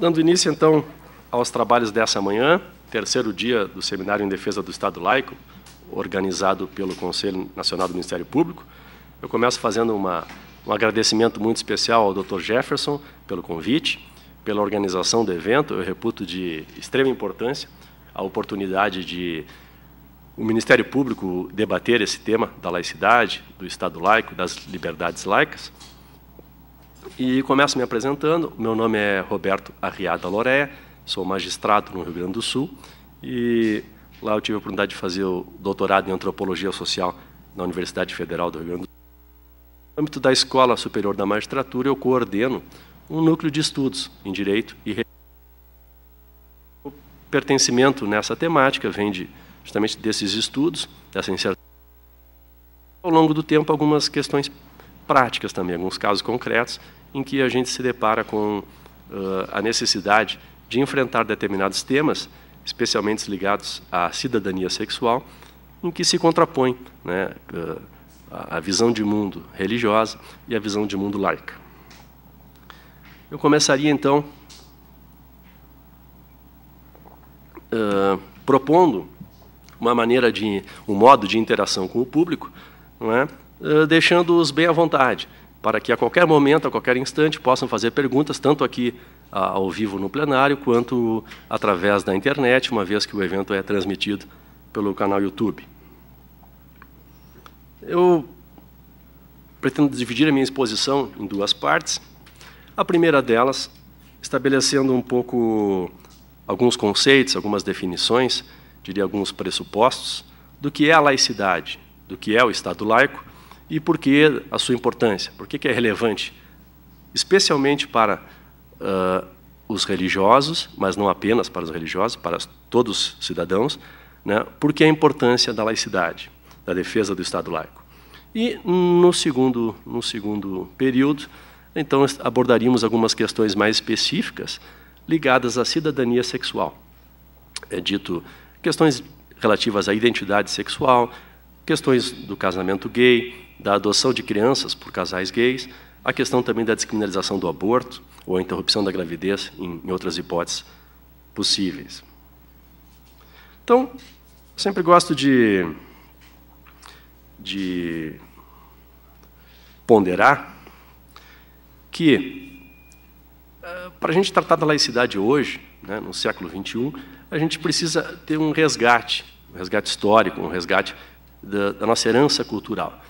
Dando início, então, aos trabalhos dessa manhã, terceiro dia do Seminário em Defesa do Estado Laico, organizado pelo Conselho Nacional do Ministério Público, eu começo fazendo uma, um agradecimento muito especial ao Dr. Jefferson pelo convite, pela organização do evento, eu reputo de extrema importância a oportunidade de o Ministério Público debater esse tema da laicidade, do Estado laico, das liberdades laicas. E começo me apresentando. Meu nome é Roberto Arriada Loré, sou magistrado no Rio Grande do Sul e lá eu tive a oportunidade de fazer o doutorado em antropologia social na Universidade Federal do Rio Grande do Sul. No âmbito da Escola Superior da Magistratura, eu coordeno um núcleo de estudos em direito e o pertencimento nessa temática vem de, justamente desses estudos, dessa incerteza. Ao longo do tempo, algumas questões práticas também, alguns casos concretos em que a gente se depara com uh, a necessidade de enfrentar determinados temas, especialmente ligados à cidadania sexual, em que se contrapõe né, uh, a visão de mundo religiosa e a visão de mundo laica. Eu começaria então uh, propondo uma maneira de um modo de interação com o público, não é? deixando-os bem à vontade, para que a qualquer momento, a qualquer instante, possam fazer perguntas, tanto aqui ah, ao vivo no plenário, quanto através da internet, uma vez que o evento é transmitido pelo canal YouTube. Eu pretendo dividir a minha exposição em duas partes. A primeira delas, estabelecendo um pouco alguns conceitos, algumas definições, diria alguns pressupostos, do que é a laicidade, do que é o Estado laico e por que a sua importância, por que, que é relevante, especialmente para uh, os religiosos, mas não apenas para os religiosos, para todos os cidadãos, né, por que a importância da laicidade, da defesa do Estado laico. E no segundo, no segundo período, então abordaríamos algumas questões mais específicas ligadas à cidadania sexual. É dito questões relativas à identidade sexual, questões do casamento gay, da adoção de crianças por casais gays, a questão também da descriminalização do aborto ou a interrupção da gravidez, em, outras hipóteses possíveis. Então, sempre gosto de, de ponderar que, eh, para a gente tratar da laicidade hoje, né, no século XXI, a gente precisa ter um resgate, um resgate histórico, um resgate da, da nossa herança cultural.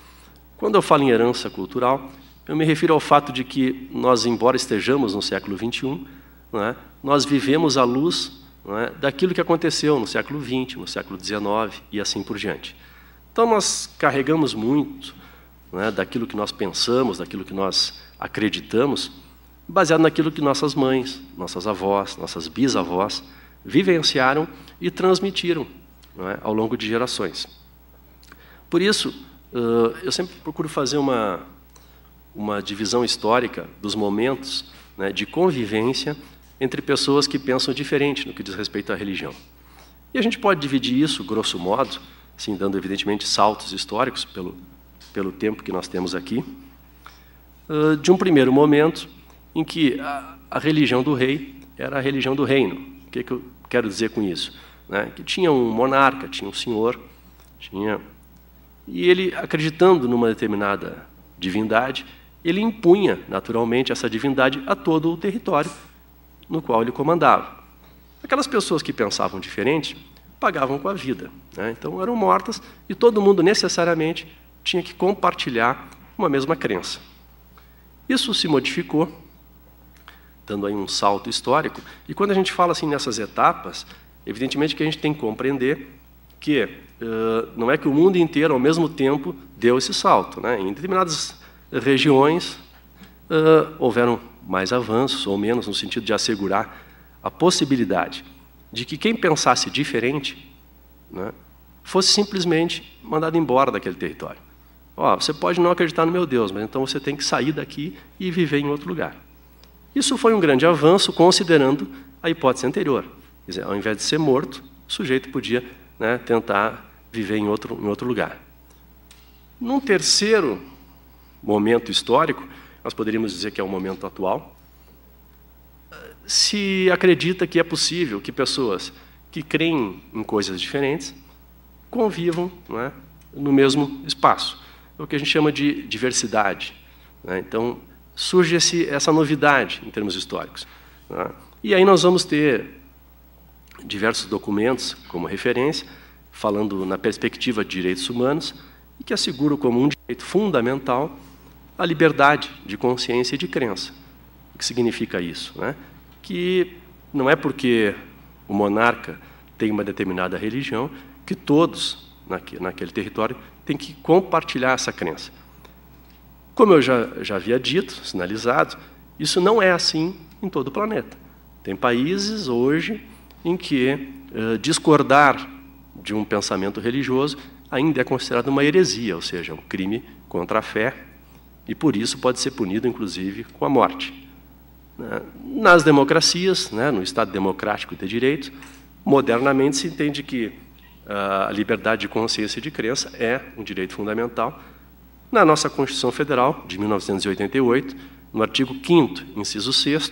Quando eu falo em herança cultural, eu me refiro ao fato de que nós, embora estejamos no século XXI, é, nós vivemos à luz é, daquilo que aconteceu no século XX, no século XIX e assim por diante. Então, nós carregamos muito é, daquilo que nós pensamos, daquilo que nós acreditamos, baseado naquilo que nossas mães, nossas avós, nossas bisavós vivenciaram e transmitiram é, ao longo de gerações. Por isso, Uh, eu sempre procuro fazer uma, uma divisão histórica dos momentos né, de convivência entre pessoas que pensam diferente no que diz respeito à religião. E a gente pode dividir isso, grosso modo, assim, dando evidentemente saltos históricos pelo, pelo tempo que nós temos aqui, uh, de um primeiro momento em que a, a, religião do rei era a religião do reino. O que, é que eu quero dizer com isso? Né? Que tinha um monarca, tinha um senhor, tinha e ele, acreditando numa determinada divindade, ele impunha, naturalmente, essa divindade a todo o território no qual ele comandava. Aquelas pessoas que pensavam diferente pagavam com a vida. Né? Então eram mortas e todo mundo necessariamente tinha que compartilhar uma mesma crença. Isso se modificou, dando aí um salto histórico, e quando a gente fala assim nessas etapas, evidentemente que a gente tem que compreender que eh, não é que o mundo inteiro, ao mesmo tempo, deu esse salto. Né? Em determinadas regiões, eh, houveram mais avanços ou menos, no sentido de assegurar a possibilidade de que quem pensasse diferente né, fosse simplesmente mandado embora daquele território. Ó, oh, você pode não acreditar no meu Deus, mas então você tem que sair daqui e viver em outro lugar. Isso foi um grande avanço, considerando a hipótese anterior. Quer dizer, ao invés de ser morto, o sujeito podia né, tentar viver em outro, em outro lugar. Num terceiro momento histórico, nós poderíamos dizer que é o momento atual, se acredita que é possível que pessoas que creem em coisas diferentes convivam é, no mesmo espaço. É o que a gente chama de diversidade. Né. Então, surge esse, essa novidade em termos históricos. Né. E aí nós vamos ter diversos documentos como referência, falando na perspectiva de direitos humanos, e que assegura como um direito fundamental a liberdade de consciência e de crença. O que significa isso? Né? Que não é porque o monarca tem uma determinada religião que todos naquele território têm que compartilhar essa crença. Como eu já, já havia dito, sinalizado, isso não é assim em todo o planeta. Tem países hoje em que eh, discordar de um pensamento religioso, ainda é considerado uma heresia, ou seja, um crime contra a fé, e por isso pode ser punido, inclusive, com a morte. Né? Nas democracias, né, no Estado democrático de direito, modernamente se entende que ah, a liberdade de consciência e de crença é um direito fundamental. Na nossa Constituição Federal, de 1988, no artigo 5, inciso 6,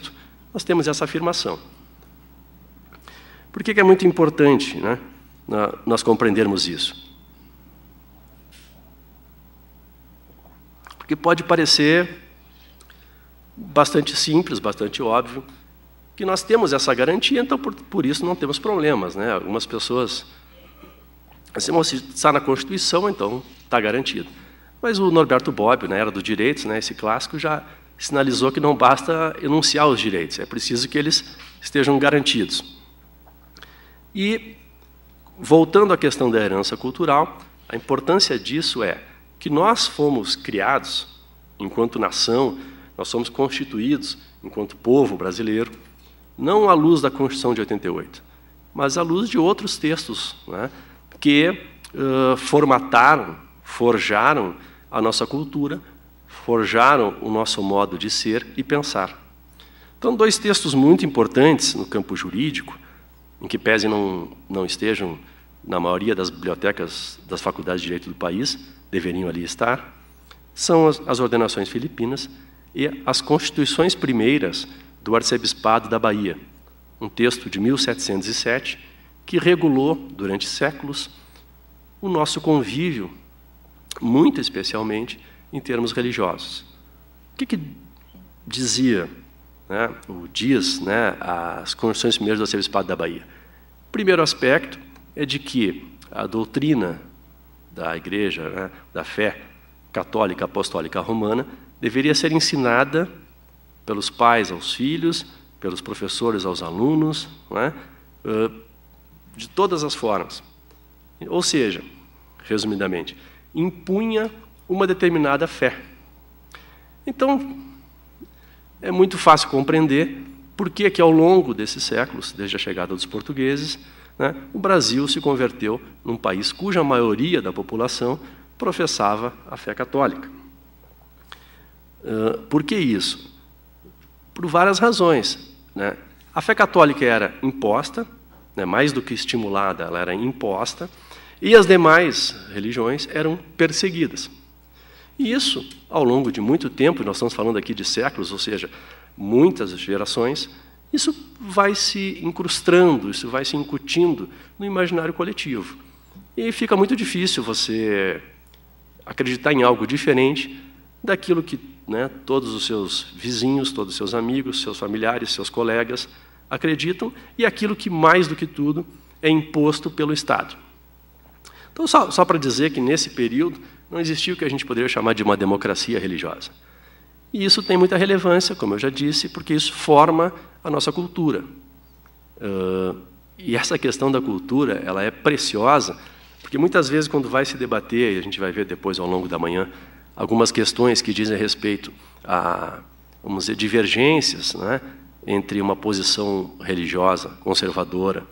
nós temos essa afirmação. Por que, que é muito importante? Né? nós compreendermos isso. Porque pode parecer bastante simples, bastante óbvio, que nós temos essa garantia, então por, por isso não temos problemas. Né? Algumas pessoas dizem, assim, se está na Constituição, então está garantido. Mas o Norberto Bobbio, na né, era dos direitos, né, esse clássico, já sinalizou que não basta enunciar os direitos, é preciso que eles estejam garantidos. E voltando à questão da herança cultural, a importância disso é que nós fomos criados, enquanto nação, nós somos constituídos, enquanto povo brasileiro, não à luz da Constituição de 88, mas à luz de outros textos né, que uh, formataram, forjaram a nossa cultura, forjaram o nosso modo de ser e pensar. Então, dois textos muito importantes no campo jurídico, em que pese não, não estejam na maioria das bibliotecas das faculdades de direito do país, deveriam ali estar, são as, as ordenações filipinas e as constituições primeiras do arcebispado da Bahia, um texto de 1707 que regulou durante séculos o nosso convívio, muito especialmente em termos religiosos. O que, que dizia, né, ou diz, né, as constituições primeiras do arcebispado da Bahia? Primeiro aspecto, é de que a doutrina da igreja, né, da fé católica apostólica romana, deveria ser ensinada pelos pais aos filhos, pelos professores aos alunos, né, de todas as formas. Ou seja, resumidamente, impunha uma determinada fé. Então, é muito fácil compreender por que, que ao longo desses séculos, desde a chegada dos portugueses, né, o Brasil se converteu num país cuja maioria da população professava a fé católica. Uh, por que isso? Por várias razões. Né? A fé católica era imposta, né, mais do que estimulada, ela era imposta, e as demais religiões eram perseguidas. E isso, ao longo de muito tempo, nós estamos falando aqui de séculos, ou seja, muitas gerações, isso vai se incrustando, isso vai se incutindo no imaginário coletivo. E fica muito difícil você acreditar em algo diferente daquilo que né, todos os seus vizinhos, todos os seus amigos, seus familiares, seus colegas acreditam e aquilo que, mais do que tudo, é imposto pelo Estado. Então, só, só para dizer que, nesse período, não existia o que a gente poderia chamar de uma democracia religiosa. E isso tem muita relevância, como eu já disse, porque isso forma a nossa cultura. Uh, e essa questão da cultura, ela é preciosa, porque muitas vezes quando vai se debater, e a gente vai ver depois ao longo da manhã, algumas questões que dizem respeito a, vamos dizer, divergências né, entre uma posição religiosa, conservadora,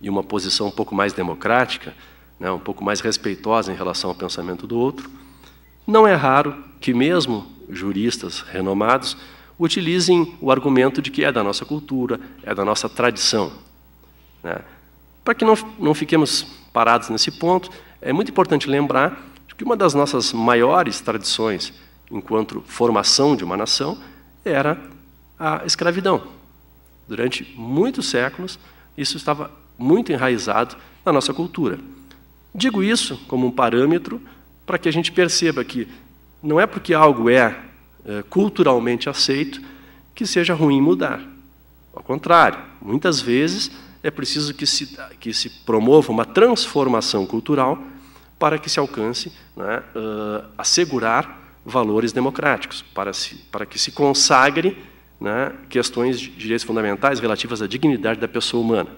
e uma posição um pouco mais democrática, né, um pouco mais respeitosa em relação ao pensamento do outro, não é raro que mesmo juristas renomados, utilizem o argumento de que é da nossa cultura, é da nossa tradição. Né? Para que não, não fiquemos parados nesse ponto, é muito importante lembrar que uma das nossas maiores tradições enquanto formação de uma nação era a escravidão. Durante muitos séculos, isso estava muito enraizado na nossa cultura. Digo isso como um parâmetro para que a gente perceba que não é porque algo é, é culturalmente aceito que seja ruim mudar. Ao contrário, muitas vezes é preciso que se, que se promova uma transformação cultural para que se alcance né, uh, assegurar valores democráticos, para, se, para que se consagre né, questões de direitos fundamentais relativas à dignidade da pessoa humana.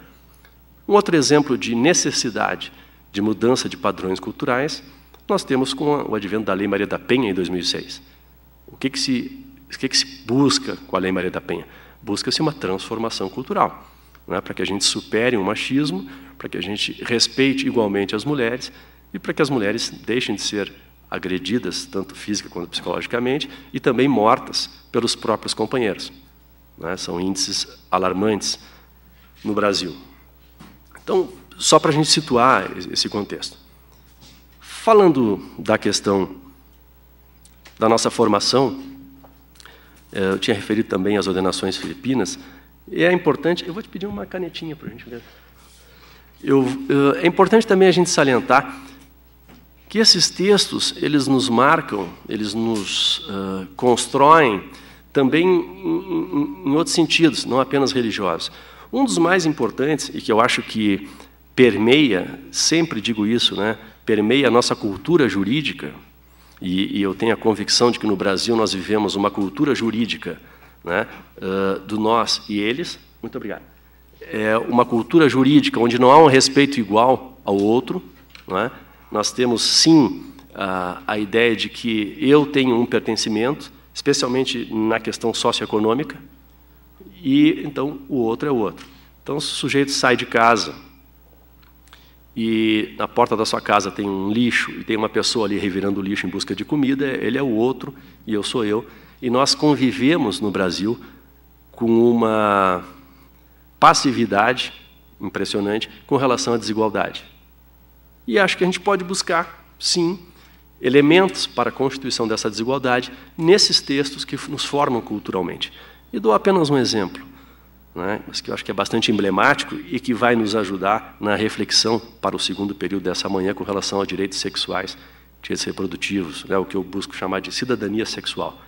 Um outro exemplo de necessidade de mudança de padrões culturais nós temos com o advento da Lei Maria da Penha em 2006. O que, que, se, o que, que se busca com a Lei Maria da Penha? Busca-se uma transformação cultural, é? para que a gente supere o machismo, para que a gente respeite igualmente as mulheres e para que as mulheres deixem de ser agredidas, tanto física quanto psicologicamente, e também mortas pelos próprios companheiros. É? são índices alarmantes no Brasil. Então, só para a gente situar esse contexto. Falando da questão da nossa formação, eh, eu tinha referido também às ordenações filipinas, e é importante, eu vou te pedir uma canetinha para a gente ver. Eu, eh, é importante também a gente salientar que esses textos, eles nos marcam, eles nos uh, constroem também em, em, em outros sentidos, não apenas religiosos. Um dos mais importantes, e que eu acho que permeia, sempre digo isso, né, permeia a nossa cultura jurídica, e, e, eu tenho a convicção de que no Brasil nós vivemos uma cultura jurídica né, uh, do nós e eles. Muito obrigado. É uma cultura jurídica onde não há um respeito igual ao outro. Né, nós temos sim a, a ideia de que eu tenho um pertencimento, especialmente na questão socioeconômica, e então o outro é o outro. Então, se o sujeito sai de casa e na porta da sua casa tem um lixo e tem uma pessoa ali revirando o lixo em busca de comida, ele é o outro e eu sou eu. E nós convivemos no Brasil com uma passividade impressionante com relação à desigualdade. E acho que a gente pode buscar, sim, elementos para a constituição dessa desigualdade nesses textos que nos formam culturalmente. E dou apenas um exemplo né, mas que eu acho que é bastante emblemático e que vai nos ajudar na reflexão para o segundo período dessa manhã com relação a direitos sexuais, direitos reprodutivos, né, o que eu busco chamar de cidadania sexual.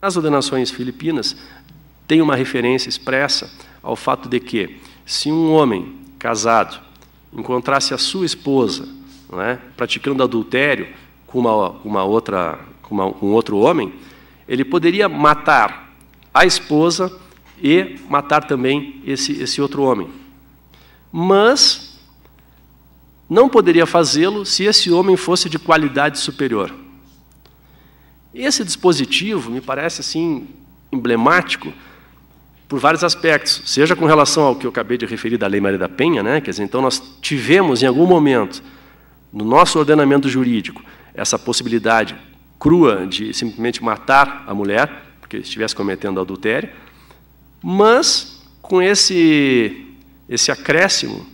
As ordenações filipinas têm uma referência expressa ao fato de que, se um homem casado encontrasse a sua esposa é? praticando adultério com uma, uma outra, com uma, um outro homem, ele poderia matar a esposa e matar também esse, esse outro homem. Mas não poderia fazê-lo se esse homem fosse de qualidade superior. Esse dispositivo me parece assim emblemático por vários aspectos, seja com relação ao que eu acabei de referir da Lei Maria da Penha, né? Quer dizer, então nós tivemos em algum momento no nosso ordenamento jurídico essa possibilidade crua de simplesmente matar a mulher porque estivesse cometendo adultério, mas com esse, esse acréscimo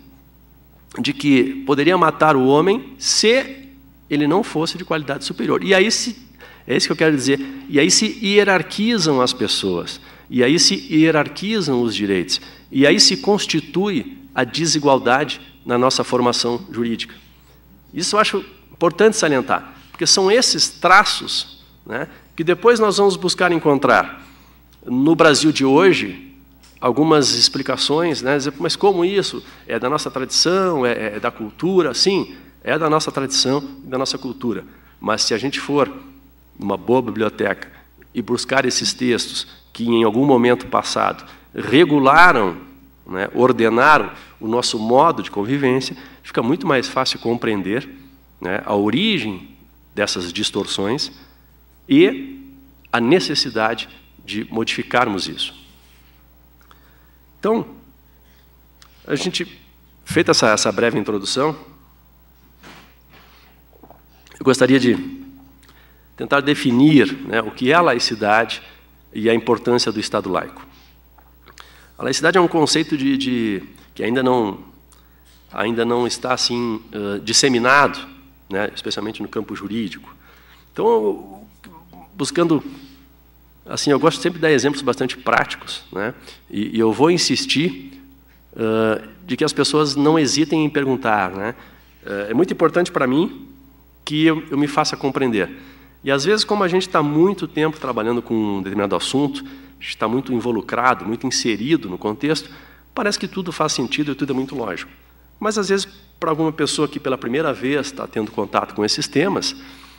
de que poderia matar o homem se ele não fosse de qualidade superior. E aí se, é isso que eu quero dizer, e aí se hierarquizam as pessoas, e aí se hierarquizam os direitos, e aí se constitui a desigualdade na nossa formação jurídica. Isso eu acho importante salientar, porque são esses traços né, que depois nós vamos buscar encontrar no Brasil de hoje, algumas explicações, né? Dizer, mas como isso? É da nossa tradição, é, é da cultura? Sim, é da nossa tradição e da nossa cultura. Mas se a gente for numa boa biblioteca e buscar esses textos que em algum momento passado regularam, né, ordenaram o nosso modo de convivência, fica muito mais fácil compreender né, a origem dessas distorções e a necessidade de modificarmos isso. Então, a gente, feita essa, essa breve introdução, eu gostaria de tentar definir né, o que é a laicidade e a importância do Estado laico. A laicidade é um conceito de, de que ainda não, ainda não está assim uh, disseminado, né, especialmente no campo jurídico. Então, buscando assim, eu gosto sempre de dar exemplos bastante práticos, né? e, e eu vou insistir uh, de que as pessoas não hesitem em perguntar. Né? Uh, é muito importante para mim que eu, eu me faça compreender. E às vezes, como a gente está muito tempo trabalhando com um determinado assunto, a gente está muito involucrado, muito inserido no contexto, parece que tudo faz sentido e tudo é muito lógico. Mas às vezes, para alguma pessoa que pela primeira vez está tendo contato com esses temas,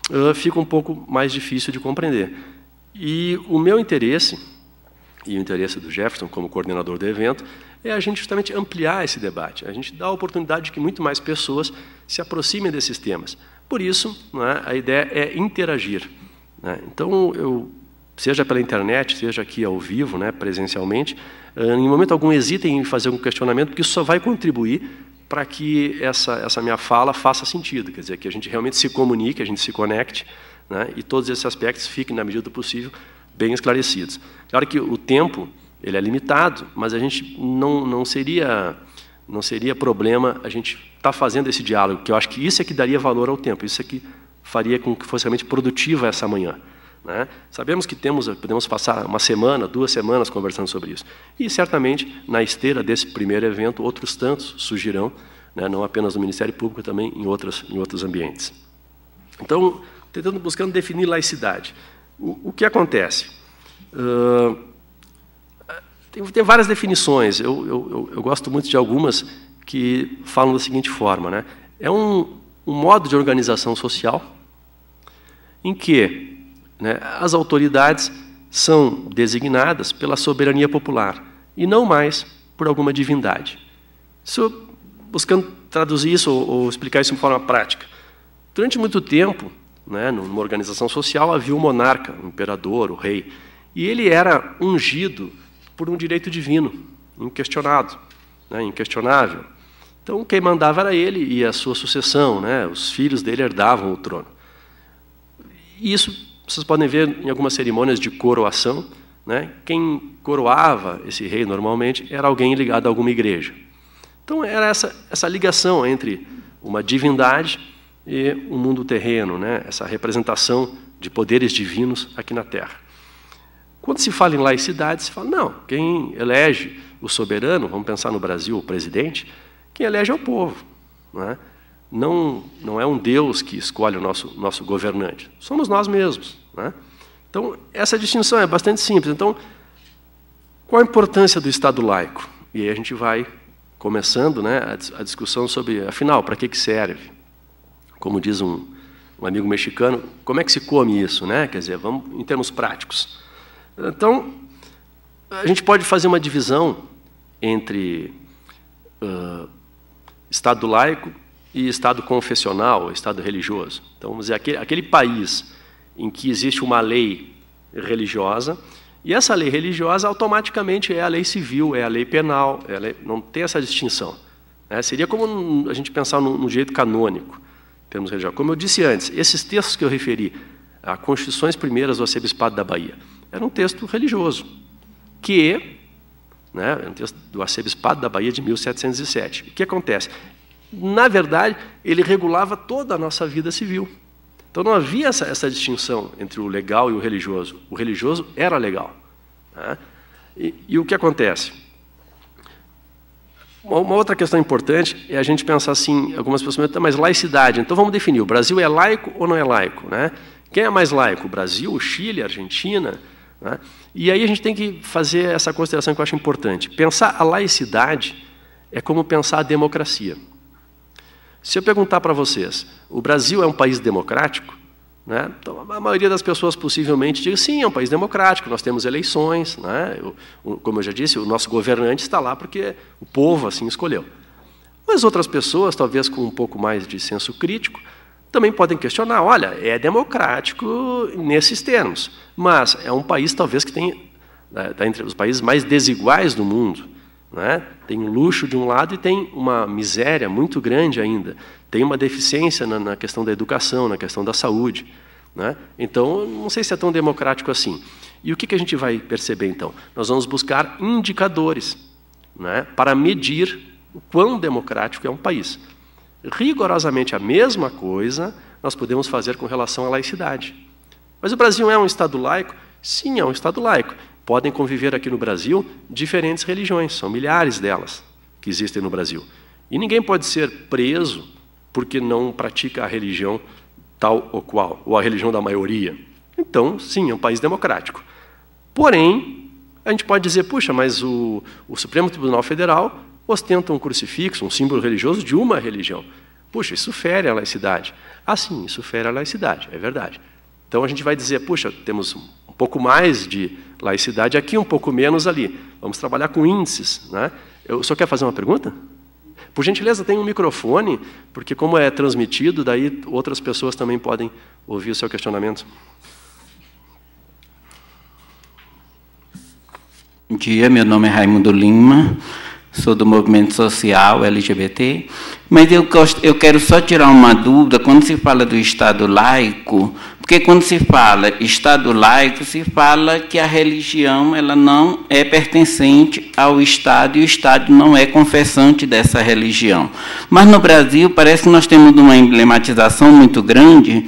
uh, fica um pouco mais difícil de compreender. E o meu interesse, e o interesse do Jefferson como coordenador do evento, é a gente justamente ampliar esse debate, a gente dar a oportunidade de que muito mais pessoas se aproximem desses temas. Por isso, é, a ideia é interagir. Né? Então, eu, seja pela internet, seja aqui ao vivo, né, presencialmente, eh, em momento algum hesitem em fazer um questionamento, porque isso só vai contribuir para que essa, essa minha fala faça sentido, quer dizer, que a gente realmente se comunique, a gente se conecte, né? e todos esses aspectos fiquem, na medida do possível, bem esclarecidos. Claro que o tempo ele é limitado, mas a gente não, não seria não seria problema a gente estar tá fazendo esse diálogo, que eu acho que isso é que daria valor ao tempo, isso é que faria com que fosse realmente produtiva essa manhã. Né? Sabemos que temos, podemos passar uma semana, duas semanas conversando sobre isso. E certamente, na esteira desse primeiro evento, outros tantos surgirão, né? não apenas no Ministério Público, também em, outras, em outros ambientes. Então, tentando, buscando definir laicidade. O, o que acontece? Uh, tem, tem, várias definições, eu, eu, eu, gosto muito de algumas que falam da seguinte forma: né? é um, um modo de organização social em que né, as autoridades são designadas pela soberania popular e não mais por alguma divindade. Isso, buscando traduzir isso ou, ou explicar isso de forma prática. Durante muito tempo, né, numa organização social, havia um monarca, um imperador, o rei. E ele era ungido por um direito divino, inquestionado, né, inquestionável. Então, quem mandava era ele e a sua sucessão, né? os filhos dele herdavam o trono. E isso vocês podem ver em algumas cerimônias de coroação. Né? Quem coroava esse rei normalmente era alguém ligado a alguma igreja. Então, era essa, essa ligação entre uma divindade e o mundo terreno, né? essa representação de poderes divinos aqui na terra. Quando se fala em laicidade, se fala, não, quem elege o soberano, vamos pensar no Brasil, o presidente, quem elege é o povo. Não é, não, não é um Deus que escolhe o nosso, nosso governante, somos nós mesmos. É? Então, essa distinção é bastante simples. Então, qual a importância do Estado laico? E aí a gente vai começando né, a, a discussão sobre, afinal, para que, que serve? como diz um, um amigo mexicano, como é que se come isso, né? Quer dizer, vamos em termos práticos. Então, a gente pode fazer uma divisão entre uh, Estado laico e Estado confessional, Estado religioso. Então, vamos dizer, aquele, aquele país em que existe uma lei religiosa, e essa lei religiosa automaticamente é a lei civil, é a lei penal, é a lei, não tem essa distinção. É, seria como a gente pensar no, no direito canônico termos regional. Como eu disse antes, esses textos que eu referi, a Constituições Primeiras do Arcebispado da Bahia, era um texto religioso, que, né, era um texto do Arcebispado da Bahia de 1707. O que acontece? Na verdade, ele regulava toda a nossa vida civil. Então não havia essa, essa distinção entre o legal e o religioso. O religioso era legal. Né? E, e o que acontece? Uma outra questão importante é a gente pensar assim, algumas pessoas perguntam, tá, mas laicidade, então vamos definir, o Brasil é laico ou não é laico? Né? Quem é mais laico, o Brasil, o Chile, a Argentina? Né? E aí a gente tem que fazer essa consideração que eu acho importante. Pensar a laicidade é como pensar a democracia. Se eu perguntar para vocês, o Brasil é um país democrático? Né? Então, a maioria das pessoas possivelmente diz, sim, é um país democrático, nós temos eleições. Né? Eu, como eu já disse, o nosso governante está lá porque o povo assim escolheu. Mas outras pessoas, talvez com um pouco mais de senso crítico, também podem questionar, olha, é democrático nesses termos, mas é um país talvez que tem, está né, entre os países mais desiguais do mundo. Né? Tem um luxo de um lado e tem uma miséria muito grande ainda. Tem uma deficiência na, na questão da educação, na questão da saúde. Né? Então, não sei se é tão democrático assim. E o que, que a gente vai perceber então? Nós vamos buscar indicadores né, para medir o quão democrático é um país. Rigorosamente a mesma coisa nós podemos fazer com relação à laicidade. Mas o Brasil é um Estado laico? Sim, é um Estado laico podem conviver aqui no Brasil diferentes religiões, são milhares delas que existem no Brasil. E ninguém pode ser preso porque não pratica a religião tal ou qual, ou a religião da maioria. Então, sim, é um país democrático. Porém, a gente pode dizer, puxa, mas o, o Supremo Tribunal Federal ostenta um crucifixo, um símbolo religioso de uma religião. Puxa, isso fere a laicidade. Ah, sim, isso fere a laicidade, é verdade. Então a gente vai dizer, puxa, temos pouco mais de laicidade aqui, um pouco menos ali. Vamos trabalhar com índices. Né? Eu só quero fazer uma pergunta? Por gentileza, tem um microfone, porque como é transmitido, daí outras pessoas também podem ouvir o seu questionamento. Bom dia, meu nome é Raimundo Lima, sou do movimento social LGBT, mas eu, eu quero só tirar uma dúvida, quando se fala do Estado laico, porque quando se fala Estado laico, se fala que a religião ela não é pertencente ao Estado e o Estado não é confessante dessa religião. Mas no Brasil parece que nós temos uma emblematização muito grande,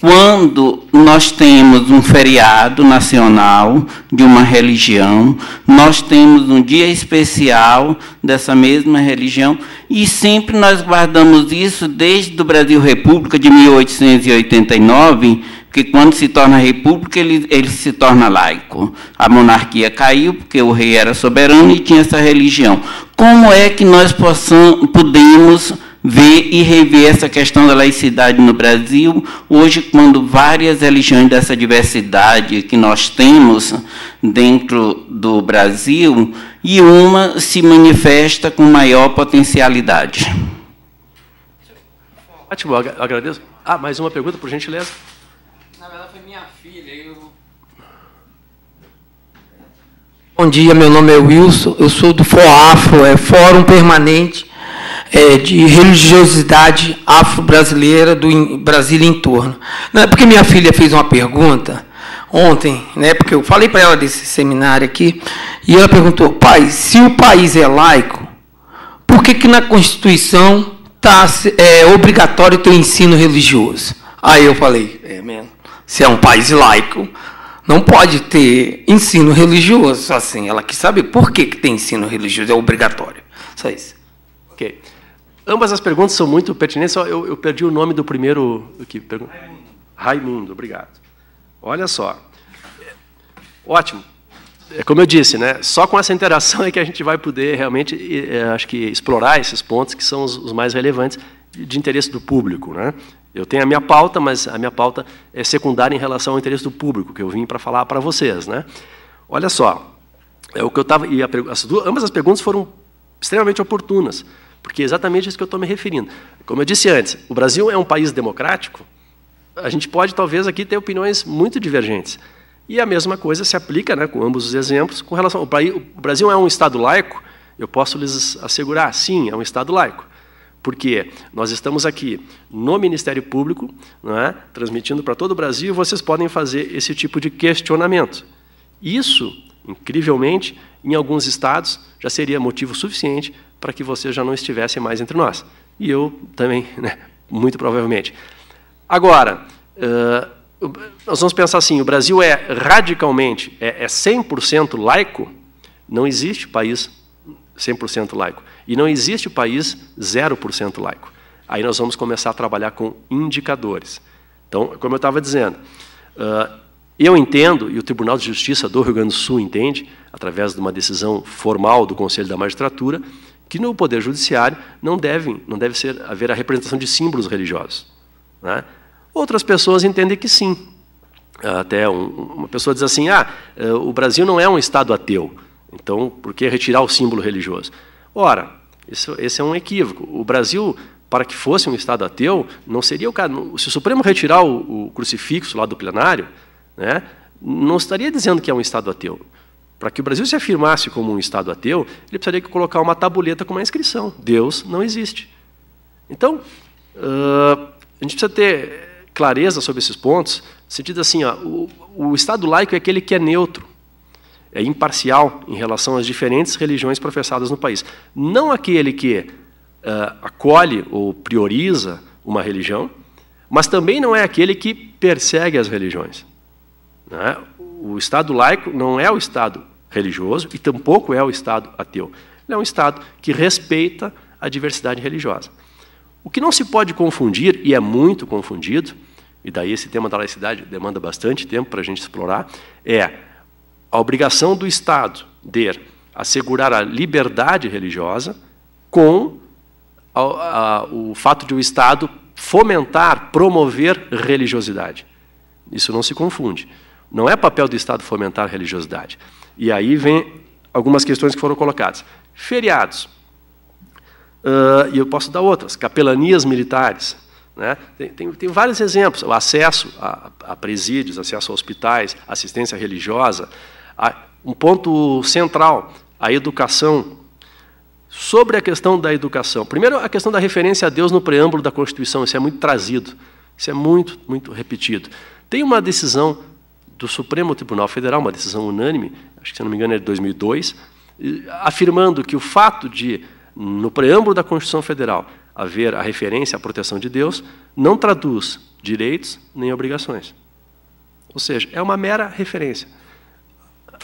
quando nós temos um feriado nacional de uma religião, nós temos um dia especial dessa mesma religião, e sempre nós guardamos isso desde o Brasil República de 1889, que quando se torna república, ele, ele se torna laico. A monarquia caiu porque o rei era soberano e tinha essa religião. Como é que nós possamos, podemos ver e rever essa questão da laicidade no Brasil, hoje, quando várias religiões dessa diversidade que nós temos dentro do Brasil, e uma se manifesta com maior potencialidade. Ótimo, agradeço. Ah, mais uma pergunta, por gentileza. Na verdade, foi minha filha. Eu... Bom dia, meu nome é Wilson, eu sou do FOAFRO, é Fórum Permanente é, de religiosidade afro-brasileira do Brasil em torno. Não é porque minha filha fez uma pergunta ontem, né, porque eu falei para ela desse seminário aqui, e ela perguntou, pai, se o país é laico, por que, que na Constituição tá, é obrigatório ter ensino religioso? Aí eu falei, é mesmo, se é um país laico, não pode ter ensino religioso assim. Ela quis saber por que, que tem ensino religioso, é obrigatório. Só isso. Ok. Ambas as perguntas são muito pertinentes. Eu, eu perdi o nome do primeiro que pergunta. Raimundo. Raimundo, obrigado. Olha só. Ótimo. É como eu disse, né? Só com essa interação é que a gente vai poder realmente, é, acho que explorar esses pontos que são os, os mais relevantes de, interesse do público, né? Eu tenho a minha pauta, mas a minha pauta é secundária em relação ao interesse do público, que eu vim para falar para vocês. Né? Olha só, é o que eu estava. E ambas as perguntas foram extremamente oportunas. Porque é exatamente isso que eu estou me referindo. Como eu disse antes, o Brasil é um país democrático, a gente pode talvez aqui ter opiniões muito divergentes. E a mesma coisa se aplica, né, com ambos os exemplos, com relação ao O Brasil é um Estado laico, eu posso lhes assegurar, sim, é um Estado laico. Porque nós estamos aqui no Ministério Público, é, transmitindo para todo o Brasil, e vocês podem fazer esse tipo de questionamento. Isso, incrivelmente, em alguns estados já seria motivo suficiente para que você já não estivesse mais entre nós. E eu também, né, muito provavelmente. Agora, uh, nós vamos pensar assim: o Brasil é radicalmente, é, é 100% laico? Não existe país 100% laico. E não existe país 0% laico. Aí nós vamos começar a trabalhar com indicadores. Então, como eu estava dizendo, uh, eu entendo, e o Tribunal de Justiça do Rio Grande do Sul entende, através de uma decisão formal do Conselho da Magistratura, que no Poder Judiciário não, devem, não deve ser, haver a representação de símbolos religiosos. Né? Outras pessoas entendem que sim. Até um, uma pessoa diz assim: ah, eh, o Brasil não é um Estado ateu, então por que retirar o símbolo religioso? Ora, isso, esse é um equívoco. O Brasil, para que fosse um Estado ateu, não seria o caso. Se o Supremo retirar o, o crucifixo lá do plenário, né, não estaria dizendo que é um Estado ateu. Para que o Brasil se afirmasse como um Estado ateu, ele precisaria colocar uma tabuleta com uma inscrição: Deus não existe. Então, uh, a gente precisa ter clareza sobre esses pontos, no sentido assim: ó, o, o Estado laico é aquele que é neutro, é imparcial em relação às diferentes religiões professadas no país. Não aquele que uh, acolhe ou prioriza uma religião, mas também não é aquele que persegue as religiões. Né? O Estado laico não é o Estado religioso e tampouco é o Estado ateu. Ele é um Estado que respeita a diversidade religiosa. O que não se pode confundir, e é muito confundido, e daí esse tema da laicidade demanda bastante tempo para a gente explorar, é a obrigação do Estado de assegurar a liberdade religiosa com a, a, o fato de o Estado fomentar, promover religiosidade. Isso não se confunde. Não é papel do Estado fomentar religiosidade. E aí vem algumas questões que foram colocadas. Feriados. Uh, e eu posso dar outras. Capelanias militares. Né? Tem, tem, tem, vários exemplos. O acesso a, a, presídios, acesso a hospitais, assistência religiosa. A, um ponto central, a educação. Sobre a questão da educação. Primeiro, a questão da referência a Deus no preâmbulo da Constituição. Isso é muito trazido. Isso é muito, muito repetido. Tem uma decisão do Supremo Tribunal Federal, uma decisão unânime, acho que se não me engano é de 2002, afirmando que o fato de, no preâmbulo da Constituição Federal, haver a referência à proteção de Deus, não traduz direitos nem obrigações. Ou seja, é uma mera referência.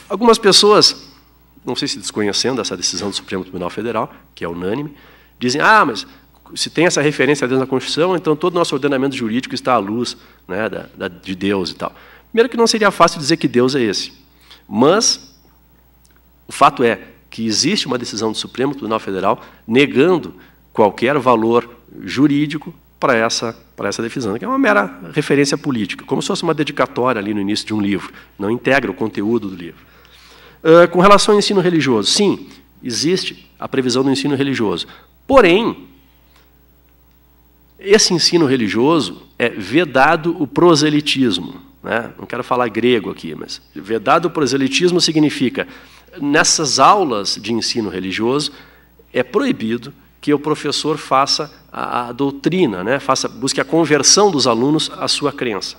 Algumas pessoas, não sei se desconhecendo essa decisão do Supremo Tribunal Federal, que é unânime, dizem: ah, mas se tem essa referência a Deus na Constituição, então todo o nosso ordenamento jurídico está à luz né, da, da, de Deus e tal. Primeiro que não seria fácil dizer que Deus é esse. Mas o fato é que existe uma decisão do Supremo Tribunal Federal negando qualquer valor jurídico para essa, para essa decisão, que é uma mera referência política, como se fosse uma dedicatória ali no início de um livro, não integra o conteúdo do livro. Uh, com relação ao ensino religioso, sim, existe a previsão do ensino religioso. Porém, esse ensino religioso é vedado o proselitismo. Né? Não quero falar grego aqui, mas vedado o proselitismo significa nessas aulas de ensino religioso é proibido que o professor faça a, a doutrina, né? faça, busque a conversão dos alunos à sua crença.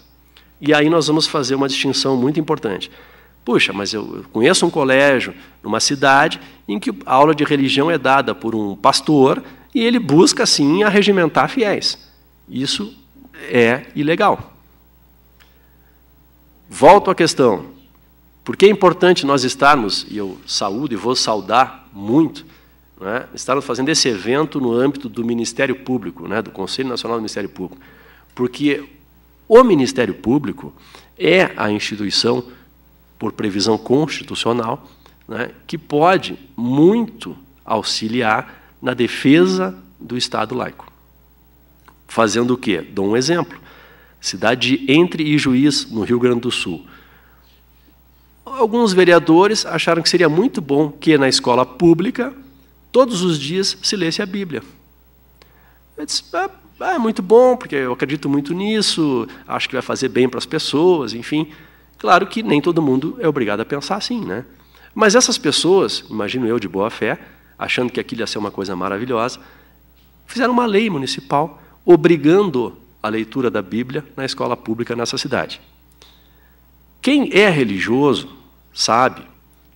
E aí nós vamos fazer uma distinção muito importante. Puxa, mas eu conheço um colégio numa cidade em que a aula de religião é dada por um pastor e ele busca, sim, arregimentar fiéis. Isso é ilegal. Volto à questão. Por que é importante nós estarmos, e eu saúdo e vou saudar muito, né, estarmos fazendo esse evento no âmbito do Ministério Público, né, do Conselho Nacional do Ministério Público? Porque o Ministério Público é a instituição, por previsão constitucional, né, que pode muito auxiliar na defesa do Estado laico. Fazendo o quê? Dou um exemplo cidade de Entre e Juiz, no Rio Grande do Sul. Alguns vereadores acharam que seria muito bom que na escola pública, todos os dias, se lesse a Bíblia. Eu disse, ah, ah, é muito bom, porque eu acredito muito nisso, acho que vai fazer bem para as pessoas, enfim. Claro que nem todo mundo é obrigado a pensar assim, né? Mas essas pessoas, imagino eu de boa fé, achando que aquilo ia ser uma coisa maravilhosa, fizeram uma lei municipal obrigando a leitura da Bíblia na escola pública nessa cidade. Quem é religioso sabe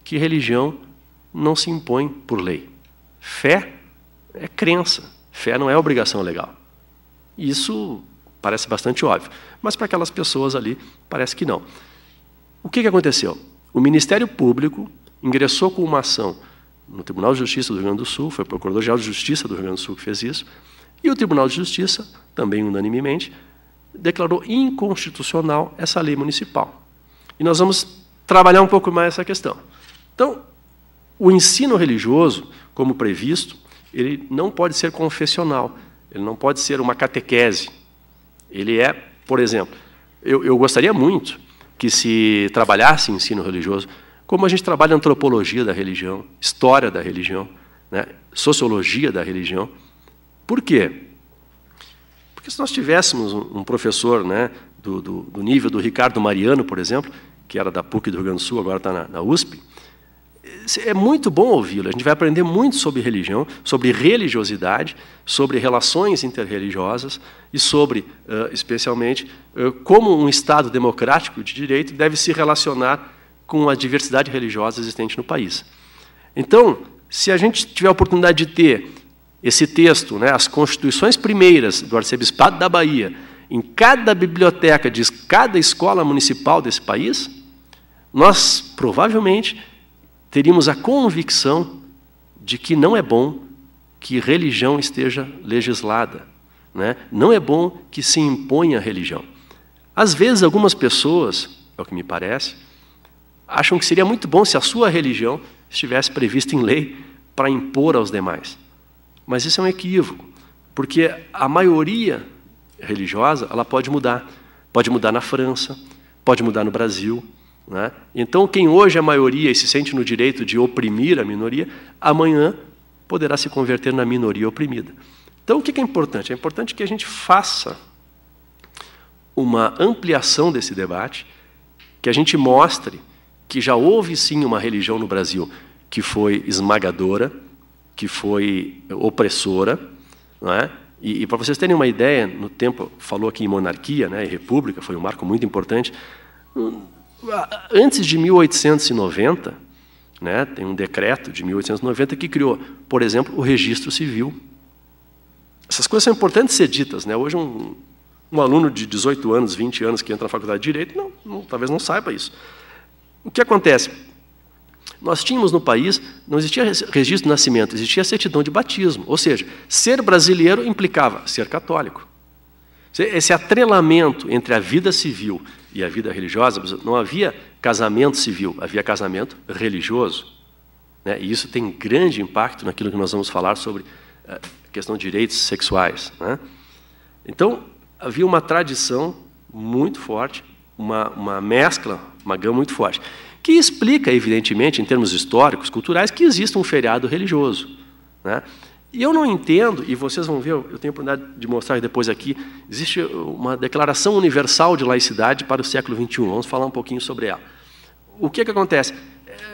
que religião não se impõe por lei. Fé é crença, fé não é obrigação legal. Isso parece bastante óbvio, mas para aquelas pessoas ali parece que não. O que, que aconteceu? O Ministério Público ingressou com uma ação no Tribunal de Justiça do Rio Grande do Sul, foi o Procurador-Geral de Justiça do Rio Grande do Sul que fez isso, e o Tribunal de Justiça, também unanimemente, declarou inconstitucional essa lei municipal. E nós vamos trabalhar um pouco mais essa questão. Então, o ensino religioso, como previsto, ele não pode ser confessional, ele não pode ser uma catequese. Ele é, por exemplo, eu, eu gostaria muito que se trabalhasse ensino religioso, como a gente trabalha antropologia da religião, história da religião, né, sociologia da religião. Por quê? Porque se nós tivéssemos um professor né, do, do, do, nível do Ricardo Mariano, por exemplo, que era da PUC do Rio Grande do Sul, agora está na, na USP, é muito bom ouvi-lo. A gente vai aprender muito sobre religião, sobre religiosidade, sobre relações interreligiosas e sobre, especialmente, como um Estado democrático de direito deve se relacionar com a diversidade religiosa existente no país. Então, se a gente tiver a oportunidade de ter esse texto, né, as constituições primeiras do arcebispado da Bahia, em cada biblioteca de cada escola municipal desse país, nós provavelmente teríamos a convicção de que não é bom que religião esteja legislada. Né? Não é bom que se imponha a religião. Às vezes, algumas pessoas, é o que me parece, acham que seria muito bom se a sua religião estivesse prevista em lei para impor aos demais. Mas isso é um equívoco, porque a maioria religiosa ela pode mudar. Pode mudar na França, pode mudar no Brasil. Né? Então, quem hoje é a maioria e se sente no direito de oprimir a minoria, amanhã poderá se converter na minoria oprimida. Então, o que é importante? É importante que a gente faça uma ampliação desse debate, que a gente mostre que já houve sim uma religião no Brasil que foi esmagadora, que foi opressora, né? E, e para vocês terem uma ideia, no tempo falou aqui em monarquia, né, e república, foi um marco muito importante. Antes de 1890, né, tem um decreto de 1890 que criou, por exemplo, o registro civil. Essas coisas são importantes ser ditas, né? Hoje um, um aluno de 18 anos, 20 anos que entra na faculdade de direito, não, não talvez não saiba isso. O que acontece? Nós tínhamos no país, não existia registro de nascimento, existia certidão de batismo. Ou seja, ser brasileiro implicava ser católico. Esse atrelamento entre a vida civil e a vida religiosa, não havia casamento civil, havia casamento religioso. Né? E isso tem grande impacto naquilo que nós vamos falar sobre a eh, questão de direitos sexuais. Né? Então, havia uma tradição muito forte, uma, uma mescla, uma gama muito forte que explica, evidentemente, em termos históricos, culturais, que existe um feriado religioso. Né? E eu não entendo, e vocês vão ver, eu tenho a oportunidade de mostrar depois aqui, existe uma declaração universal de laicidade para o século XXI, vamos falar um pouquinho sobre ela. O que, é que acontece?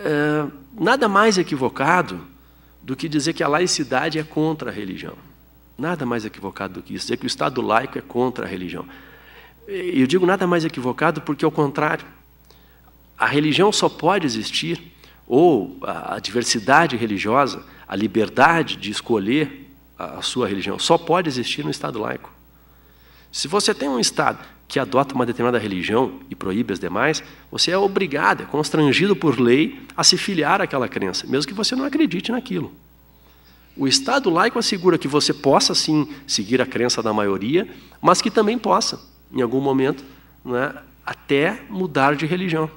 É, nada mais equivocado do que dizer que a laicidade é contra a religião. Nada mais equivocado do que isso, dizer que o Estado laico é contra a religião. E eu digo nada mais equivocado porque, ao contrário, a religião só pode existir, ou a diversidade religiosa, a liberdade de escolher a sua religião, só pode existir no Estado laico. Se você tem um Estado que adota uma determinada religião e proíbe as demais, você é obrigado, é constrangido por lei a se filiar àquela crença, mesmo que você não acredite naquilo. O Estado laico assegura que você possa, sim, seguir a crença da maioria, mas que também possa, em algum momento, né, até mudar de religião.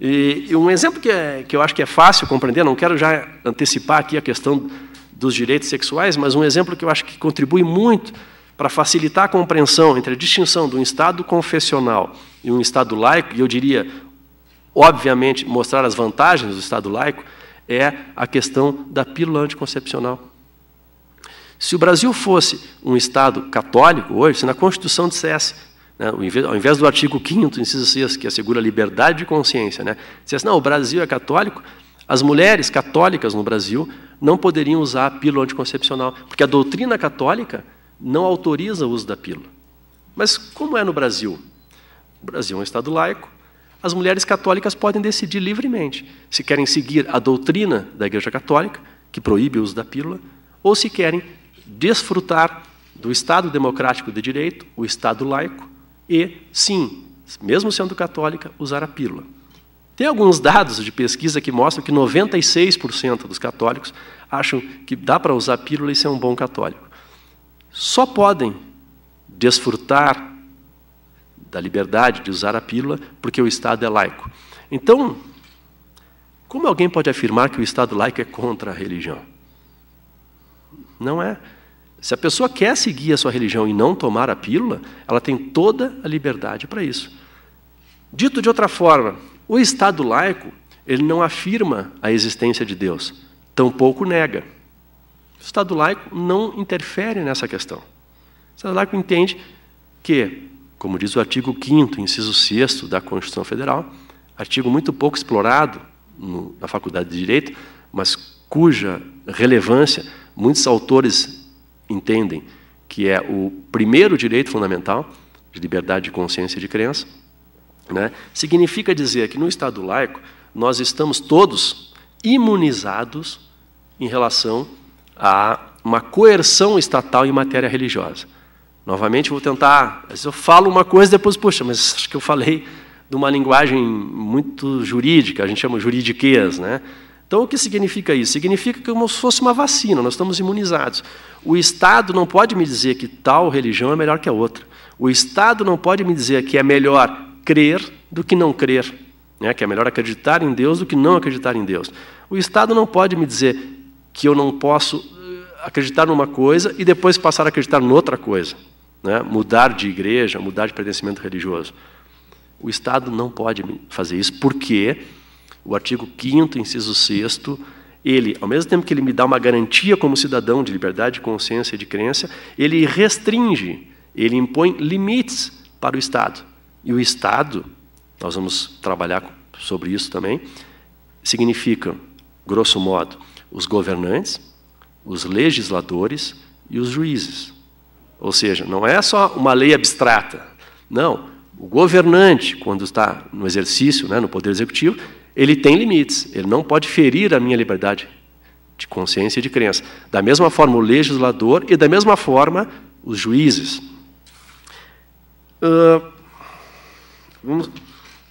E, e um exemplo que, é, que eu acho que é fácil compreender, não quero já antecipar aqui a questão dos direitos sexuais, mas um exemplo que eu acho que contribui muito para facilitar a compreensão entre a distinção de um Estado confessional e um Estado laico, e eu diria, obviamente, mostrar as vantagens do Estado laico, é a questão da pílula anticoncepcional. Se o Brasil fosse um Estado católico hoje, se na Constituição dissesse né? Ao invés do artigo 5 inciso 6, que assegura a liberdade de consciência, né? se assim, não, o Brasil é católico, as mulheres católicas no Brasil não poderiam usar a pílula anticoncepcional, porque a doutrina católica não autoriza o uso da pílula. Mas como é no Brasil? O Brasil é um Estado laico, as mulheres católicas podem decidir livremente se querem seguir a doutrina da Igreja Católica, que proíbe o uso da pílula, ou se querem desfrutar do Estado democrático de direito, o Estado laico, e, sim, mesmo sendo católica, usar a pílula. Tem alguns dados de pesquisa que mostram que 96% dos católicos acham que dá para usar pílula e ser um bom católico. Só podem desfrutar da liberdade de usar a pílula porque o Estado é laico. Então, como alguém pode afirmar que o Estado laico é contra a religião? Não é. Se a pessoa quer seguir a sua religião e não tomar a pílula, ela tem toda a liberdade para isso. Dito de outra forma, o Estado laico ele não afirma a existência de Deus, tampouco nega. O Estado laico não interfere nessa questão. O Estado laico entende que, como diz o artigo 5, inciso 6 da Constituição Federal, artigo muito pouco explorado no, na Faculdade de Direito, mas cuja relevância muitos autores entendem que é o primeiro direito fundamental, de liberdade de consciência e de crença, né, significa dizer que no Estado laico nós estamos todos imunizados em relação a uma coerção estatal em matéria religiosa. Novamente, vou tentar. Às vezes eu falo uma coisa depois, puxa, mas acho que eu falei de uma linguagem muito jurídica, a gente chama juridiquês, né? Então, o que significa isso? Significa que é como se fosse uma vacina, nós estamos imunizados. O Estado não pode me dizer que tal religião é melhor que a outra. O Estado não pode me dizer que é melhor crer do que não crer, né? que é melhor acreditar em Deus do que não acreditar em Deus. O Estado não pode me dizer que eu não posso eh, acreditar numa coisa e depois passar a acreditar noutra coisa, né? mudar de igreja, mudar de pertencimento religioso. O Estado não pode fazer isso porque o artigo 5 inciso 6 ele, ao mesmo tempo que ele me dá uma garantia como cidadão de liberdade de consciência e de crença, ele restringe, ele impõe limites para o Estado. E o Estado, nós vamos trabalhar sobre isso também, significa, grosso modo, os governantes, os legisladores e os juízes. Ou seja, não é só uma lei abstrata. Não, o governante, quando está no exercício, né, no poder executivo, ele tem limites, ele não pode ferir a minha liberdade de consciência e de crença. Da mesma forma, o legislador e, da mesma forma, os juízes. Uh, vamos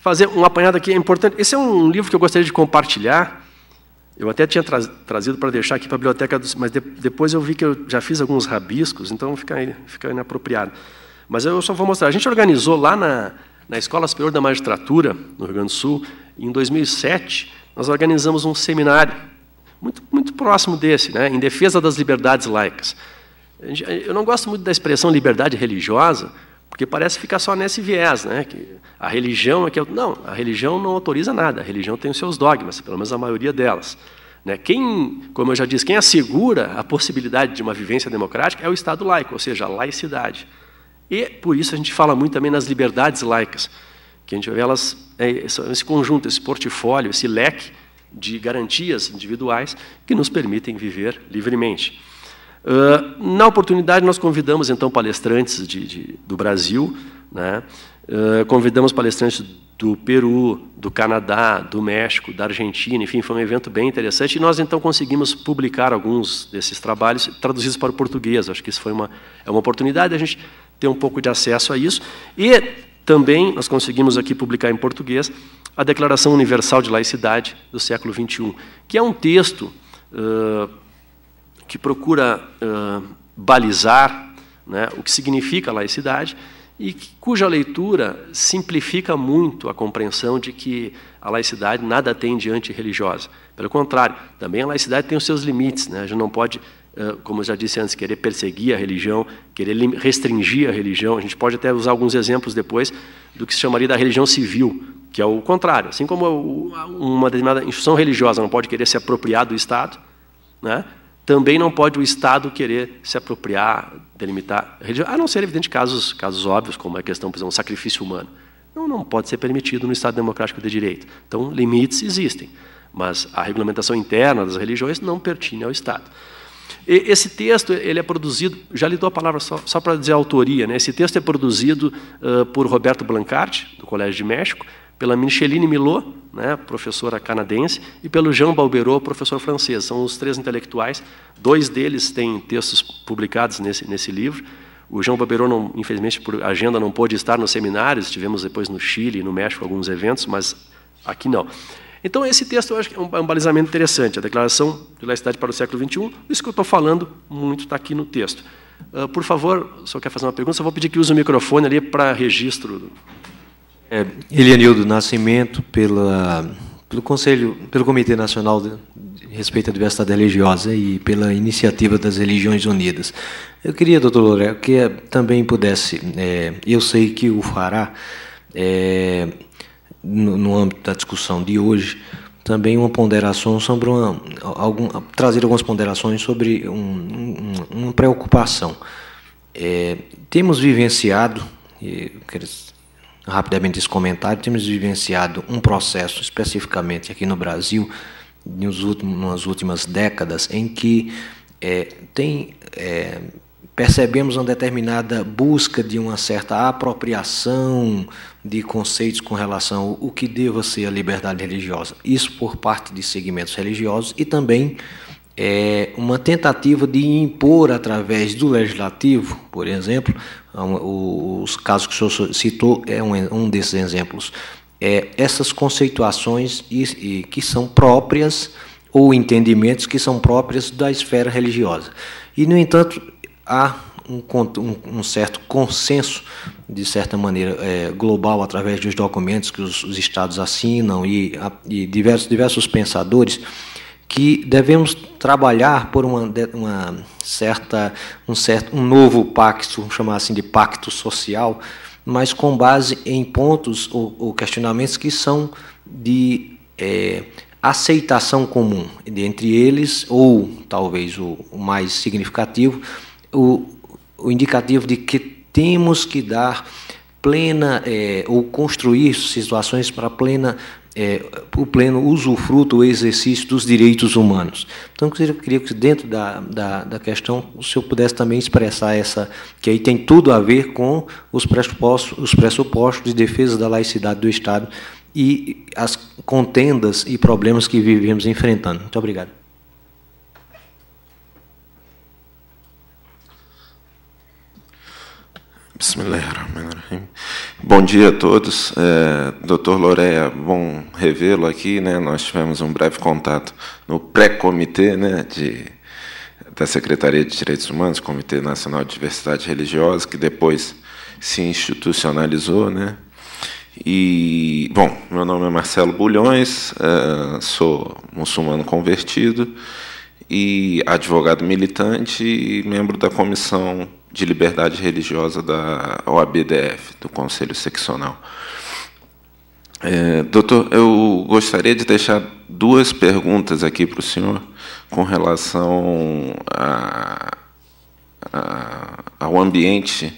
fazer um apanhado aqui, é importante. Esse é um livro que eu gostaria de compartilhar. Eu até tinha tra trazido para deixar aqui para a biblioteca, dos, mas de depois eu vi que eu já fiz alguns rabiscos, então fica, fica inapropriado. Mas eu só vou mostrar. A gente organizou lá na, na Escola Superior da Magistratura, no Rio Grande do Sul, em 2007, nós organizamos um seminário, muito, muito próximo desse, né, em defesa das liberdades laicas. Eu não gosto muito da expressão liberdade religiosa, porque parece ficar só nesse viés, né? Que a religião é que eu, é não, a religião não autoriza nada. A religião tem os seus dogmas, pelo menos a maioria delas. Né? Quem, como eu já disse, quem assegura a possibilidade de uma vivência democrática é o Estado laico, ou seja, a laicidade. E por isso a gente fala muito também nas liberdades laicas que a gente vê elas, é, esse conjunto, esse portfólio, esse leque de garantias individuais que nos permitem viver livremente. Uh, na oportunidade, nós convidamos, então, palestrantes de, de, do Brasil, né? uh, convidamos palestrantes do Peru, do Canadá, do México, da Argentina, enfim, foi um evento bem interessante, e nós, então, conseguimos publicar alguns desses trabalhos traduzidos para o português, acho que isso foi uma, é uma oportunidade a gente ter um pouco de acesso a isso, e também nós conseguimos aqui publicar em português a Declaração Universal de Laicidade do século XXI, que é um texto uh, que procura uh, balizar né, o que significa laicidade e cuja leitura simplifica muito a compreensão de que a laicidade nada tem de antirreligiosa. Pelo contrário, também a laicidade tem os seus limites. Né? A gente não pode ah, como eu já disse antes, querer perseguir a religião, querer restringir a religião. A gente pode até usar alguns exemplos depois do que se chamaria da religião civil, que é o contrário. Assim como uma determinada instituição religiosa não pode querer se apropriar do Estado, né? também não pode o Estado querer se apropriar, delimitar a religião, a não ser, evidente, casos, casos óbvios, como a questão, por exemplo, do sacrifício humano. Não, não pode ser permitido no Estado Democrático de Direito. Então, limites existem, mas a regulamentação interna das religiões não pertine ao Estado. Esse texto ele é produzido, já lhe dou a palavra só, só para dizer a autoria, né? esse texto é produzido uh, por Roberto Blancarte, do Colégio de México, pela Micheline Milot, né, professora canadense, e pelo Jean Balberot, professor francês. São os três intelectuais, dois deles têm textos publicados nesse, nesse livro. O Jean Balberot, não, infelizmente, por agenda, não pôde estar nos seminários, tivemos depois no Chile e no México alguns eventos, mas aqui não. Então, esse texto eu acho que é, é um, balizamento interessante. A Declaração de Laicidade para o Século XXI, isso que eu estou falando muito está aqui no texto. Uh, por favor, só quer fazer uma pergunta, só vou pedir que use o microfone ali para registro. É, Elianildo Nascimento, pela, pelo Conselho, pelo Comitê Nacional de, de Respeito à Diversidade Religiosa e pela iniciativa das Religiões Unidas. Eu queria, doutor Lorel, que também pudesse. É, eu sei que o Fará. É, no, no âmbito da discussão de hoje, também uma ponderação sobre uma, algum, trazer algumas ponderações sobre um, um, uma preocupação. É, temos vivenciado, eu quero rapidamente esse comentário, temos vivenciado um processo especificamente aqui no Brasil, nos últimos, nas últimas décadas, em que é, tem é, percebemos uma determinada busca de uma certa apropriação de conceitos com relação ao o que deva ser a liberdade religiosa. Isso por parte de segmentos religiosos e também é, uma tentativa de impor através do legislativo, por exemplo, os casos que o senhor citou é um, desses exemplos, é, essas conceituações que são próprias ou entendimentos que são próprios da esfera religiosa. E, no entanto, há um, um, certo consenso, de certa maneira, é, global, através dos documentos que os, os estados assinam e, a, e, diversos, diversos pensadores, que devemos trabalhar por uma, uma certa, um, certo, um novo pacto, vamos chamar assim de pacto social, mas com base em pontos ou, ou questionamentos que são de é, aceitação comum, entre eles, ou talvez o, o mais significativo, o, o indicativo de que temos que dar plena é, ou construir situações para plena é, o pleno usufruto ou exercício dos direitos humanos. Então, eu queria que dentro da, da, da, questão o senhor pudesse também expressar essa, que aí tem tudo a ver com os pressupostos, os pressupostos de defesa da laicidade do Estado e as contendas e problemas que vivemos enfrentando. Muito obrigado. Bismillahirrahmanirrahim. Bom dia a todos. É, Dr. Loreia, bom revê-lo aqui. Né? Nós tivemos um breve contato no pré-comitê né, de, da Secretaria de Direitos Humanos, Comitê Nacional de Diversidade Religiosa, que depois se institucionalizou. Né? E, bom, meu nome é Marcelo Bulhões, é, sou muçulmano convertido e advogado militante e membro da Comissão de Liberdade Religiosa da OABDF, do Conselho Seccional. É, doutor, eu gostaria de deixar duas perguntas aqui para o senhor com relação a, a, ao ambiente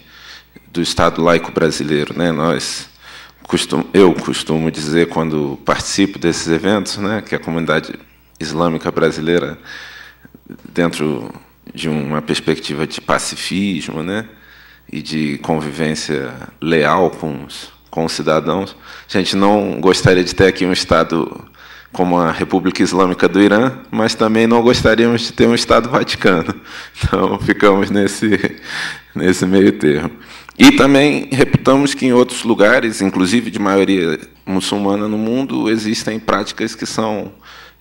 do Estado laico brasileiro. Né? Nós costum, eu costumo dizer, quando participo desses eventos, né, que a comunidade islâmica brasileira dentro de uma perspectiva de pacifismo, né? E de convivência leal com os, com os cidadãos. A gente não gostaria de ter aqui um Estado como a República Islâmica do Irã, mas também não gostaríamos de ter um Estado Vaticano. Então, ficamos nesse, nesse meio termo. E também reputamos que em outros lugares, inclusive de maioria muçulmana no mundo, existem práticas que são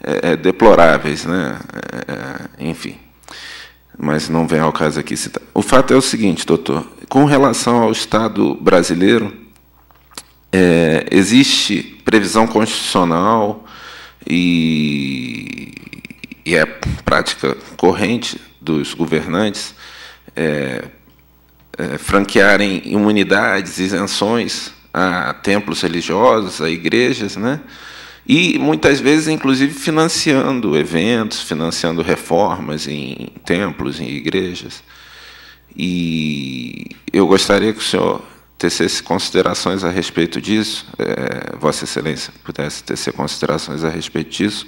é, é, deploráveis, né? É, é, enfim. Mas não vem ao caso aqui citar. O fato é o seguinte, doutor: com relação ao Estado brasileiro, é, existe previsão constitucional e, e, é prática corrente dos governantes é, é, franquearem imunidades, isenções a templos religiosos, a igrejas, né? E muitas vezes, inclusive, financiando eventos, financiando reformas em templos, em igrejas. E eu gostaria que o senhor tecesse considerações a respeito disso, é, Vossa Excelência pudesse tecer considerações a respeito disso.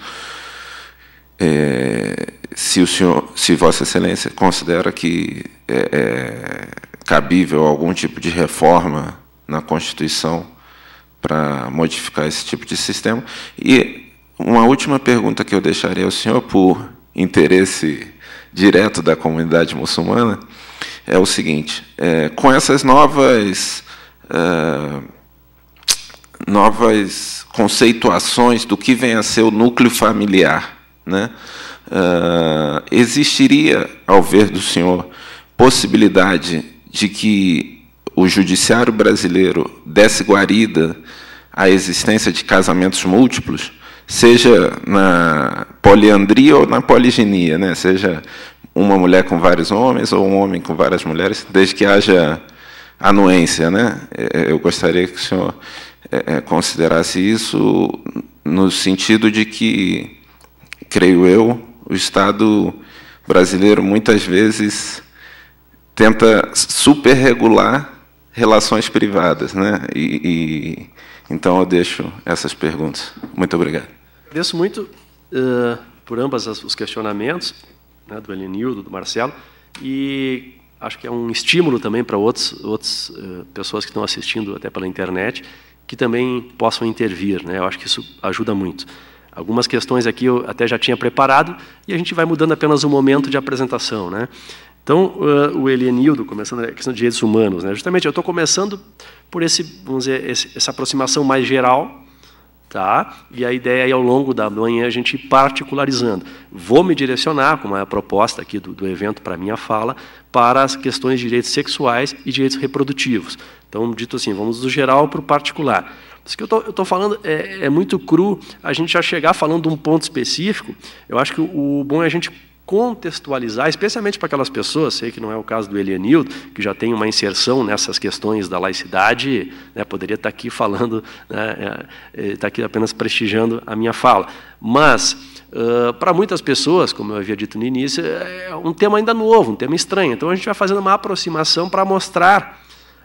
É, se o senhor, se Vossa Excelência considera que é, é cabível algum tipo de reforma na Constituição para modificar esse tipo de sistema. E uma última pergunta que eu deixaria ao senhor, por interesse direto da comunidade muçulmana, é o seguinte: é, com essas novas. É, novas conceituações do que vem a ser o núcleo familiar. Né? É, existiria, ao ver do senhor, possibilidade de que o judiciário brasileiro desse guarida à existência de casamentos múltiplos, seja na poliandria ou na poliginia, né? seja uma mulher com vários homens ou um homem com várias mulheres, desde que haja anuência. Né? É, é, eu gostaria que o senhor é, considerasse isso no sentido de que, creio eu, o Estado brasileiro muitas vezes tenta superregular relações privadas, né? E, e, então eu deixo essas perguntas. Muito obrigado. Agradeço muito uh, por ambas as, os questionamentos né, do Elenildo, do Marcelo, e acho que é um estímulo também para outras outros, uh, pessoas que estão assistindo até pela internet, que também possam intervir, né? Eu acho que isso ajuda muito. Algumas questões aqui eu até já tinha preparado e a gente vai mudando apenas o momento de apresentação, né? Então, uh, o Elienildo, começando a questão de direitos humanos, né? justamente eu estou começando por esse, vamos dizer, esse, essa aproximação mais geral, tá? e a ideia é, ao longo da manhã, a gente ir particularizando. Vou me direcionar, como é a proposta aqui do, do evento para a minha fala, para as questões de direitos sexuais e direitos reprodutivos. Então, dito assim, vamos do geral para o particular. Isso que eu estou falando é, é muito cru, a gente já chegar falando de um ponto específico, eu acho que o, o bom é a gente contextualizar, especialmente para aquelas pessoas, sei que não é o caso do Elianildo, que já tem uma inserção nessas questões da laicidade, né, poderia estar aqui falando, né, está é, é, aqui apenas prestigiando a minha fala. Mas, uh, para muitas pessoas, como eu havia dito no início, é um tema ainda novo, um tema estranho. Então, a gente vai fazendo uma aproximação para mostrar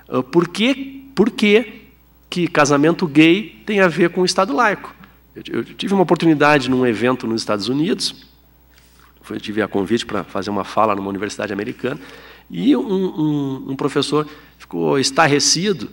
uh, por, que, por que, que casamento gay tem a ver com o Estado laico. Eu, eu tive uma oportunidade num evento nos Estados Unidos, eu tive a convite para fazer uma fala numa universidade americana, e um, um, um professor ficou estarrecido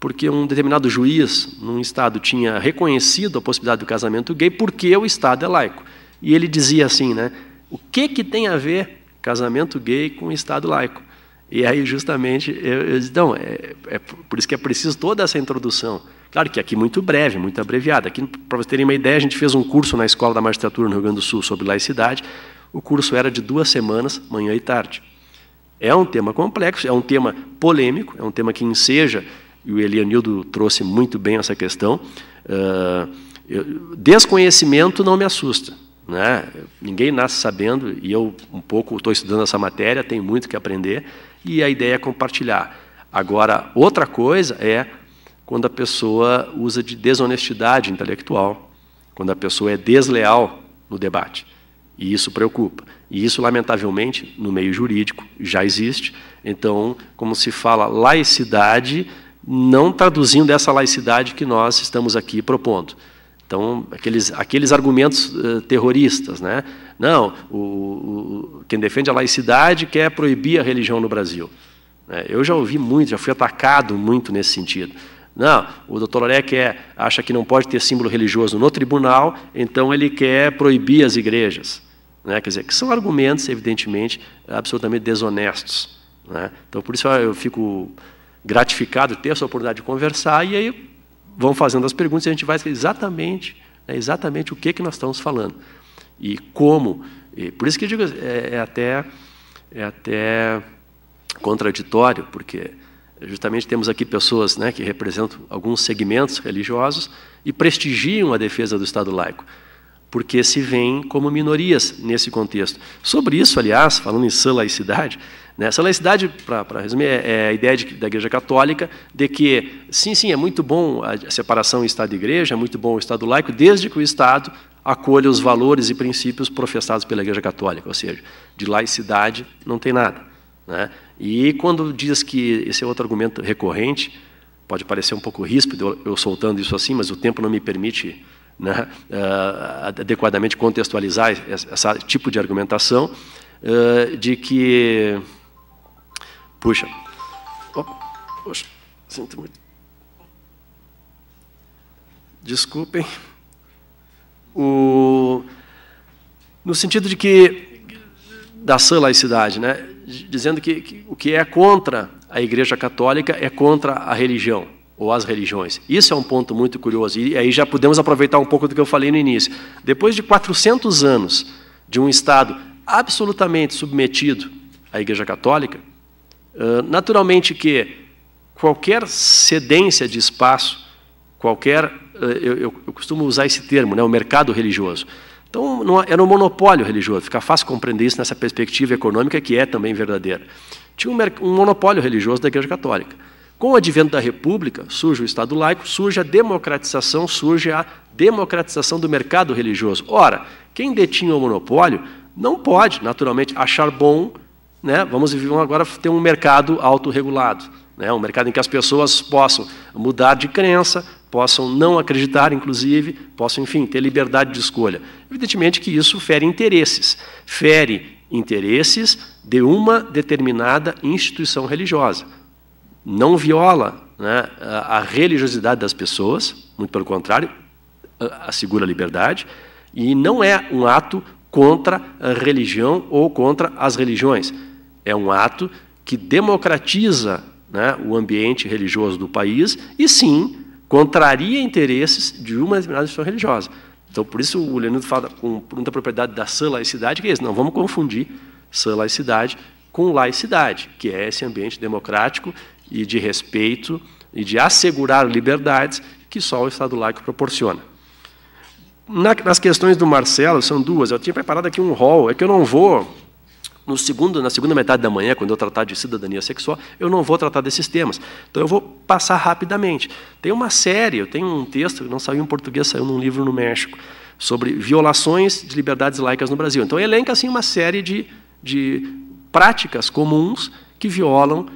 porque um determinado juiz, num estado, tinha reconhecido a possibilidade do casamento gay porque o estado é laico. E ele dizia assim, né? O que que tem a ver casamento gay com o estado laico? E aí justamente, eu, eu então é, é, por isso que é preciso toda essa introdução. Claro que aqui muito breve, muito abreviada. Aqui para vocês terem uma ideia, a gente fez um curso na escola da magistratura no Rio Grande do Sul sobre laicidade. O curso era de duas semanas, manhã e tarde. É um tema complexo, é um tema polêmico, é um tema que enseja, e o Elianildo trouxe muito bem essa questão. Uh, eu, desconhecimento não me assusta. Né? Ninguém nasce sabendo, e eu um pouco estou estudando essa matéria, tenho muito que aprender, e a ideia é compartilhar. Agora, outra coisa é quando a pessoa usa de desonestidade intelectual, quando a pessoa é desleal no debate. E isso preocupa. E isso, lamentavelmente, no meio jurídico já existe. Então, como se fala laicidade, não traduzindo essa laicidade que nós estamos aqui propondo. Então, aqueles, aqueles argumentos uh, terroristas, né? Não, o, o, quem defende a laicidade quer proibir a religião no Brasil. É, eu já ouvi muito, já fui atacado muito nesse sentido. Não, o doutor Loré quer, acha que não pode ter símbolo religioso no tribunal, então ele quer proibir as igrejas. Né? Quer dizer, que são argumentos, evidentemente, absolutamente desonestos. Né? Então, por isso ah, eu fico gratificado de ter essa oportunidade de conversar e aí vão fazendo as perguntas e a gente vai exatamente, né, exatamente o que, que nós estamos falando e como. E por isso que eu digo, é, é até, é até contraditório, porque justamente temos aqui pessoas né, que representam alguns segmentos religiosos e prestigiam a defesa do Estado laico porque se veem como minorias nesse contexto. Sobre isso, aliás, falando em sã laicidade, né, sã laicidade, para resumir, é, é a ideia de, da Igreja Católica de que, sim, sim, é muito bom a separação Estado-Igreja, é muito bom o Estado laico, desde que o Estado acolha os valores e princípios professados pela Igreja Católica, ou seja, de laicidade não tem nada. Né? E quando diz que, esse é outro argumento recorrente, pode parecer um pouco ríspido eu soltando isso assim, mas o tempo não me permite né, ah, adequadamente contextualizar esse tipo de argumentação, ah, de que. Puxa. Poxa, sinto muito. Desculpem. O, no sentido de que. da sã laicidade, né? dizendo que, que o que é contra a Igreja Católica é contra a religião ou as religiões. Isso é um ponto muito curioso. E aí já podemos aproveitar um pouco do que eu falei no início. Depois de 400 anos de um Estado absolutamente submetido à Igreja Católica, naturalmente que qualquer cedência de espaço, qualquer. Eu, eu, costumo usar esse termo, né, o mercado religioso. Então, é, era um monopólio religioso. Fica fácil compreender isso nessa perspectiva econômica, que é também verdadeira. Tinha um, um monopólio religioso da Igreja Católica. Com o advento da República, surge o Estado laico, surge a democratização, surge a democratização do mercado religioso. Ora, quem detinha o monopólio não pode, naturalmente, achar bom, né, vamos agora ter um mercado autorregulado, né, um mercado em que as pessoas possam mudar de crença, possam não acreditar, inclusive, possam, enfim, ter liberdade de escolha. Evidentemente que isso fere interesses, fere interesses de uma determinada instituição religiosa não viola né, a religiosidade das pessoas, muito pelo contrário, assegura a liberdade, e não é um ato contra a religião ou contra as religiões. É um ato que democratiza né, o ambiente religioso do país e, sim, contraria interesses de uma determinada instituição religiosa. Então, por isso, o Leonardo fala com muita propriedade da sã laicidade, que é isso. Não vamos confundir sã laicidade com laicidade, que é esse ambiente democrático e de respeito e de assegurar liberdades que só o Estado laico proporciona. Na, nas questões do Marcelo, são duas. Eu tinha preparado aqui um rol, é que eu não vou no segundo, na segunda metade da manhã, quando eu tratar de cidadania sexual, eu não vou tratar desses temas. Então eu vou passar rapidamente. Tem uma série, eu tenho um texto que não saiu em português, saiu num livro no México, sobre violações de liberdades laicas no Brasil. Então elenca assim uma série de, de práticas comuns que violam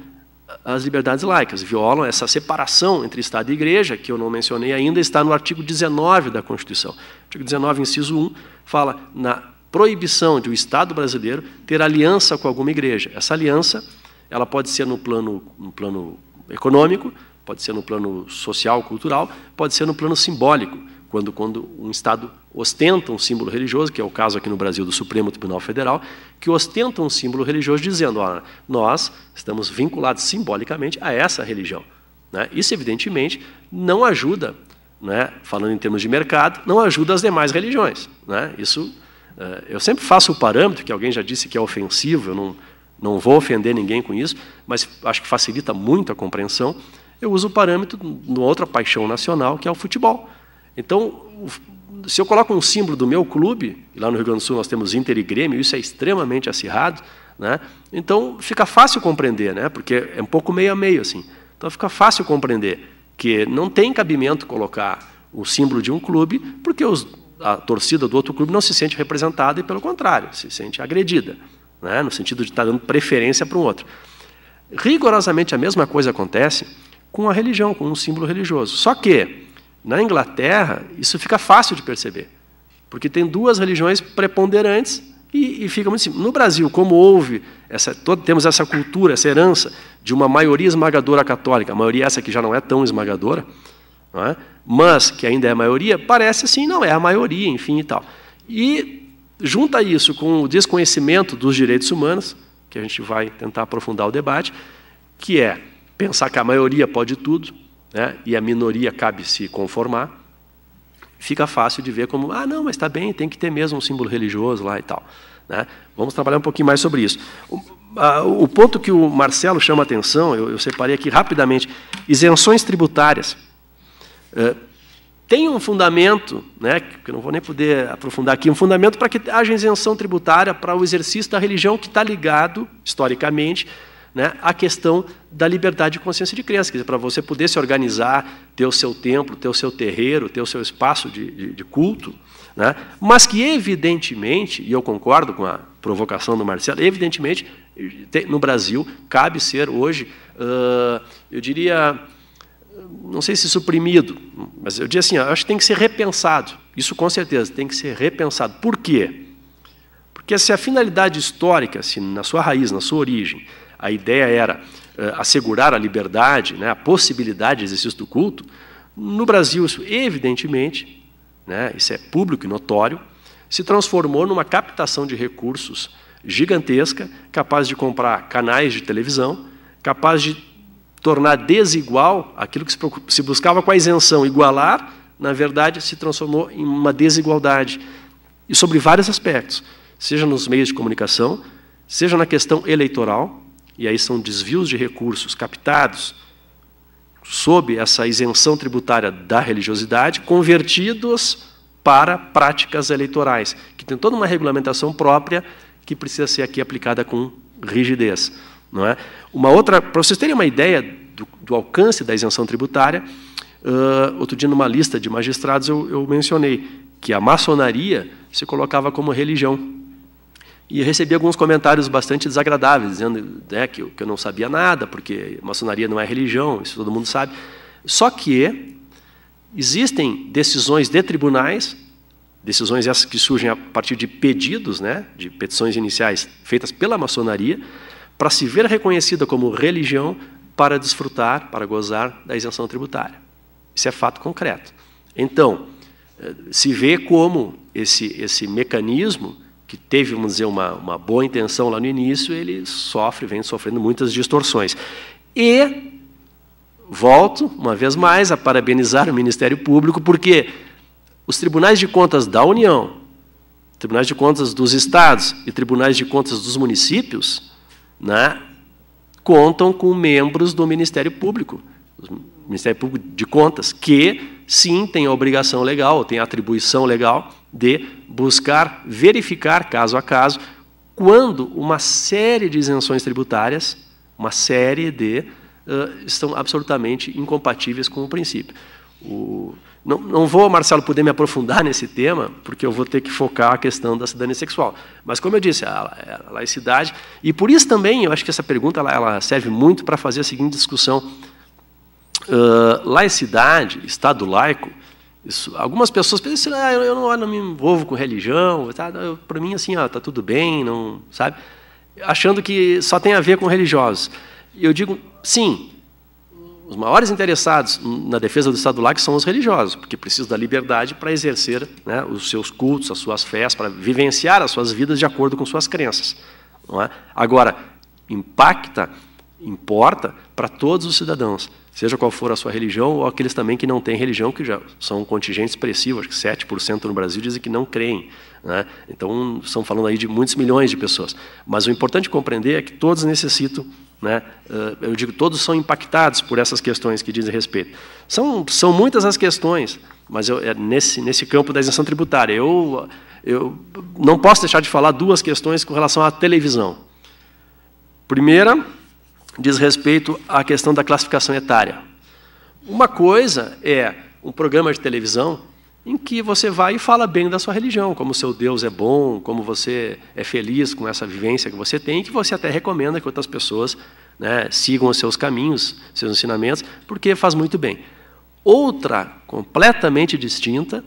as liberdades laicas, violam essa separação entre Estado e Igreja, que eu não mencionei ainda, está no artigo 19 da Constituição. O artigo 19, inciso 1, fala na proibição de o Estado brasileiro ter aliança com alguma igreja. Essa aliança ela pode ser no plano, no plano econômico, pode ser no plano social, cultural, pode ser no plano simbólico quando, quando um Estado ostenta um símbolo religioso, que é o caso aqui no Brasil do Supremo Tribunal Federal, que ostenta um símbolo religioso dizendo, olha, nós estamos vinculados simbolicamente a essa religião. Né? Isso, evidentemente, não ajuda, né? falando em termos de mercado, não ajuda as demais religiões. Né? Isso, eh, eu sempre faço o parâmetro, que alguém já disse que é ofensivo, eu não, não vou ofender ninguém com isso, mas acho que facilita muito a compreensão, eu uso o parâmetro de outra paixão nacional, que é o futebol. Então, se eu coloco um símbolo do meu clube, e lá no Rio Grande do Sul nós temos Inter e Grêmio, isso é extremamente acirrado, né? então fica fácil compreender, né? porque é um pouco meio a meio. Assim. Então fica fácil compreender que não tem cabimento colocar o símbolo de um clube, porque os, a torcida do outro clube não se sente representada e, pelo contrário, se sente agredida, né? no sentido de estar tá dando preferência para um outro. Rigorosamente a mesma coisa acontece com a religião, com um símbolo religioso. Só que na Inglaterra, isso fica fácil de perceber, porque tem duas religiões preponderantes e, e fica muito simples. No Brasil, como houve, essa, todo, temos essa cultura, essa herança de uma maioria esmagadora católica, a maioria essa que já não é tão esmagadora, é? mas que ainda é maioria, parece assim, não é a maioria, enfim e tal. E junta isso com o desconhecimento dos direitos humanos, que a gente vai tentar aprofundar o debate, que é pensar que a maioria pode tudo, né, e a minoria cabe se conformar, fica fácil de ver como, ah, não, mas está bem, tem que ter mesmo um símbolo religioso lá e tal. Né? Vamos trabalhar um pouquinho mais sobre isso. O, a, o ponto que o Marcelo chama atenção, eu, eu separei aqui rapidamente, isenções tributárias. É, tem um fundamento, né, que eu não vou nem poder aprofundar aqui, um fundamento para que haja isenção tributária para o exercício da religião que está ligado, historicamente, né, a questão da liberdade de consciência de crença, para você poder se organizar, ter o seu templo, ter o seu terreiro, ter o seu espaço de, de, de culto, né, mas que, evidentemente, e eu concordo com a provocação do Marcelo, evidentemente, no Brasil, cabe ser hoje, uh, eu diria, não sei se suprimido, mas eu diria assim, acho que tem que ser repensado. Isso com certeza tem que ser repensado. Por quê? Porque se a finalidade histórica, se na sua raiz, na sua origem, a ideia era uh, assegurar a liberdade, né, a possibilidade de exercício do culto, no Brasil isso evidentemente, né, isso é público e notório, se transformou numa captação de recursos gigantesca, capaz de comprar canais de televisão, capaz de tornar desigual aquilo que se buscava com a isenção igualar, na verdade se transformou em uma desigualdade. E sobre vários aspectos, seja nos meios de comunicação, seja na questão eleitoral, e aí são desvios de recursos captados sob essa isenção tributária da religiosidade, convertidos para práticas eleitorais, que tem toda uma regulamentação própria que precisa ser aqui aplicada com rigidez. Não é? Uma outra, para vocês terem uma ideia do, do alcance da isenção tributária, uh, outro dia numa lista de magistrados eu, eu mencionei que a maçonaria se colocava como religião e recebi alguns comentários bastante desagradáveis, dizendo né, que, eu, que eu não sabia nada, porque maçonaria não é religião, isso todo mundo sabe. Só que existem decisões de tribunais, decisões essas que surgem a partir de pedidos, né, de petições iniciais feitas pela maçonaria, para se ver reconhecida como religião, para desfrutar, para gozar da isenção tributária. Isso é fato concreto. Então, eh, se vê como esse, esse mecanismo que teve, vamos dizer, uma, uma boa intenção lá no início, ele sofre, vem sofrendo muitas distorções. E volto, uma vez mais, a parabenizar o Ministério Público, porque os tribunais de contas da União, tribunais de contas dos estados e tribunais de contas dos municípios, né, contam com membros do Ministério Público o Ministério Público de Contas, que sim tem a obrigação legal, tem a atribuição legal de buscar verificar caso a caso quando uma série de isenções tributárias, uma série de uh, estão absolutamente incompatíveis com o princípio. O, não, não vou, Marcelo, poder me aprofundar nesse tema, porque eu vou ter que focar a questão da cidadania sexual. Mas, como eu disse, a, a laicidade. E por isso também, eu acho que essa pergunta ela, ela serve muito para fazer a seguinte discussão ah, laicidade, Estado laico, isso, algumas pessoas pensam assim, ah, eu não, eu não me envolvo com religião, tá, para mim assim, está tudo bem, não sabe? Achando que só tem a ver com religiosos. eu digo, sim, os maiores interessados na defesa do Estado laico são os religiosos, porque precisam da liberdade para exercer né, os seus cultos, as suas fés, para vivenciar as suas vidas de acordo com suas crenças. É? Agora, impacta, importa para todos os cidadãos seja qual for a sua religião, ou aqueles também que não têm religião, que já são um contingente expressivo, acho que 7% no Brasil dizem que não creem. Né? Então, estão falando aí de muitos milhões de pessoas. Mas o importante compreender é que todos necessitam, né? Eh, eu digo, todos são impactados por essas questões que dizem respeito. São, são muitas as questões, mas eu, é nesse, nesse campo da isenção tributária. Eu, eu não posso deixar de falar duas questões com relação à televisão. Primeira, diz respeito à questão da classificação etária. Uma coisa é um programa de televisão em que você vai e fala bem da sua religião, como seu Deus é bom, como você é feliz com essa vivência que você tem, e que você até recomenda que outras pessoas né, sigam os seus caminhos, seus ensinamentos, porque faz muito bem. Outra, completamente distinta,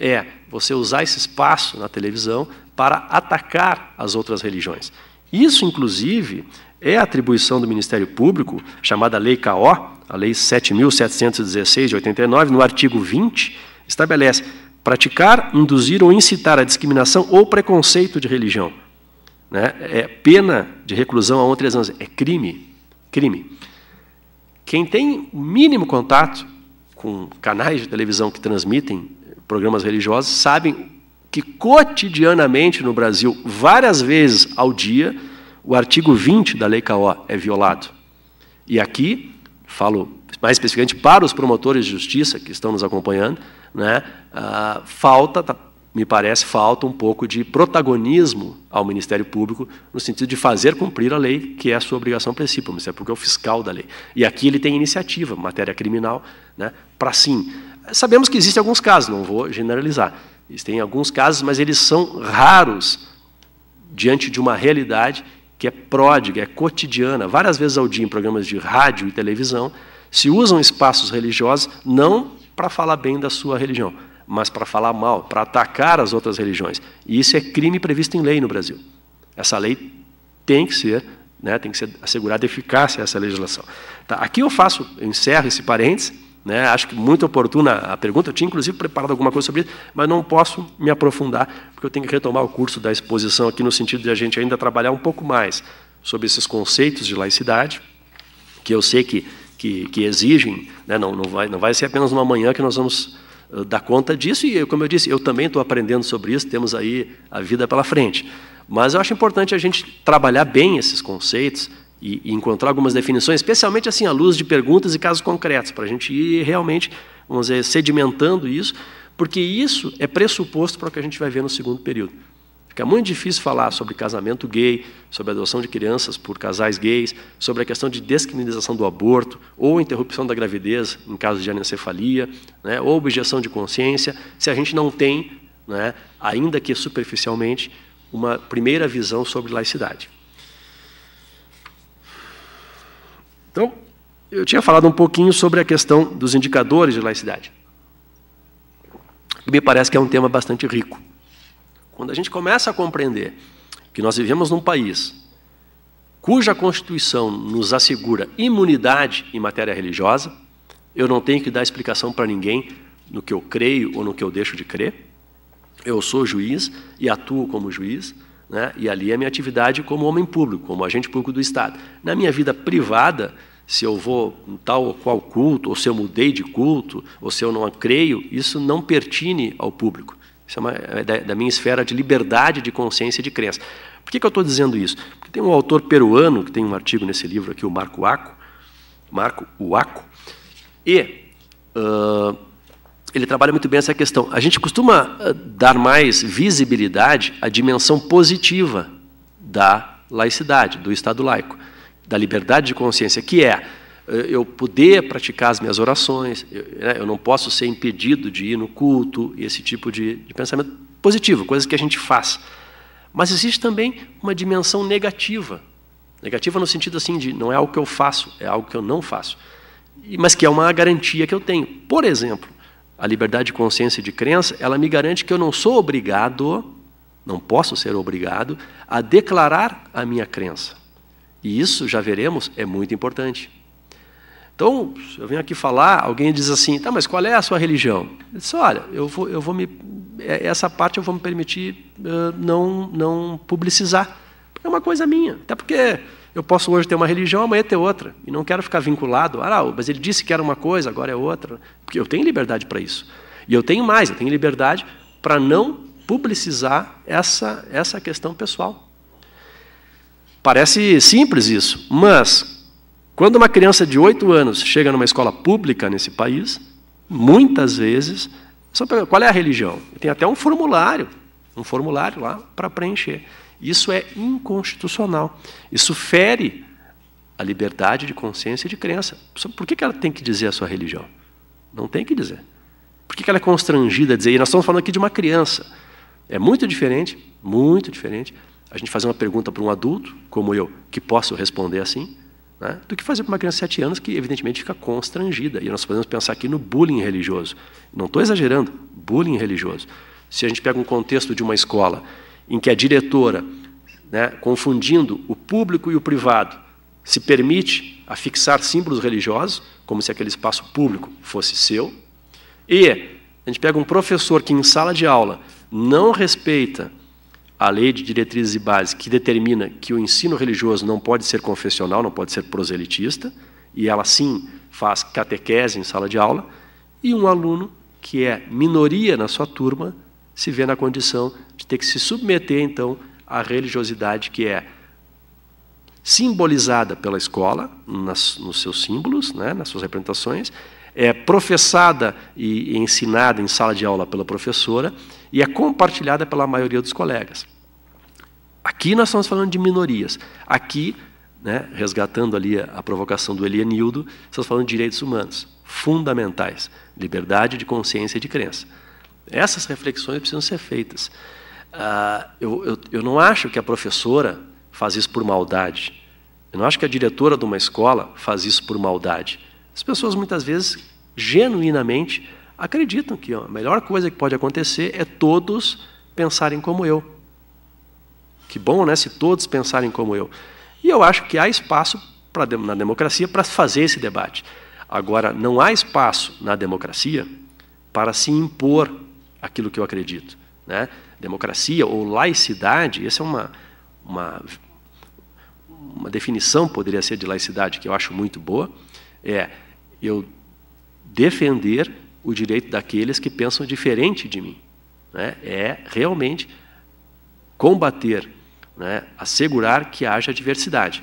é você usar esse espaço na televisão para atacar as outras religiões. Isso, inclusive, é a atribuição do Ministério Público, chamada Lei CAO, a Lei 7.716 de 89, no artigo 20, estabelece praticar, induzir ou incitar a discriminação ou preconceito de religião. Né? É pena de reclusão a 1 3 anos. É crime. Crime. Quem tem o mínimo contato com canais de televisão que transmitem programas religiosos sabem que cotidianamente no Brasil, várias vezes ao dia, o artigo 20 da Lei CAO é violado. E aqui, falo mais especificamente para os promotores de justiça que estão nos acompanhando, né, ah, falta, tá, me parece, falta um pouco de protagonismo ao Ministério Público no sentido de fazer cumprir a lei, que é a sua obrigação principal, mas é porque é o fiscal da lei. E aqui ele tem iniciativa, matéria criminal, né, para sim. Sabemos que existem alguns casos, não vou generalizar. Existem alguns casos, mas eles são raros diante de uma realidade que é pródiga, é cotidiana, várias vezes ao dia em programas de rádio e televisão, se usam espaços religiosos não para falar bem da sua religião, mas para falar mal, para atacar as outras religiões. E isso é crime previsto em lei no Brasil. Essa lei tem que ser, né, tem que ser assegurada eficácia essa legislação. Tá, aqui eu faço, eu encerro esse parênteses né? Acho que muito oportuna a pergunta. Eu tinha, inclusive, preparado alguma coisa sobre isso, mas não posso me aprofundar, porque eu tenho que retomar o curso da exposição aqui, no sentido de a gente ainda trabalhar um pouco mais sobre esses conceitos de laicidade, que eu sei que, que, que exigem, né? não, não, vai, não vai ser apenas uma manhã que nós vamos dar conta disso, e como eu disse, eu também estou aprendendo sobre isso, temos aí a vida pela frente. Mas eu acho importante a gente trabalhar bem esses conceitos, e, e encontrar algumas definições, especialmente assim à luz de perguntas e casos concretos, para a gente ir realmente, vamos dizer, sedimentando isso, porque isso é pressuposto para o que a gente vai ver no segundo período. Fica muito difícil falar sobre casamento gay, sobre adoção de crianças por casais gays, sobre a questão de descriminalização do aborto, ou interrupção da gravidez em caso de anencefalia, né, ou objeção de consciência, se a gente não tem, né, ainda que superficialmente, uma primeira visão sobre laicidade. Então, eu tinha falado um pouquinho sobre a questão dos indicadores de laicidade. me parece que é um tema bastante rico. Quando a gente começa a compreender que nós vivemos num país cuja Constituição nos assegura imunidade em matéria religiosa, eu não tenho que dar explicação para ninguém no que eu creio ou no que eu deixo de crer. Eu sou juiz e atuo como juiz, né? e ali é a minha atividade como homem público, como agente público do Estado. Na minha vida privada, se eu vou em tal ou qual culto, ou se eu mudei de culto, ou se eu não creio, isso não pertine ao público. Isso é, uma, é da, da, minha esfera de liberdade de consciência e de crença. Por que, que eu estou dizendo isso? Porque tem um autor peruano que tem um artigo nesse livro aqui, o Marco Aco, Marco Uaco, e uh, ele trabalha muito bem essa questão. A gente costuma ah, dar mais visibilidade à dimensão positiva da laicidade, do Estado laico da liberdade de consciência, que é eh, eu poder praticar as minhas orações, né, eu, não posso ser impedido de ir no culto, esse tipo de, de pensamento positivo, coisas que a gente faz. Mas existe também uma dimensão negativa. Negativa no sentido assim de não é algo que eu faço, é algo que eu não faço. Mas que é uma garantia que eu tenho. Por exemplo, a liberdade de consciência e de crença, ela me garante que eu não sou obrigado, não posso ser obrigado, a declarar a minha crença. E isso, já veremos, é muito importante. Então, eu venho aqui falar, alguém diz assim, tá, mas qual é a sua religião? Eu disse, olha, eu vou, eu vou me, é, essa parte eu vou me permitir uh, não, não publicizar, porque é uma coisa minha. Até porque eu posso hoje ter uma religião, amanhã ter outra. E não quero ficar vinculado, ah, mas ele disse que era uma coisa, agora é outra. Porque eu tenho liberdade para isso. E eu tenho mais, eu tenho liberdade para não publicizar essa, essa questão pessoal. Parece simples isso, mas quando uma criança de 8 anos chega numa escola pública nesse país, muitas vezes, só qual é a religião? Tem até um formulário, um formulário lá para preencher. Isso é inconstitucional. Isso fere a liberdade de consciência e de crença. Por que ela tem que dizer a sua religião? Não tem que dizer. Por que ela é constrangida a dizer? E nós estamos falando aqui de uma criança. É muito diferente, muito diferente a gente fazer uma pergunta para um adulto, como eu, que posso responder assim, né, do que fazer para uma criança de 7 anos que, evidentemente, fica constrangida. E nós podemos pensar aqui no bullying religioso. Não estou exagerando, bullying religioso. Se a gente pega um contexto de uma escola em que a diretora, né, confundindo o público e o privado, se permite fixar símbolos religiosos, como se aquele espaço público fosse seu, e a gente pega um professor que, em sala de aula, não respeita a lei de diretrizes e bases que determina que o ensino religioso não pode ser confessional, não pode ser proselitista, e ela sim faz catequese em sala de aula, e um aluno que é minoria na sua turma se vê na condição de ter que se submeter então à religiosidade que é simbolizada pela escola nas, nos seus símbolos, né, nas suas representações, é professada e ensinada em sala de aula pela professora e é compartilhada pela maioria dos colegas. Aqui nós estamos falando de minorias. Aqui, né, resgatando ali a provocação do Elianildo, estamos falando de direitos humanos fundamentais, liberdade de consciência e de crença. Essas reflexões precisam ser feitas. Ah, eu, eu, eu não acho que a professora faz isso por maldade. Eu não acho que a diretora de uma escola faz isso por maldade. As pessoas muitas vezes, genuinamente, acreditam que ó, a melhor coisa que pode acontecer é todos pensarem como eu. Que bom, né, se todos pensarem como eu. E eu acho que há espaço pra, na democracia para fazer esse debate. Agora, não há espaço na democracia para se impor aquilo que eu acredito. Né? Democracia ou laicidade, essa é uma, uma, uma definição, poderia ser, de laicidade, que eu acho muito boa, é eu defender o direito daqueles que pensam diferente de mim. Né? É realmente combater, né? assegurar que haja diversidade.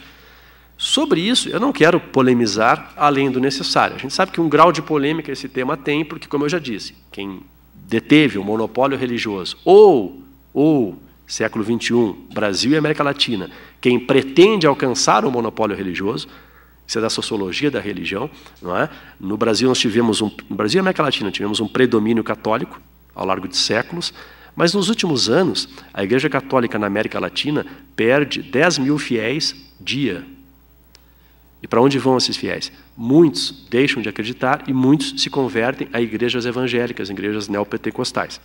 Sobre isso, eu não quero polemizar além do necessário. A gente sabe que um grau de polêmica esse tema tem, porque, como eu já disse, quem deteve o monopólio religioso ou, ou século XXI, Brasil e América Latina, quem pretende alcançar o monopólio religioso, isso é da sociologia da religião, não é? No Brasil nós tivemos um, no Brasil e América Latina tivemos um predomínio católico ao largo de séculos, mas nos últimos anos a Igreja Católica na América Latina perde 10 mil fiéis dia. E para onde vão esses fiéis? Muitos deixam de acreditar e muitos se convertem a igrejas evangélicas, igrejas neopentecostais.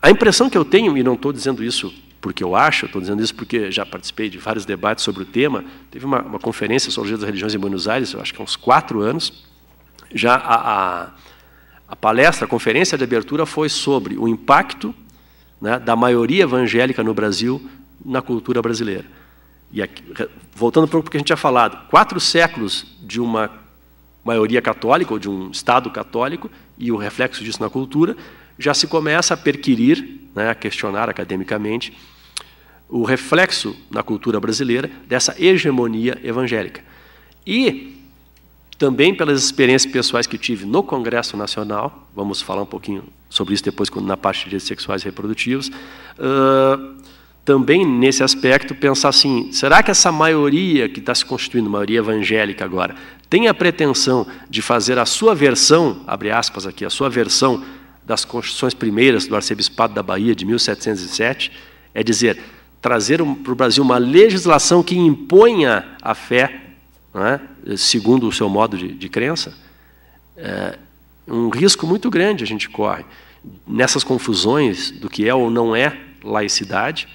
A impressão que eu tenho, e não estou dizendo isso porque eu acho, estou dizendo isso porque já participei de vários debates sobre o tema, teve uma, uma conferência sobre o das religiões em Buenos Aires, eu acho que há uns quatro anos, já a, a, a palestra, a conferência de abertura foi sobre o impacto né, da maioria evangélica no Brasil na cultura brasileira. E aqui, voltando para o que a gente tinha falado, quatro séculos de uma maioria católica, ou de um Estado católico, e o reflexo disso na cultura, já se começa a perquirir, né, a questionar academicamente, o reflexo na cultura brasileira dessa hegemonia evangélica. E também pelas experiências pessoais que tive no Congresso Nacional, vamos falar um pouquinho sobre isso depois na parte de direitos sexuais e reprodutivos, uh, também nesse aspecto pensar assim, será que essa maioria que está se constituindo, maioria evangélica agora, tem a pretensão de fazer a sua versão, abre aspas aqui, a sua versão das Constituições primeiras do Arcebispado da Bahia de 1707 é dizer trazer para o Brasil uma legislação que imponha a fé, é, segundo o seu modo de, de crença, é um risco muito grande a gente corre nessas confusões do que é ou não é laicidade.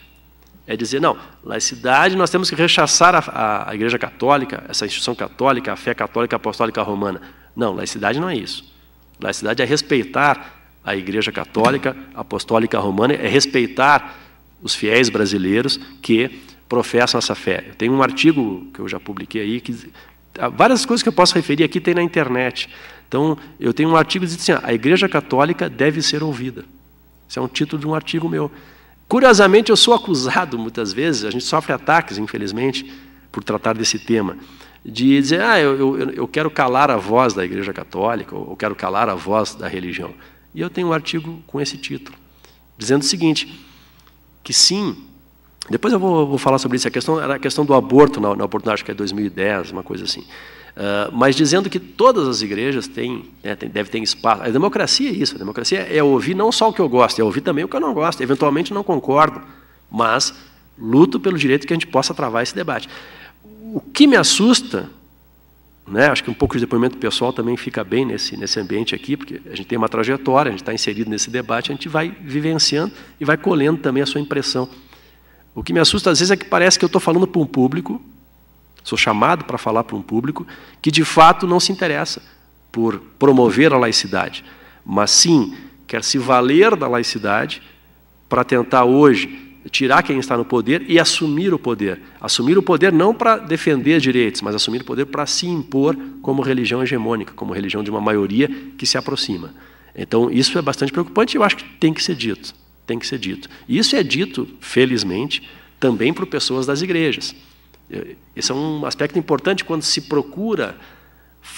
É dizer, não, laicidade nós temos que rechaçar a, a Igreja Católica, essa instituição católica, a fé católica apostólica romana. Não, laicidade não é isso. Laicidade é respeitar a Igreja Católica Apostólica Romana é respeitar os fiéis brasileiros que professam essa fé. Tem um artigo que eu já publiquei aí que várias coisas que eu posso referir aqui tem na internet. Então, eu tenho um artigo que diz assim: a Igreja Católica deve ser ouvida. Esse é um título de um artigo meu. Curiosamente, eu sou acusado muitas vezes, a gente sofre ataques, infelizmente, por tratar desse tema, de dizer, ah, eu, eu, eu quero calar a voz da Igreja Católica, ou eu quero calar a voz da religião. E eu tenho um artigo com esse título, dizendo o seguinte: que sim, depois eu vou, vou falar sobre isso, a questão era a questão do aborto na, na oportunidade, acho que é 2010, uma coisa assim. Uh, mas dizendo que todas as igrejas têm, né, tem, devem ter espaço. A democracia é isso, a democracia é ouvir não só o que eu gosto, é ouvir também o que eu não gosto. Eventualmente não concordo, mas luto pelo direito que a gente possa travar esse debate. O que me assusta né? Acho que um pouco de depoimento pessoal também fica bem nesse, nesse ambiente aqui, porque a gente tem uma trajetória, a gente está inserido nesse debate, a gente vai vivenciando e vai colhendo também a sua impressão. O que me assusta às vezes é que parece que eu estou falando para um público, sou chamado para falar para um público, que de fato não se interessa por promover a laicidade, mas sim quer se valer da laicidade para tentar hoje tirar quem está no poder e assumir o poder. Assumir o poder não para defender direitos, mas assumir o poder para se impor como religião hegemônica, como religião de uma maioria que se aproxima. Então, isso é bastante preocupante e eu acho que tem que ser dito. Tem que ser dito. E isso é dito, felizmente, também por pessoas das igrejas. É, esse é um aspecto importante quando se procura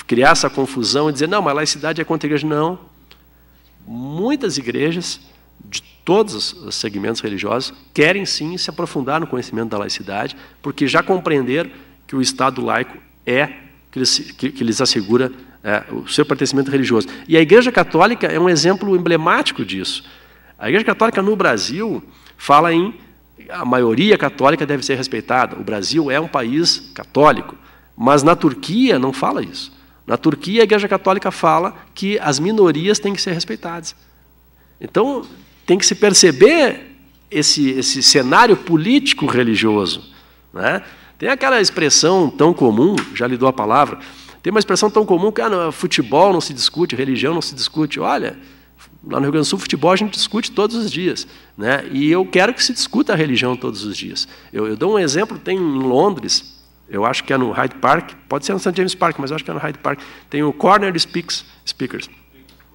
criar essa confusão e dizer, não, mas laicidade é contra a igreja. Não. Muitas igrejas de todos os segmentos religiosos, querem sim se aprofundar no conhecimento da laicidade, porque já compreenderam que o Estado laico é, que, lhes, que, que lhes assegura é, o seu pertencimento religioso. E a Igreja Católica é um exemplo emblemático disso. A Igreja Católica no Brasil fala em a maioria católica deve ser respeitada. O Brasil é um país católico, mas na Turquia não fala isso. Na Turquia a Igreja Católica fala que as minorias têm que ser respeitadas. Então, tem que se perceber esse, esse cenário político-religioso. Né? Tem aquela expressão tão comum, já lhe dou a palavra, tem uma expressão tão comum que ah, não, futebol não se discute, religião não se discute. Olha, lá no Rio Grande do Sul, futebol a gente discute todos os dias. Né? E eu quero que se discuta a religião todos os dias. Eu, eu dou um exemplo, tem em Londres, eu acho que é no Hyde Park, pode ser no St. James Park, mas eu acho que é no Hyde Park, tem o Corner Speaks, Speakers.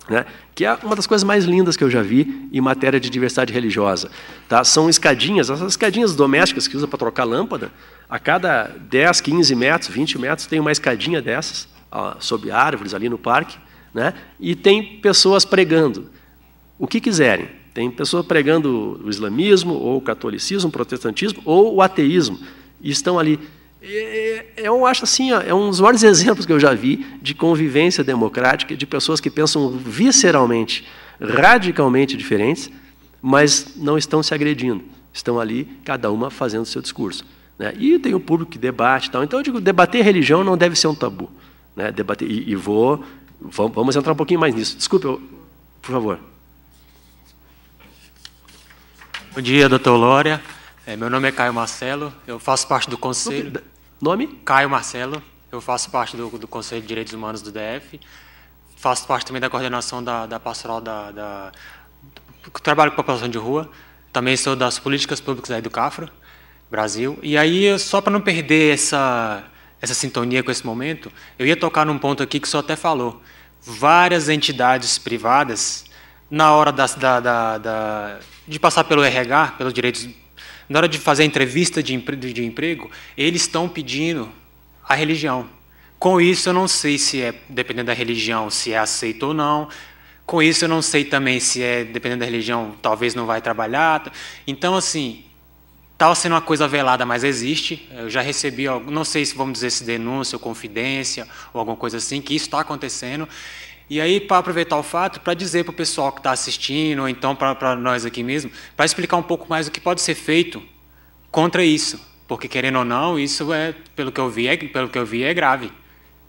Né? que é uma das coisas mais lindas que eu já vi em matéria de diversidade religiosa. Tá? São escadinhas, essas escadinhas domésticas que usa para trocar lâmpada, a cada 10, 15 metros, 20 metros, tem uma escadinha dessas, ó, sob árvores ali no parque, né? e tem pessoas pregando o que quiserem. Tem pessoas pregando o islamismo, ou o catolicismo, o protestantismo, ou o ateísmo, e estão ali eu acho assim, é um dos maiores exemplos que eu já vi de convivência democrática, de pessoas que pensam visceralmente, radicalmente diferentes, mas não estão se agredindo. Estão ali, cada uma fazendo o seu discurso. Né? E tem o público que debate. Tal. Então, eu digo, debater religião não deve ser um tabu. Né? Debater, e, vou, vamos entrar um pouquinho mais nisso. Desculpe, eu, por favor. Bom dia, doutor Lória. É, meu nome é Caio Marcelo, eu faço parte do conselho. Nome? Caio Marcelo. Eu faço parte do, do Conselho de Direitos Humanos do DF. Faço parte também da coordenação da, da pastoral da, da trabalho com população de rua. Também sou das políticas públicas aí do Cafra, Brasil. E aí, só para não perder essa, essa sintonia com esse momento, eu ia tocar num ponto aqui que só até falou. Várias entidades privadas, na hora da, da, da, da de passar pelo RH, pelos direitos na hora de fazer a entrevista de, de emprego, eles estão pedindo a religião. Com isso, eu não sei se é, dependendo da religião, se é aceito ou não. Com isso, eu não sei também se é, dependendo da religião, talvez não vai trabalhar. Então, assim, estava tá sendo uma coisa velada, mas existe. Eu já recebi, não sei se vamos dizer se denúncia ou confidência ou alguma coisa assim, que isso está acontecendo. E aí, para aproveitar o fato, para dizer para o pessoal que está assistindo, ou então para nós aqui mesmo, para explicar um pouco mais o que pode ser feito contra isso. Porque, querendo ou não, isso é, pelo que eu vi, é, pelo que eu vi, é grave.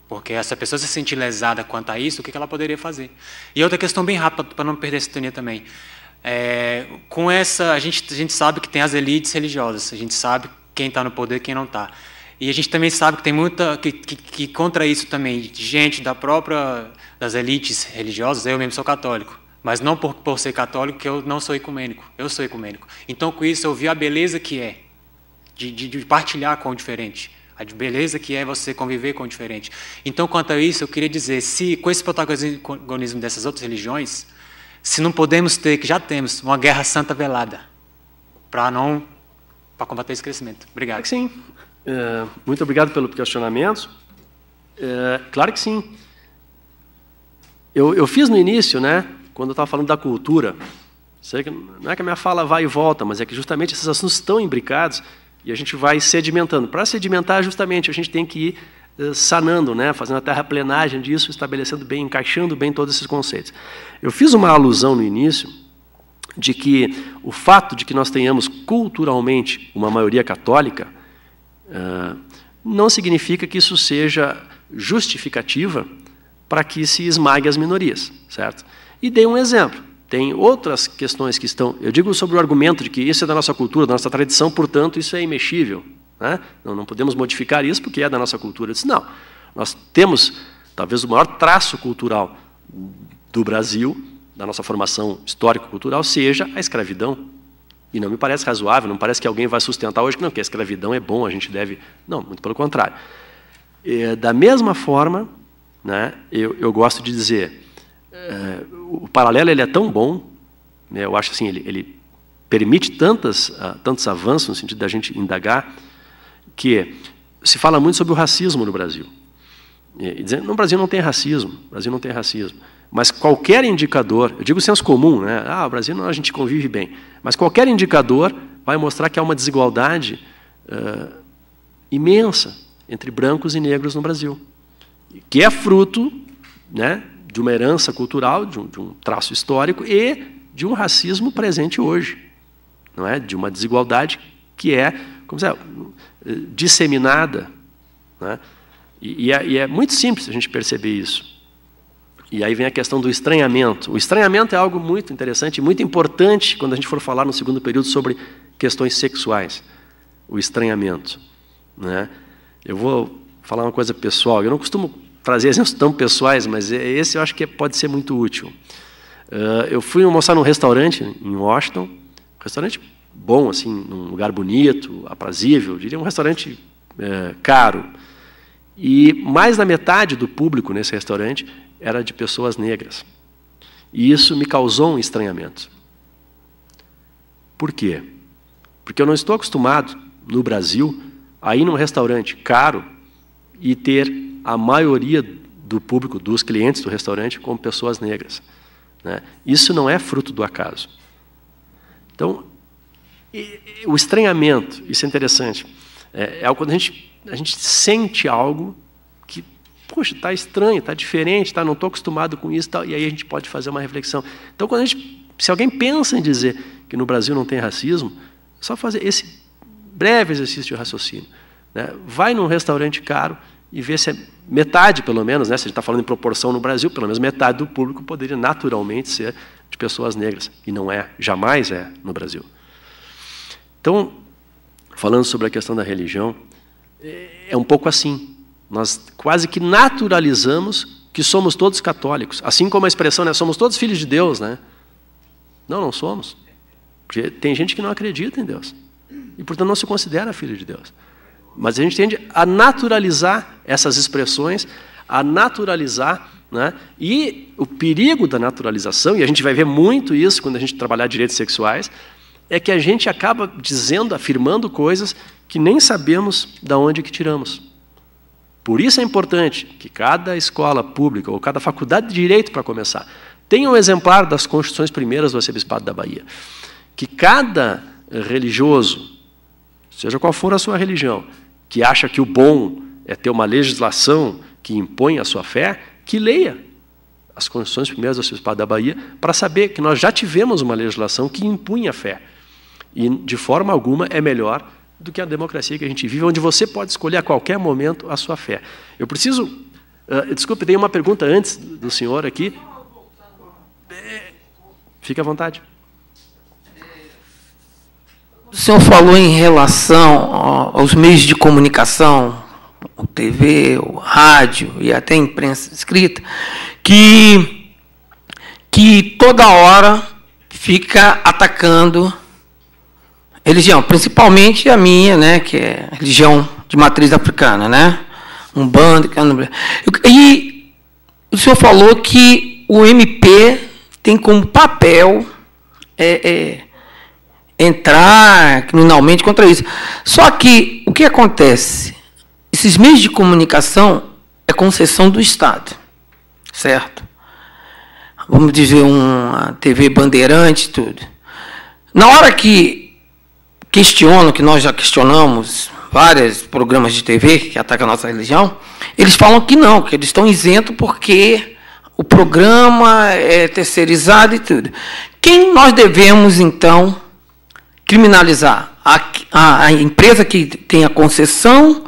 Porque essa pessoa se sentir lesada quanto a isso, o que ela poderia fazer? E outra questão bem rápida, para não perder a sintonia também. É, com essa, a gente, a gente sabe que tem as elites religiosas, a gente sabe quem está no poder e quem não está. E a gente também sabe que tem muita. Que, que, que, contra isso também, gente da própria das elites religiosas, eu mesmo sou católico, mas não por, por ser católico que eu não sou ecumênico, eu sou ecumênico. Então, com isso, eu vi a beleza que é de, de, de partilhar com o diferente, a beleza que é você conviver com o diferente. Então, quanto a isso, eu queria dizer, se com esse protagonismo dessas outras religiões, se não podemos ter, que já temos, uma guerra santa velada, para não para combater esse crescimento. Obrigado. Claro que sim. É, muito obrigado pelo questionamento. É, claro que sim. Eu, eu fiz no início, né, quando eu estava falando da cultura, sei que não é que a minha fala vai e volta, mas é que justamente esses assuntos estão imbricados e a gente vai sedimentando. Para sedimentar, justamente, a gente tem que ir eh, sanando, né, fazendo a terraplenagem disso, estabelecendo bem, encaixando bem todos esses conceitos. Eu fiz uma alusão no início de que o fato de que nós tenhamos culturalmente uma maioria católica eh, não significa que isso seja justificativa para que se esmague as minorias, certo? E dei um exemplo. Tem outras questões que estão. Eu digo sobre o argumento de que isso é da nossa cultura, da nossa tradição, portanto isso é imexível. Né? Não, não podemos modificar isso porque é da nossa cultura. Eu disse, não. Nós temos talvez o maior traço cultural do Brasil, da nossa formação histórico-cultural, seja a escravidão. E não me parece razoável, não parece que alguém vai sustentar hoje que não, que a escravidão é bom, a gente deve. Não, muito pelo contrário. É, da mesma forma, né? Eu, eu gosto de dizer, é, o paralelo ele é tão bom, né? eu acho assim, ele, ele permite tantas, uh, tantos avanços no sentido da gente indagar, que se fala muito sobre o racismo no Brasil. E dizendo, no Brasil não tem racismo, Brasil não tem racismo. Mas qualquer indicador, eu digo senso comum, né? Ah, o Brasil não, a gente convive bem. Mas qualquer indicador vai mostrar que há uma desigualdade uh, imensa entre brancos e negros no Brasil que é fruto né, de uma herança cultural, de um, de um traço histórico e de um racismo presente hoje, não é? De uma desigualdade que é, como se é, disseminada, né? E, e, é, e é muito simples a gente perceber isso. E aí vem a questão do estranhamento. O estranhamento é algo muito interessante, e muito importante quando a gente for falar no segundo período sobre questões sexuais. O estranhamento, né? Eu vou falar uma coisa pessoal. Eu não costumo trazer exemplos tão pessoais, mas é, esse eu acho que pode ser muito útil. Uh, eu fui almoçar num restaurante em Washington, um restaurante bom, assim, num lugar bonito, aprazível, diria um restaurante é, caro. E mais da metade do público nesse restaurante era de pessoas negras. E isso me causou um estranhamento. Por quê? Porque eu não estou acostumado, no Brasil, a ir num restaurante caro e ter a maioria do público, dos clientes do restaurante, como pessoas negras. Né? Isso não é fruto do acaso. Então, e, e, o estranhamento, isso é interessante, é, é quando a gente, a gente sente algo que, poxa, está estranho, está diferente, tá, não estou acostumado com isso, e aí a gente pode fazer uma reflexão. Então, quando a gente, se alguém pensa em dizer que no Brasil não tem racismo, é só fazer esse breve exercício de raciocínio. Né? Vai num restaurante caro, e ver se é metade, pelo menos, né, se a gente está falando em proporção no Brasil, pelo menos metade do público poderia naturalmente ser de pessoas negras. E não é, jamais é no Brasil. Então, falando sobre a questão da religião, é, é um pouco assim. Nós quase que naturalizamos que somos todos católicos. Assim como a expressão, né, somos todos filhos de Deus, né? Não, não somos. Porque tem gente que não acredita em Deus. E, portanto, não se considera filho de Deus. Mas a gente tende a naturalizar essas expressões, a naturalizar. Né? E o perigo da naturalização, e a gente vai ver muito isso quando a gente trabalhar direitos sexuais, é que a gente acaba dizendo, afirmando coisas que nem sabemos de onde que tiramos. Por isso é importante que cada escola pública ou cada faculdade de direito, para começar, tenha um exemplar das constituições primeiras do arcebispado da Bahia. Que cada religioso, seja qual for a sua religião, que acha que o bom é ter uma legislação que impõe a sua fé, que leia as Constituições Primeiras do Arcebispado da Bahia para saber que nós já tivemos uma legislação que impunha a fé. E, de forma alguma, é melhor do que a democracia que a gente vive, onde você pode escolher a qualquer momento a sua fé. Eu preciso. Uh, desculpe, tem uma pergunta antes do senhor aqui. É, fique à vontade. O senhor falou em relação aos meios de comunicação, o TV, o rádio e até a imprensa escrita, que, que toda hora fica atacando religião, principalmente a minha, né, que é religião de matriz africana, né? Umbanda, candomblé. E o senhor falou que o MP tem como papel é, é, entrar criminalmente contra isso. Só que o que acontece? Esses meios de comunicação é concessão do Estado, certo? Vamos dizer uma TV bandeirante, tudo. Na hora que questionam, que nós já questionamos vários programas de TV que atacam a nossa religião, eles falam que não, que eles estão isentos porque o programa é terceirizado e tudo. Quem nós devemos, então, criminalizar a, a, a empresa que tem a concessão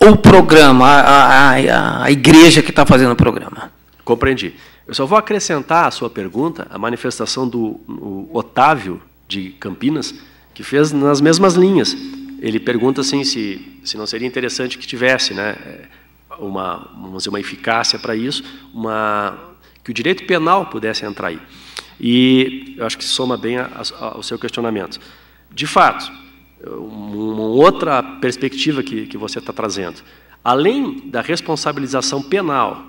ou o programa, a, a, a igreja que está fazendo o programa? Compreendi. Eu só vou acrescentar à sua pergunta a manifestação do Otávio de Campinas, que fez nas mesmas linhas. Ele pergunta assim se, se não seria interessante que tivesse, né, é, uma, vamos dizer, uma eficácia para isso, uma, que o direito penal pudesse entrar aí. E eu acho que soma bem a, a, ao seu questionamento de fato, é uma outra perspectiva que, que você está trazendo. Além da responsabilização penal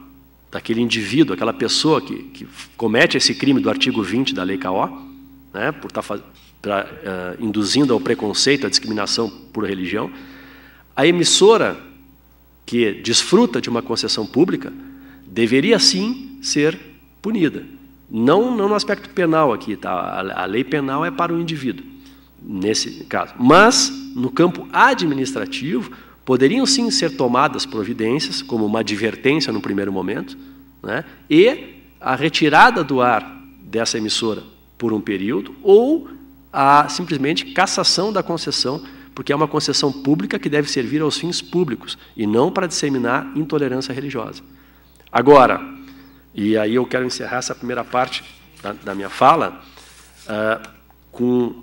daquele indivíduo, aquela pessoa que, que comete esse crime do artigo 20 da Lei K.O., né, por estar tá, pra, uh, induzindo ao preconceito, à discriminação por religião, a emissora que desfruta de uma concessão pública deveria sim ser punida. Não, não no aspecto penal aqui, tá? a, a lei penal é para o indivíduo nesse caso. Mas, no campo administrativo, poderiam sim ser tomadas providências, como uma advertência no primeiro momento, né, e a retirada do ar dessa emissora por um período, ou a simplesmente cassação da concessão, porque é uma concessão pública que deve servir aos fins públicos e não para disseminar intolerância religiosa. Agora, e aí eu quero encerrar essa primeira parte da, da minha fala uh, com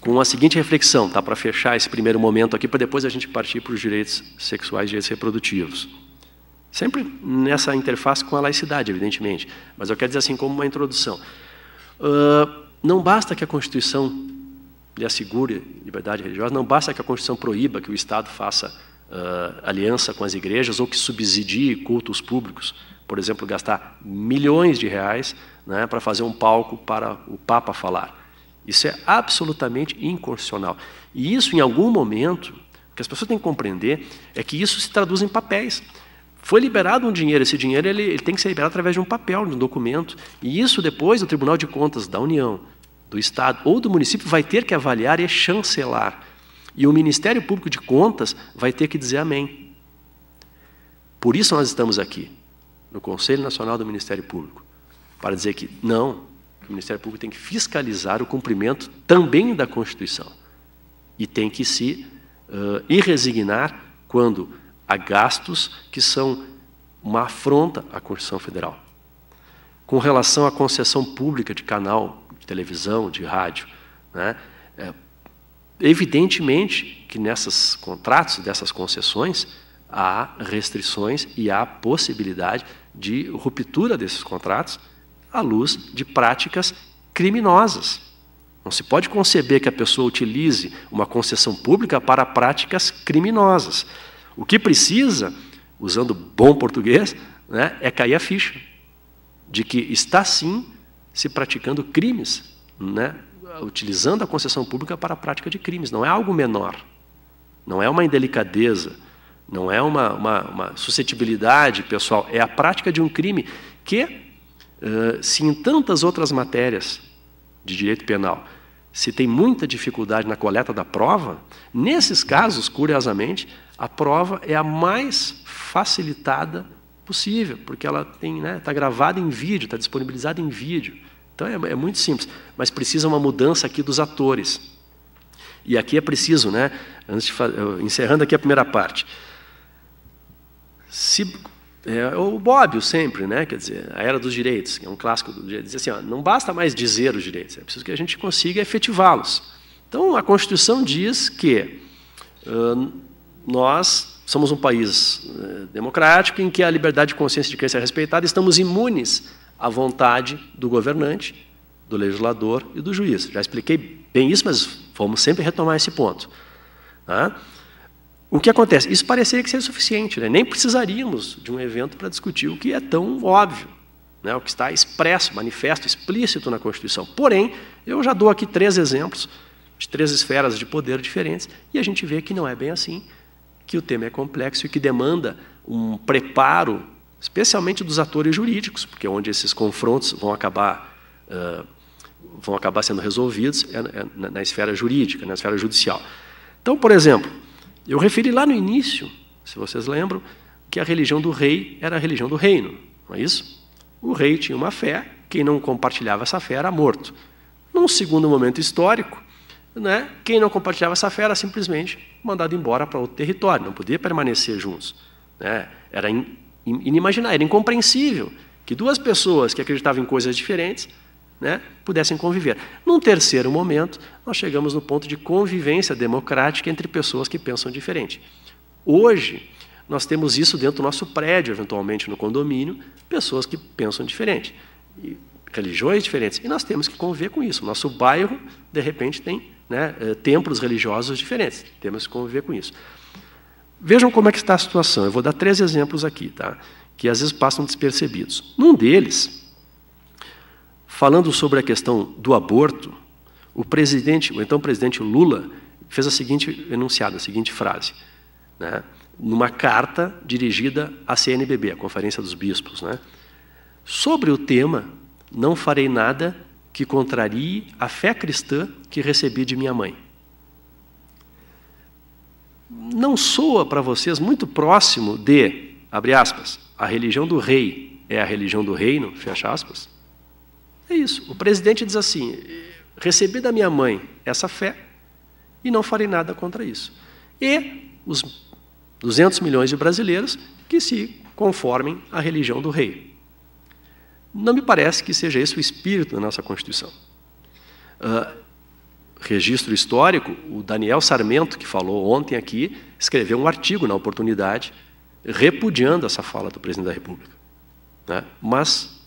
com a seguinte reflexão, tá? Para fechar esse primeiro momento aqui, para depois a gente partir para os direitos sexuais e direitos reprodutivos. Sempre nessa interface com a laicidade, evidentemente, mas eu quero dizer assim como uma introdução. Uh, não basta que a Constituição lhe assegure liberdade religiosa, não basta que a Constituição proíba que o Estado faça uh, aliança com as igrejas ou que subsidie cultos públicos, por exemplo, gastar milhões de reais né, para fazer um palco para o Papa falar. Isso é absolutamente inconstitucional. E isso, em algum momento, o que as pessoas têm que compreender é que isso se traduz em papéis. Foi liberado um dinheiro, esse dinheiro ele, ele tem que ser liberado através de um papel, de um documento. E isso depois o Tribunal de Contas da União, do Estado ou do município vai ter que avaliar e chancelar. E o Ministério Público de Contas vai ter que dizer amém. Por isso nós estamos aqui, no Conselho Nacional do Ministério Público, para dizer que não, o Ministério Público tem que fiscalizar o cumprimento também da Constituição e tem que se uh, irresignar quando há gastos que são uma afronta à Constituição Federal. Com relação à concessão pública de canal de televisão, de rádio, né, é, evidentemente que nesses contratos dessas concessões há restrições e há possibilidade de ruptura desses contratos à luz de práticas criminosas. Não se pode conceber que a pessoa utilize uma concessão pública para práticas criminosas. O que precisa, usando bom português, né, é cair a ficha de que está sim se praticando crimes, né, utilizando a concessão pública para a prática de crimes. Não é algo menor, não é uma indelicadeza, não é uma, uma, uma suscetibilidade pessoal, é a prática de um crime que eh, se em tantas outras matérias de direito penal se tem muita dificuldade na coleta da prova, nesses casos, curiosamente, a prova é a mais facilitada possível, porque ela tem, né, está gravada em vídeo, está disponibilizada em vídeo. Então é, é, muito simples, mas precisa uma mudança aqui dos atores. E aqui é preciso, né, antes de, eh, encerrando aqui a primeira parte. Se é, o Bobbio sempre, né? quer dizer, a era dos direitos, que é um clássico do direito, diz assim, ó, não basta mais dizer os direitos, é preciso que a gente consiga efetivá-los. Então, a Constituição diz que uh, nós somos um país uh, democrático em que a liberdade de consciência de crença é respeitada, estamos imunes à vontade do governante, do legislador e do juiz. Já expliquei bem isso, mas vamos sempre retomar esse ponto. Né? O que acontece? Isso pareceria que seria suficiente, né? nem precisaríamos de um evento para discutir o que é tão óbvio, né? o que está expresso, manifesto, explícito na Constituição. Porém, eu já dou aqui três exemplos de três esferas de poder diferentes e a gente vê que não é bem assim, que o tema é complexo e que demanda um preparo, especialmente dos atores jurídicos, porque é onde esses confrontos vão acabar. Uh, vão acabar sendo resolvidos é, é, na esfera jurídica, na esfera judicial. Então, por exemplo, eu referi lá no início, se vocês lembram, que a religião do rei era a religião do reino, não é isso? O rei tinha uma fé, quem não compartilhava essa fé era morto. Num segundo momento histórico, né, quem não compartilhava essa fé era simplesmente mandado embora para outro território, não podia permanecer juntos. Né? Era inimaginável, era incompreensível que duas pessoas que acreditavam em coisas diferentes né, pudessem conviver. Num terceiro momento, nós chegamos no ponto de convivência democrática entre pessoas que pensam diferente. Hoje, nós temos isso dentro do nosso prédio, eventualmente no condomínio, pessoas que pensam diferente, e religiões diferentes, e nós temos que conviver com isso. Nosso bairro, de repente, tem né, eh, templos religiosos diferentes, temos que conviver com isso. Vejam como é que está a situação. Eu vou dar três exemplos aqui, tá? que às vezes passam despercebidos. Num deles, Falando sobre a questão do aborto, o presidente, o então presidente Lula, fez a seguinte enunciado, a seguinte frase, né, numa carta dirigida à CNBB, a Conferência dos Bispos, né, sobre o tema não farei nada que contrarie a fé cristã que recebi de minha mãe. Não soa para vocês muito próximo de, abre aspas, a religião do rei é a religião do reino, fecha aspas? É isso. O presidente diz assim: recebi da minha mãe essa fé e não farei nada contra isso. E os 200 milhões de brasileiros que se conformem à religião do rei. Não me parece que seja esse o espírito da nossa Constituição. Uh, registro histórico, o Daniel Sarmento, que falou ontem aqui, escreveu um artigo na oportunidade repudiando essa fala do presidente da República. Né? Mas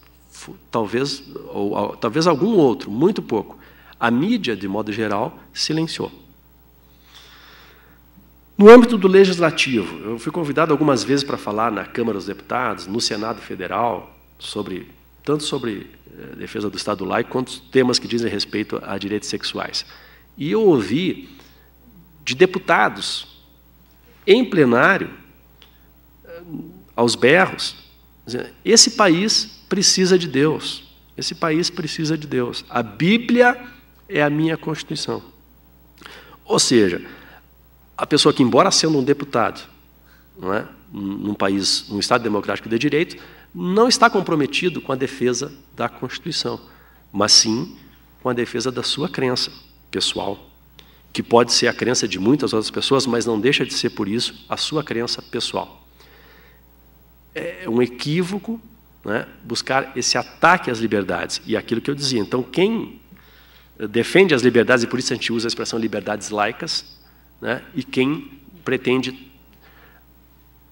talvez, ou, ou, talvez algum outro, muito pouco. A mídia, de modo geral, silenciou. No âmbito do legislativo, eu fui convidado algumas vezes para falar na Câmara dos Deputados, no Senado Federal, sobre tanto sobre eh, defesa do Estado laico quanto temas que dizem respeito a direitos sexuais. E eu ouvi de deputados em plenário eh, aos berros, esse país precisa de Deus. Esse país precisa de Deus. A Bíblia é a minha Constituição. Ou seja, a pessoa que, embora sendo um deputado, não é, num país, num Estado democrático de direito, não está comprometido com a defesa da Constituição, mas sim com a defesa da sua crença pessoal, que pode ser a crença de muitas outras pessoas, mas não deixa de ser, por isso, a sua crença pessoal. É um equívoco né, buscar esse ataque às liberdades. E aquilo que eu dizia. Então, quem eh, defende as liberdades, e por isso a gente usa a expressão liberdades laicas, né, e quem pretende,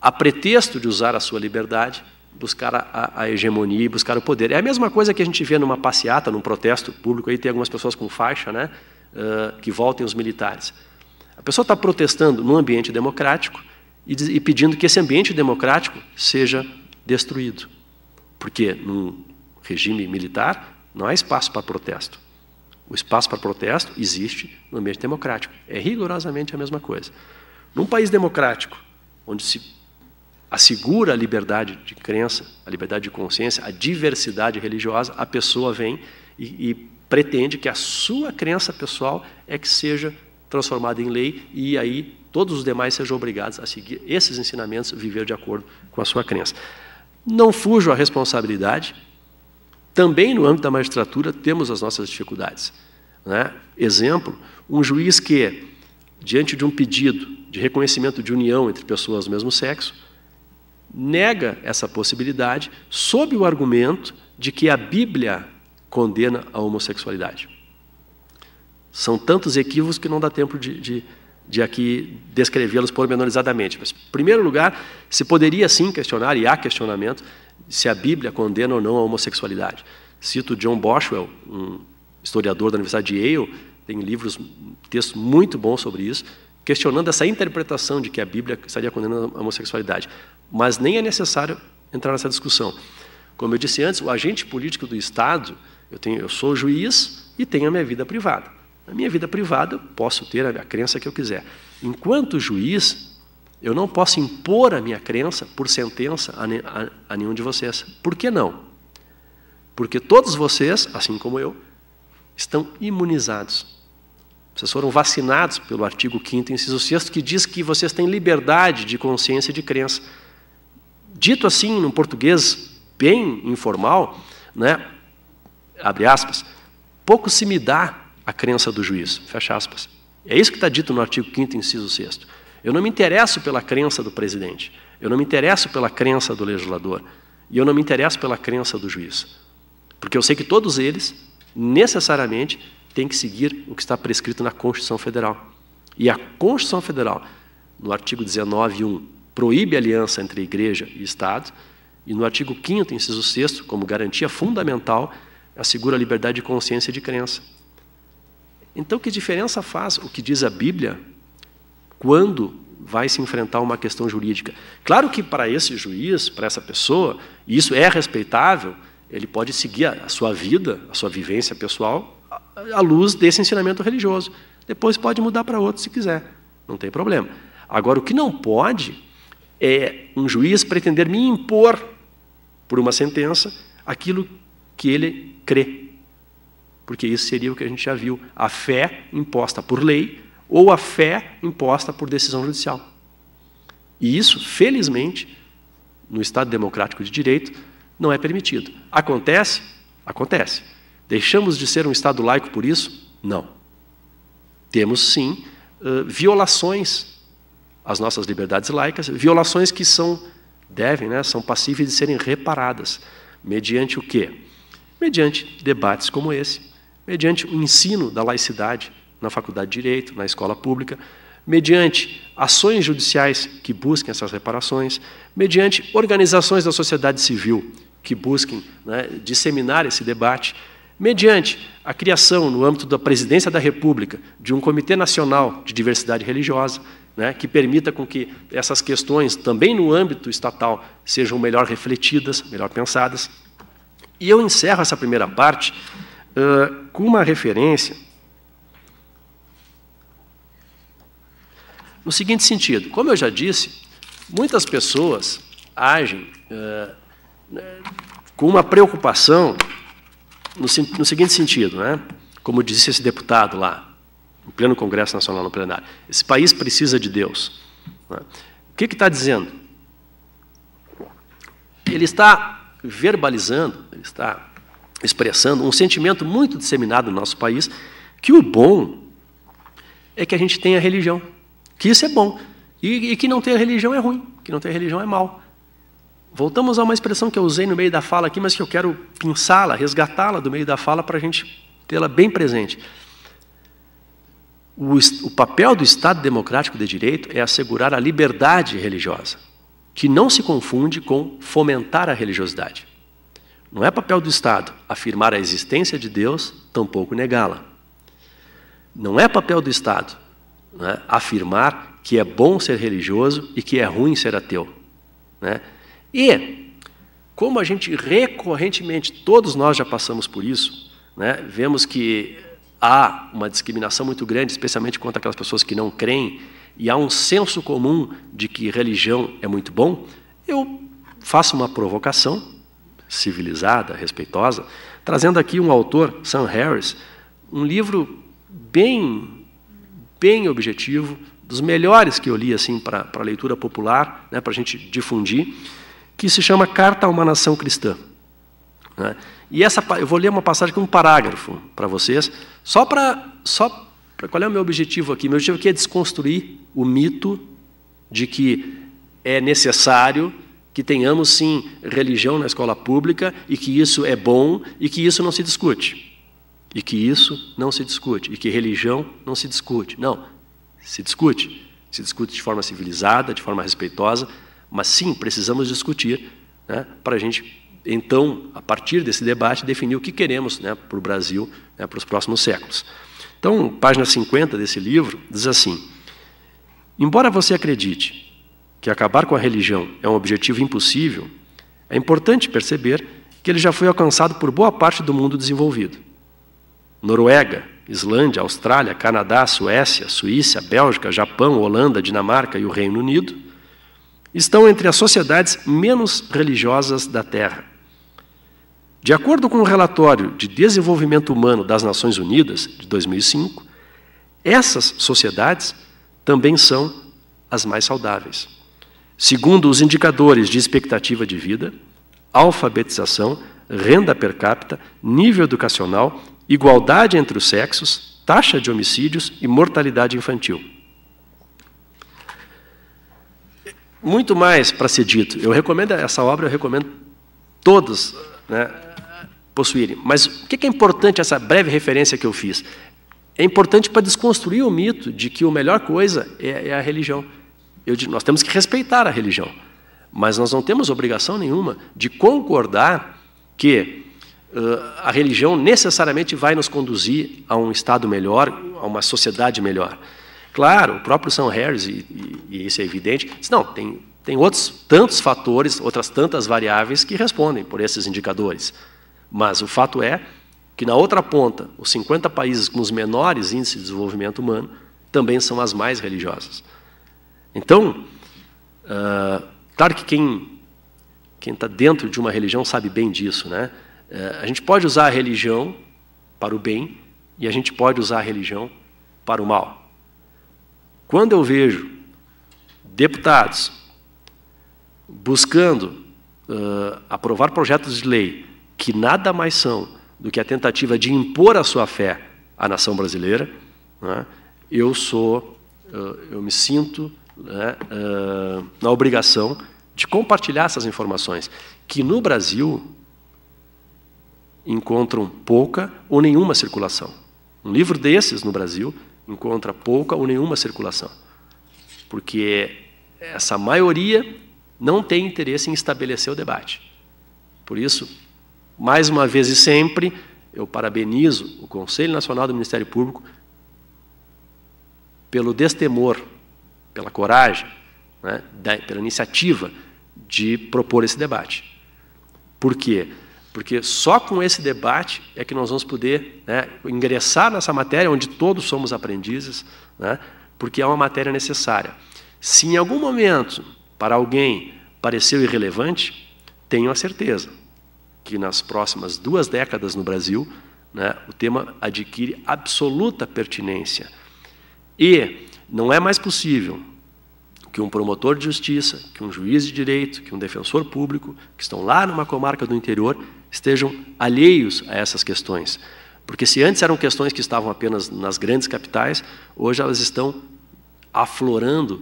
a pretexto de usar a sua liberdade, buscar a, a, hegemonia e buscar o poder. É a mesma coisa que a gente vê numa passeata, num protesto público, aí tem algumas pessoas com faixa, né, uh, que voltem os militares. A pessoa está protestando num ambiente democrático e, e pedindo que esse ambiente democrático seja destruído. Porque num regime militar não há espaço para protesto. O espaço para protesto existe no ambiente democrático. É rigorosamente a mesma coisa. Num país democrático, onde se assegura a liberdade de crença, a liberdade de consciência, a diversidade religiosa, a pessoa vem e, e pretende que a sua crença pessoal é que seja transformada em lei e aí todos os demais sejam obrigados a seguir esses ensinamentos, viver de acordo com a sua crença. Não fujo à responsabilidade. Também no âmbito da magistratura temos as nossas dificuldades. Né? Exemplo, um juiz que, diante de um pedido de reconhecimento de união entre pessoas do mesmo sexo, nega essa possibilidade sob o argumento de que a Bíblia condena a homossexualidade. São tantos equívocos que não dá tempo de, de de aqui descrevê-los pormenorizadamente. Mas, em primeiro lugar, se poderia sim questionar, e há questionamento, se a Bíblia condena ou não a homossexualidade. Cito John Boswell, um historiador da Universidade de Yale, tem livros, textos muito bons sobre isso, questionando essa interpretação de que a Bíblia estaria condenando a homossexualidade. Mas nem é necessário entrar nessa discussão. Como eu disse antes, o agente político do Estado, eu, tenho, eu sou juiz e tenho a minha vida privada. Na minha vida privada, eu posso ter a crença que eu quiser. Enquanto juiz, eu não posso impor a minha crença por sentença a, a, a nenhum de vocês. Por que não? Porque todos vocês, assim como eu, estão imunizados. Vocês foram vacinados pelo artigo 5, inciso 6, que diz que vocês têm liberdade de consciência e de crença. Dito assim, num português bem informal, né, abre aspas, pouco se me dá a crença do juiz. Fecha aspas. É isso que está dito no artigo 5, inciso 6. Eu não me interesso pela crença do presidente, eu não me interesso pela crença do legislador, e eu não me interesso pela crença do juiz. Porque eu sei que todos eles, necessariamente, têm que seguir o que está prescrito na Constituição Federal. E a Constituição Federal, no artigo 19.1, proíbe aliança entre igreja e Estado, e no artigo 5, inciso 6, como garantia fundamental, assegura a liberdade de consciência e de crença. Então, que diferença faz o que diz a Bíblia quando vai se enfrentar uma questão jurídica? Claro que para esse juiz, para essa pessoa, isso é respeitável, ele pode seguir a sua vida, a sua vivência pessoal, à luz desse ensinamento religioso. Depois pode mudar para outro se quiser, não tem problema. Agora, o que não pode é um juiz pretender me impor por uma sentença aquilo que ele crê porque isso seria o que a gente já viu: a fé imposta por lei ou a fé imposta por decisão judicial. E isso, felizmente, no Estado democrático de direito, não é permitido. Acontece? Acontece. Deixamos de ser um Estado laico por isso? Não. Temos sim violações às nossas liberdades laicas, violações que são devem, né, são passíveis de serem reparadas mediante o quê? Mediante debates como esse, mediante o ensino da laicidade na faculdade de direito, na escola pública, mediante ações judiciais que busquem essas reparações, mediante organizações da sociedade civil que busquem né, disseminar esse debate, mediante a criação, no âmbito da Presidência da República, de um Comitê Nacional de Diversidade Religiosa, né, que permita com que essas questões, também no âmbito estatal, sejam melhor refletidas, melhor pensadas. E eu encerro essa primeira parte uh, com uma referência no seguinte sentido: como eu já disse, muitas pessoas agem uh, com uma preocupação no, no seguinte sentido, né? como disse esse deputado lá, no pleno Congresso Nacional, no plenário: esse país precisa de Deus. Né? O que está dizendo? Ele está verbalizando, ele está expressando um sentimento muito disseminado no nosso país, que o bom é que a gente tenha religião, que isso é bom, e, e que não ter religião é ruim, que não ter religião é mal. Voltamos a uma expressão que eu usei no meio da fala aqui, mas que eu quero pinçá-la, resgatá-la do meio da fala para a gente tê-la bem presente. O, o papel do Estado democrático de direito é assegurar a liberdade religiosa, que não se confunde com fomentar a religiosidade. Não é papel do Estado afirmar a existência de Deus, tampouco negá-la. Não é papel do Estado né, afirmar que é bom ser religioso e que é ruim ser ateu. Né? E, como a gente recorrentemente, todos nós já passamos por isso, né, vemos que há uma discriminação muito grande, especialmente contra aquelas pessoas que não creem, e há um senso comum de que religião é muito bom, eu faço uma provocação civilizada, respeitosa, trazendo aqui um autor, Sam Harris, um livro bem, bem objetivo, dos melhores que eu li assim para a leitura popular, né, para a gente difundir, que se chama Carta a uma Nação Cristã. Né? E essa, eu vou ler uma passagem com um parágrafo para vocês, só para só qual é o meu objetivo aqui? Meu objetivo aqui é desconstruir o mito de que é necessário que tenhamos sim religião na escola pública e que isso é bom e que isso não se discute. E que isso não se discute, e que religião não se discute. Não, se discute. Se discute de forma civilizada, de forma respeitosa, mas sim precisamos discutir né, para a gente, então, a partir desse debate, definir o que queremos né, para o Brasil né, para os próximos séculos. Então, página 50 desse livro diz assim: Embora você acredite que acabar com a religião é um objetivo impossível, é importante perceber que ele já foi alcançado por boa parte do mundo desenvolvido. Noruega, Islândia, Austrália, Canadá, Suécia, Suíça, Bélgica, Japão, Holanda, Dinamarca e o Reino Unido estão entre as sociedades menos religiosas da Terra. De acordo com o relatório de desenvolvimento humano das Nações Unidas, de 2005, essas sociedades também são as mais saudáveis segundo os indicadores de expectativa de vida, alfabetização, renda per capita, nível educacional, igualdade entre os sexos, taxa de homicídios e mortalidade infantil. Muito mais para ser dito. Eu recomendo essa obra, eu recomendo todos né, possuírem. Mas o que é importante essa breve referência que eu fiz? É importante para desconstruir o mito de que a melhor coisa é, é a religião. Eu, nós temos que respeitar a religião, mas nós não temos obrigação nenhuma de concordar que uh, a religião necessariamente vai nos conduzir a um Estado melhor, a uma sociedade melhor. Claro, o próprio Sam Harris, e, e, e isso é evidente, diz, não, tem, tem outros tantos fatores, outras tantas variáveis que respondem por esses indicadores. Mas o fato é que, na outra ponta, os 50 países com os menores índices de desenvolvimento humano também são as mais religiosas. Então, uh, claro que quem quem está dentro de uma religião sabe bem disso, né? Uh, a gente pode usar a religião para o bem e a gente pode usar a religião para o mal. Quando eu vejo deputados buscando uh, aprovar projetos de lei que nada mais são do que a tentativa de impor a sua fé à nação brasileira, né, eu sou, uh, eu me sinto né, uh, na obrigação de compartilhar essas informações, que no Brasil encontram pouca ou nenhuma circulação. Um livro desses no Brasil encontra pouca ou nenhuma circulação, porque essa maioria não tem interesse em estabelecer o debate. Por isso, mais uma vez e sempre, eu parabenizo o Conselho Nacional do Ministério Público pelo destemor pela coragem, né, da, pela iniciativa de propor esse debate. Por quê? Porque só com esse debate é que nós vamos poder né, ingressar nessa matéria onde todos somos aprendizes, né, porque é uma matéria necessária. Se em algum momento para alguém pareceu irrelevante, tenho a certeza que nas próximas duas décadas no Brasil, né, o tema adquire absoluta pertinência. E não é mais possível que um promotor de justiça, que um juiz de direito, que um defensor público, que estão lá numa comarca do interior, estejam alheios a essas questões. Porque se antes eram questões que estavam apenas nas grandes capitais, hoje elas estão aflorando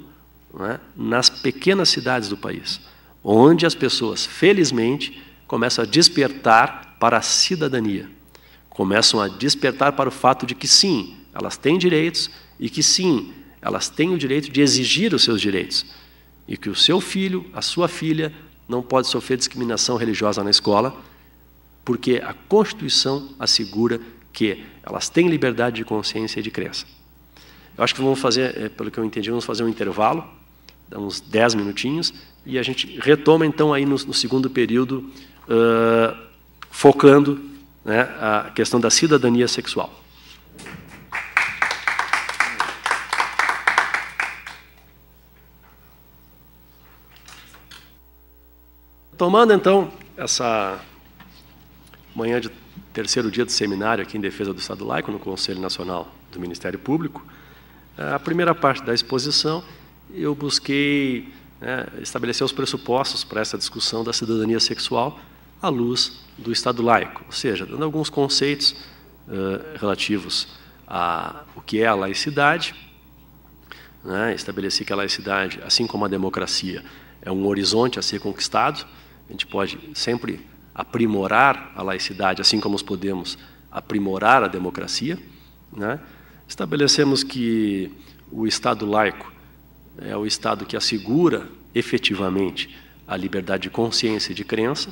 é, nas pequenas cidades do país, onde as pessoas, felizmente, começam a despertar para a cidadania, começam a despertar para o fato de que sim, elas têm direitos e que sim, elas têm o direito de exigir os seus direitos. E que o seu filho, a sua filha, não pode sofrer discriminação religiosa na escola, porque a Constituição assegura que elas têm liberdade de consciência e de crença. Eu acho que vamos fazer, é, pelo que eu entendi, vamos fazer um intervalo, uns 10 minutinhos, e a gente retoma então aí no, no segundo período, uh, focando né, a questão da cidadania sexual. Tomando então essa manhã de terceiro dia do seminário aqui em defesa do Estado laico no Conselho Nacional do Ministério Público, é, a primeira parte da exposição eu busquei né, estabelecer os pressupostos para essa discussão da cidadania sexual à luz do Estado laico, ou seja, dando alguns conceitos uh, relativos a o que é a laicidade. Né, estabeleci que a laicidade, assim como a democracia, é um horizonte a ser conquistado a gente pode sempre aprimorar a laicidade, assim como os podemos aprimorar a democracia. Né? Estabelecemos que o Estado laico é o Estado que assegura efetivamente a liberdade de consciência e de crença,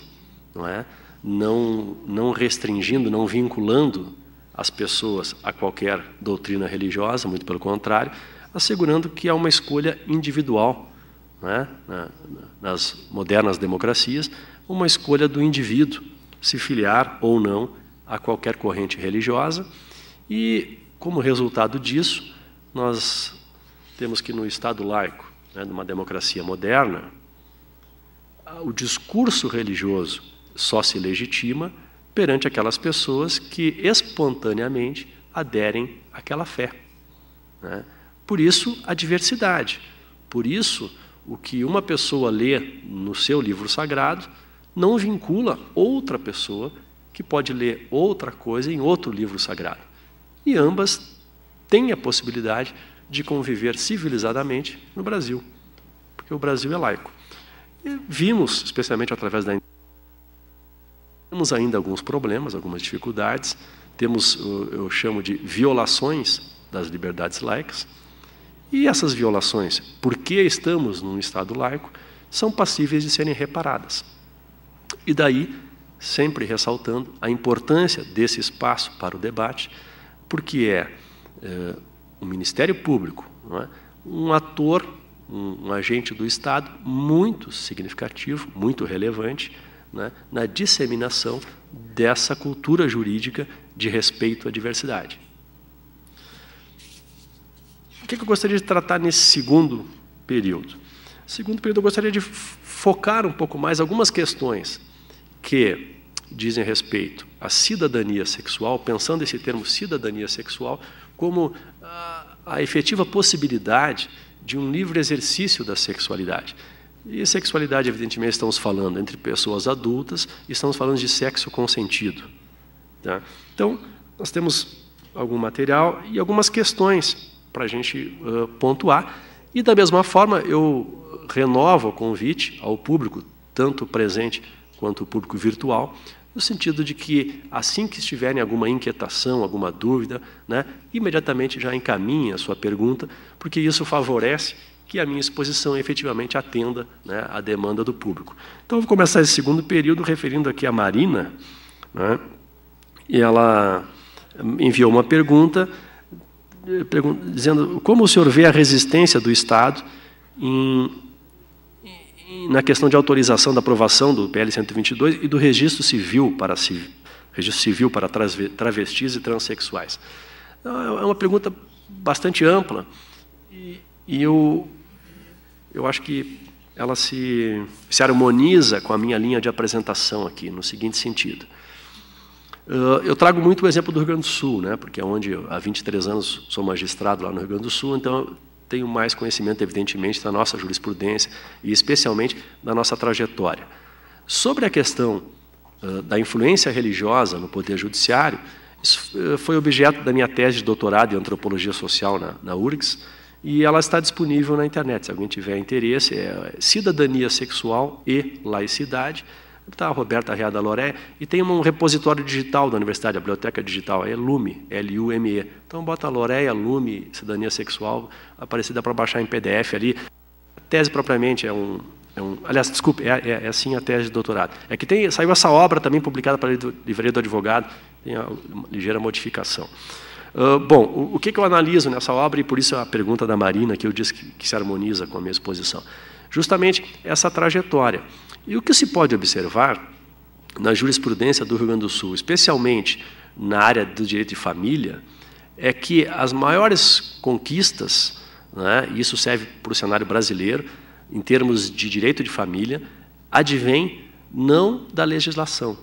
não, é? não, não restringindo, não vinculando as pessoas a qualquer doutrina religiosa, muito pelo contrário, assegurando que é uma escolha individual né, na, nas modernas democracias, uma escolha do indivíduo se filiar ou não a qualquer corrente religiosa. E, como resultado disso, nós temos que, no Estado laico, né, numa democracia moderna, o discurso religioso só se legitima perante aquelas pessoas que espontaneamente aderem àquela fé. Né? Por isso, a diversidade. Por isso, o que uma pessoa lê no seu livro sagrado não vincula outra pessoa que pode ler outra coisa em outro livro sagrado. E ambas têm a possibilidade de conviver civilizadamente no Brasil, porque o Brasil é laico. E vimos, especialmente através da temos ainda alguns problemas, algumas dificuldades, temos eu chamo de violações das liberdades laicas, e essas violações, porque estamos num Estado laico, são passíveis de serem reparadas. E daí, sempre ressaltando a importância desse espaço para o debate, porque é, é eh, o Ministério Público é? um ator, um, um, agente do Estado muito significativo, muito relevante é? na disseminação dessa cultura jurídica de respeito à diversidade. O que eu gostaria de tratar nesse segundo período? Segundo período, eu gostaria de focar um pouco mais algumas questões que dizem respeito à cidadania sexual, pensando esse termo cidadania sexual como ah, a efetiva possibilidade de um livre exercício da sexualidade. E sexualidade, evidentemente, estamos falando entre pessoas adultas, e estamos falando de sexo consentido. Tá? Então, nós temos algum material e algumas questões para a gente uh, pontuar. E, da mesma forma, eu renovo o convite ao público, tanto presente quanto o público virtual, no sentido de que, assim que estiverem alguma inquietação, alguma dúvida, né, imediatamente já encaminhe a sua pergunta, porque isso favorece que a minha exposição efetivamente atenda né, à demanda do público. Então, vou começar esse segundo período referindo aqui a Marina, né, e ela enviou uma pergunta dizendo como o senhor vê a resistência do Estado em, em, na questão de autorização da aprovação do PL 122 e do registro civil para, registro civil para travestis e transexuais. É, é uma pergunta bastante ampla e, e eu, eu acho que ela se, se harmoniza com a minha linha de apresentação aqui, no seguinte sentido. Ah, eu trago muito o exemplo do Rio Grande do Sul, né? porque é onde há 23 anos sou magistrado lá no Rio Grande do Sul, então tenho mais conhecimento, evidentemente, da nossa jurisprudência e, especialmente, da nossa trajetória. Sobre a questão ah, da influência religiosa no Poder Judiciário, isso ah, foi objeto da minha tese de doutorado em Antropologia Social na, na URGS, e ela está disponível na internet. Se alguém tiver interesse, é, é Cidadania Sexual e Laicidade. Está a Roberta Reada Loré, e tem um repositório digital da universidade, a biblioteca digital, é Lume, L-U-M-E. Então bota Loreia, Lume, Cidadania Sexual, aparecida para baixar em PDF ali. A tese propriamente é um. É um aliás, desculpe, é, é, é, assim a tese de doutorado. É que tem, saiu essa obra também publicada pela Livraria do Advogado, tem uma ligeira modificação. Uh, bom, o, o que, que, eu analiso nessa obra, e por isso a pergunta da Marina, que eu disse que, que se harmoniza com a minha exposição. Justamente essa trajetória. E o que se pode observar na jurisprudência do Rio Grande do Sul, especialmente na área do direito de família, é que as maiores conquistas, né, e isso serve para o cenário brasileiro, em termos de direito de família, advém não da legislação,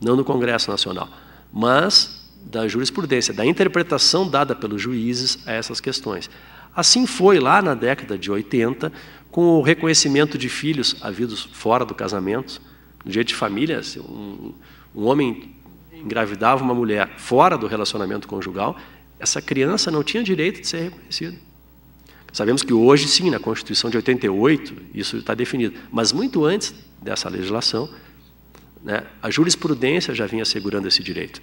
não do Congresso Nacional, mas da jurisprudência, da interpretação dada pelos juízes a essas questões. Assim foi lá na década de 80, com o reconhecimento de filhos havidos fora do casamento. No dia de família, um, um homem engravidava uma mulher fora do relacionamento conjugal, essa criança não tinha direito de ser reconhecida. Sabemos que hoje, sim, na Constituição de 88, isso está definido, mas muito antes dessa legislação, né, a jurisprudência já vinha assegurando esse direito.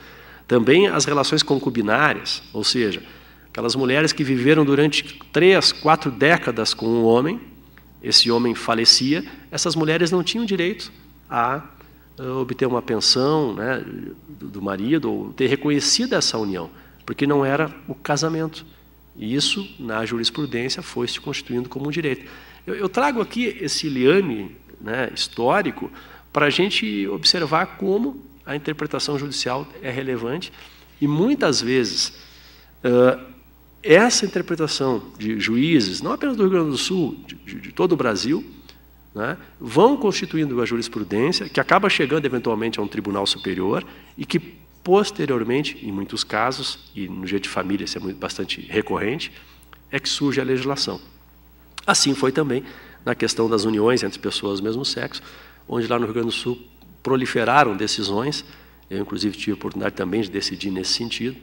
Também as relações concubinárias, ou seja, aquelas mulheres que viveram durante três, quatro décadas com um homem, esse homem falecia, essas mulheres não tinham direito a eh, obter uma pensão né, do marido ou ter reconhecida essa união, porque não era o casamento. E isso, na jurisprudência, foi se constituindo como um direito. Eu, eu trago aqui esse liame né, histórico para a gente observar como a interpretação judicial é relevante e muitas vezes uh, essa interpretação de juízes, não apenas do Rio Grande do Sul, de, de, todo o Brasil, né, vão constituindo a jurisprudência, que acaba chegando eventualmente a um tribunal superior e que, posteriormente, em muitos casos, e no jeito de família isso é muito, bastante recorrente, é que surge a legislação. Assim foi também na questão das uniões entre pessoas do mesmo sexo, onde lá no Rio Grande do Sul proliferaram decisões, eu inclusive tive a oportunidade também de decidir nesse sentido,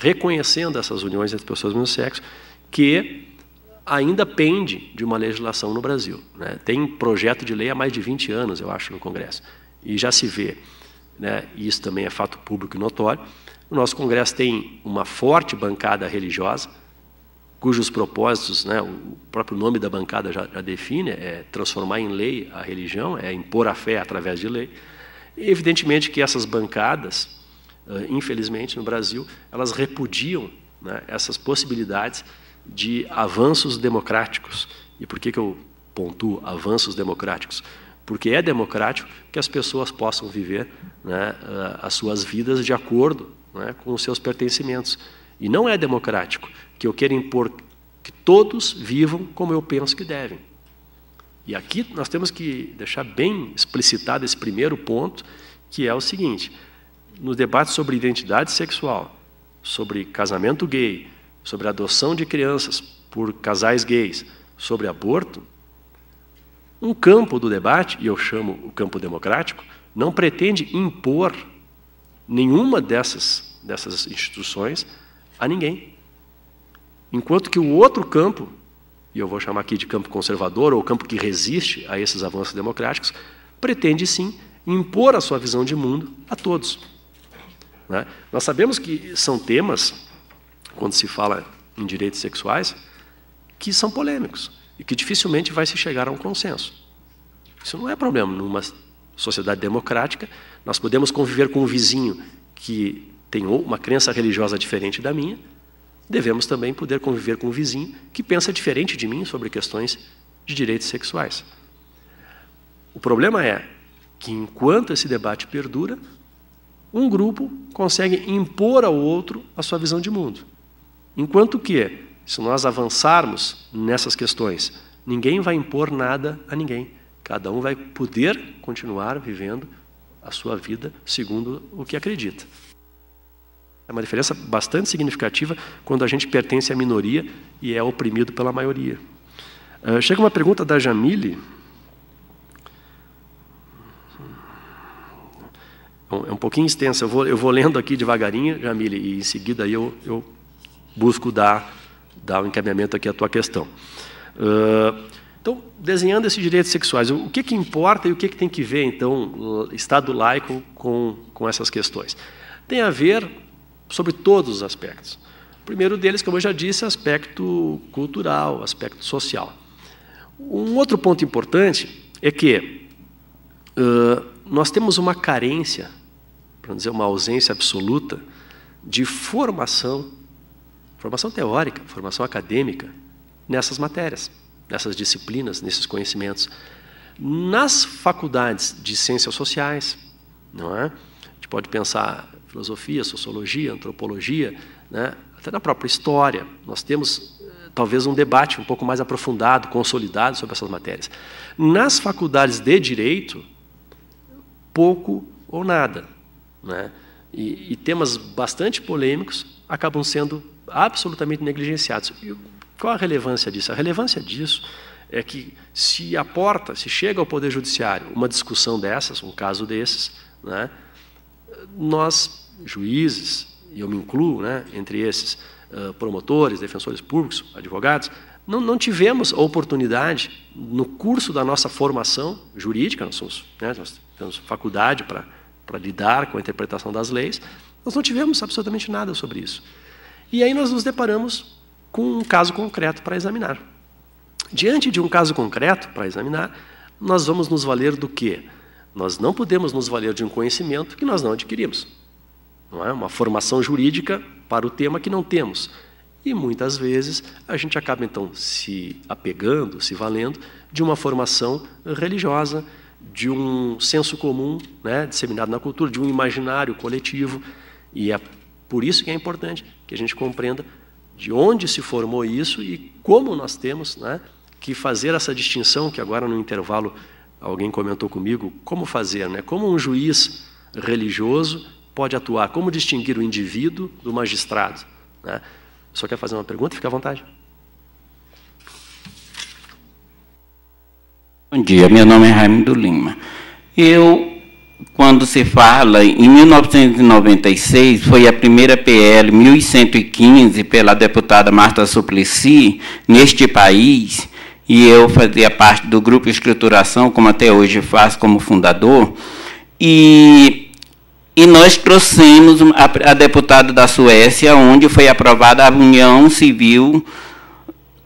reconhecendo essas uniões entre pessoas do mesmo sexo, que ainda pende de uma legislação no Brasil. Né? Tem projeto de lei há mais de 20 anos, eu acho, no Congresso. E já se vê, né, e isso também é fato público e notório, o nosso Congresso tem uma forte bancada religiosa, cujos propósitos, né, o próprio nome da bancada já, já, define, é transformar em lei a religião, é impor a fé através de lei. E evidentemente que essas bancadas ah, infelizmente, no Brasil, elas repudiam né, essas possibilidades de avanços democráticos. E por que, que eu pontuo avanços democráticos? Porque é democrático que as pessoas possam viver né, ah, as suas vidas de acordo né, com os seus pertencimentos. E não é democrático que eu queira impor que todos vivam como eu penso que devem. E aqui nós temos que deixar bem explicitado esse primeiro ponto, que é o seguinte: no debate sobre identidade sexual, sobre casamento gay, sobre adoção de crianças por casais gays, sobre aborto, um campo do debate, e eu chamo o campo democrático, não pretende impor nenhuma dessas, dessas instituições a ninguém. Enquanto que o outro campo, e eu vou chamar aqui de campo conservador, ou campo que resiste a esses avanços democráticos, pretende sim impor a sua visão de mundo a todos. Né? Nós sabemos que são temas, quando se fala em direitos sexuais, que são polêmicos e que dificilmente vai se chegar a um consenso. Isso não é problema. Numa sociedade democrática, nós podemos conviver com um vizinho que tem uma crença religiosa diferente da minha, devemos também poder conviver com um vizinho que pensa diferente de mim sobre questões de direitos sexuais. O problema é que, enquanto esse debate perdura, um grupo consegue impor ao outro a sua visão de mundo. Enquanto que, se nós avançarmos nessas questões, ninguém vai impor nada a ninguém. Cada um vai poder continuar vivendo a sua vida segundo o que acredita. É uma diferença bastante significativa quando a gente pertence à minoria e é oprimido pela maioria. Ah, chega uma pergunta da Jamile, É, é um pouquinho extensa, eu vou, eu vou lendo aqui devagarinho, Jamile, e em seguida eu, eu busco dar, dar um encaminhamento aqui à tua questão. Uh, então, desenhando esses direitos sexuais, o que, que importa e o que, que tem que ver, então, Estado laico com, com essas questões? Tem a ver sobre todos os aspectos. O primeiro deles, como eu já disse, é aspecto cultural, aspecto social. Um outro ponto importante é que uh, nós temos uma carência para dizer uma ausência absoluta, de formação, formação teórica, formação acadêmica, nessas matérias, nessas disciplinas, nesses conhecimentos. Nas faculdades de ciências sociais, não é? a gente pode pensar filosofia, sociologia, antropologia, né? até na própria história, nós temos eh, talvez um debate um pouco mais aprofundado, consolidado sobre essas matérias. Nas faculdades de direito, pouco ou nada né? E, e, temas bastante polêmicos acabam sendo absolutamente negligenciados. E qual a relevância disso? A relevância disso é que se aporta, se chega ao Poder Judiciário uma discussão dessas, um caso desses, né? nós, juízes, e eu me incluo né, entre esses, uh, promotores, defensores públicos, advogados, não, não, tivemos a oportunidade, no curso da nossa formação jurídica, nós, somos, né, nós temos faculdade para para lidar com a interpretação das leis, nós não tivemos absolutamente nada sobre isso. E aí nós nos deparamos com um caso concreto para examinar. Diante de um caso concreto para examinar, nós vamos nos valer do quê? Nós não podemos nos valer de um conhecimento que nós não adquirimos. Não é uma formação jurídica para o tema que não temos. E muitas vezes a gente acaba então se apegando, se valendo de uma formação religiosa, de um senso comum, né, disseminado na cultura, de um imaginário coletivo. E é por isso que é importante que a gente compreenda de onde se formou isso e como nós temos né, que fazer essa distinção, que agora no intervalo alguém comentou comigo, como fazer, né, como um juiz religioso pode atuar, como distinguir o indivíduo do magistrado. Né? Só quer fazer uma pergunta? Fica à vontade. Bom dia, meu nome é Raimundo Lima. Eu, quando se fala em 1996, foi a primeira PL 1115 pela deputada Marta Suplicy neste país, e eu fazia parte do grupo Escrituração, como até hoje faço como fundador, e e nós trouxemos a, a, deputada da Suécia, onde foi aprovada a União Civil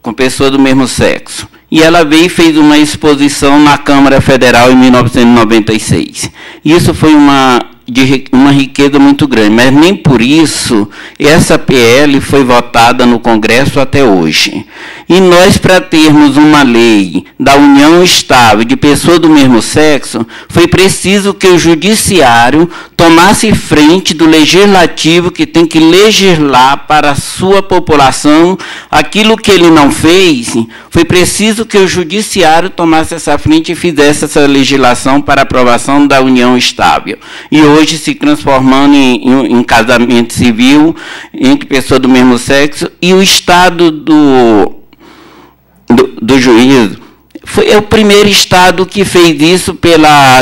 com pessoa do mesmo sexo. E ela veio e fez uma exposição na Câmara Federal em 1996. Isso foi uma de uma riqueza muito grande, mas nem por isso essa PL foi votada no Congresso até hoje. E nós, para termos uma lei da união estável de pessoas do mesmo sexo, foi preciso que o Judiciário tomasse frente do Legislativo, que tem que legislar para a sua população aquilo que ele não fez. Foi preciso que o Judiciário tomasse essa frente e fizesse essa legislação para aprovação da união estável. E hoje hoje se transformando em, em, casamento civil entre pessoas do mesmo sexo e o estado do, do, do juízo foi é o primeiro estado que fez isso pela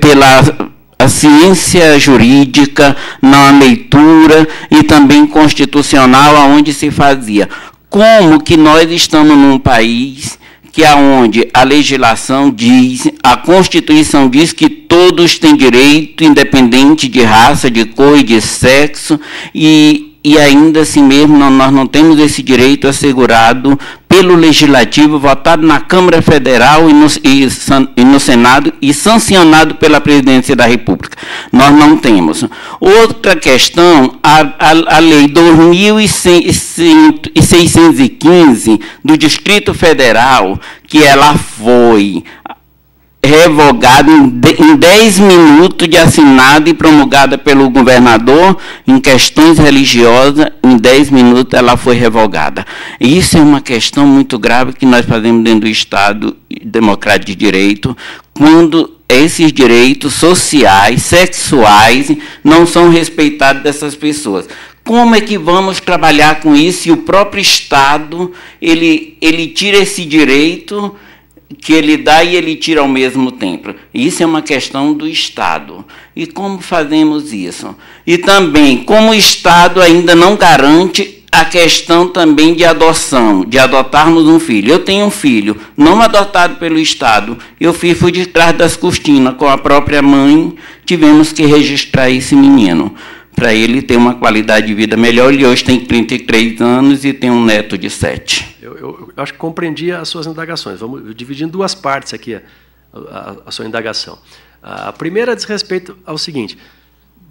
pela a ciência jurídica, na leitura e também constitucional, aonde se fazia. Como que nós estamos num país que aonde a legislação diz, a Constituição diz que todos têm direito, independente de raça, de cor e de sexo, e, e ainda assim mesmo nós não temos esse direito assegurado pelo Legislativo, votado na Câmara Federal e no, e, e no, Senado e sancionado pela Presidência da República. Nós não temos. Outra questão, a, a, a Lei 2615 do Distrito Federal, que ela foi revogada em 10 minutos de assinada e promulgada pelo governador em questões religiosas, em 10 minutos ela foi revogada. Isso é uma questão muito grave que nós fazemos dentro do Estado Democrático de Direito, quando esses direitos sociais, sexuais, não são respeitados dessas pessoas. Como é que vamos trabalhar com isso? E o próprio Estado, ele, ele tira esse direito que ele dá e ele tira ao mesmo tempo. Isso é uma questão do Estado. E como fazemos isso? E também, como o Estado ainda não garante a questão também de adoção, de adotarmos um filho. Eu tenho um filho, não adotado pelo Estado. Eu fui por detrás das cortinas com a própria mãe, tivemos que registrar esse menino para ele ter uma qualidade de vida melhor. Ele hoje tem 33 anos e tem um neto de 7. Eu, eu, eu acho que compreendi as suas indagações. Vamos dividir em duas partes aqui a, a, a, sua indagação. A primeira diz respeito ao seguinte: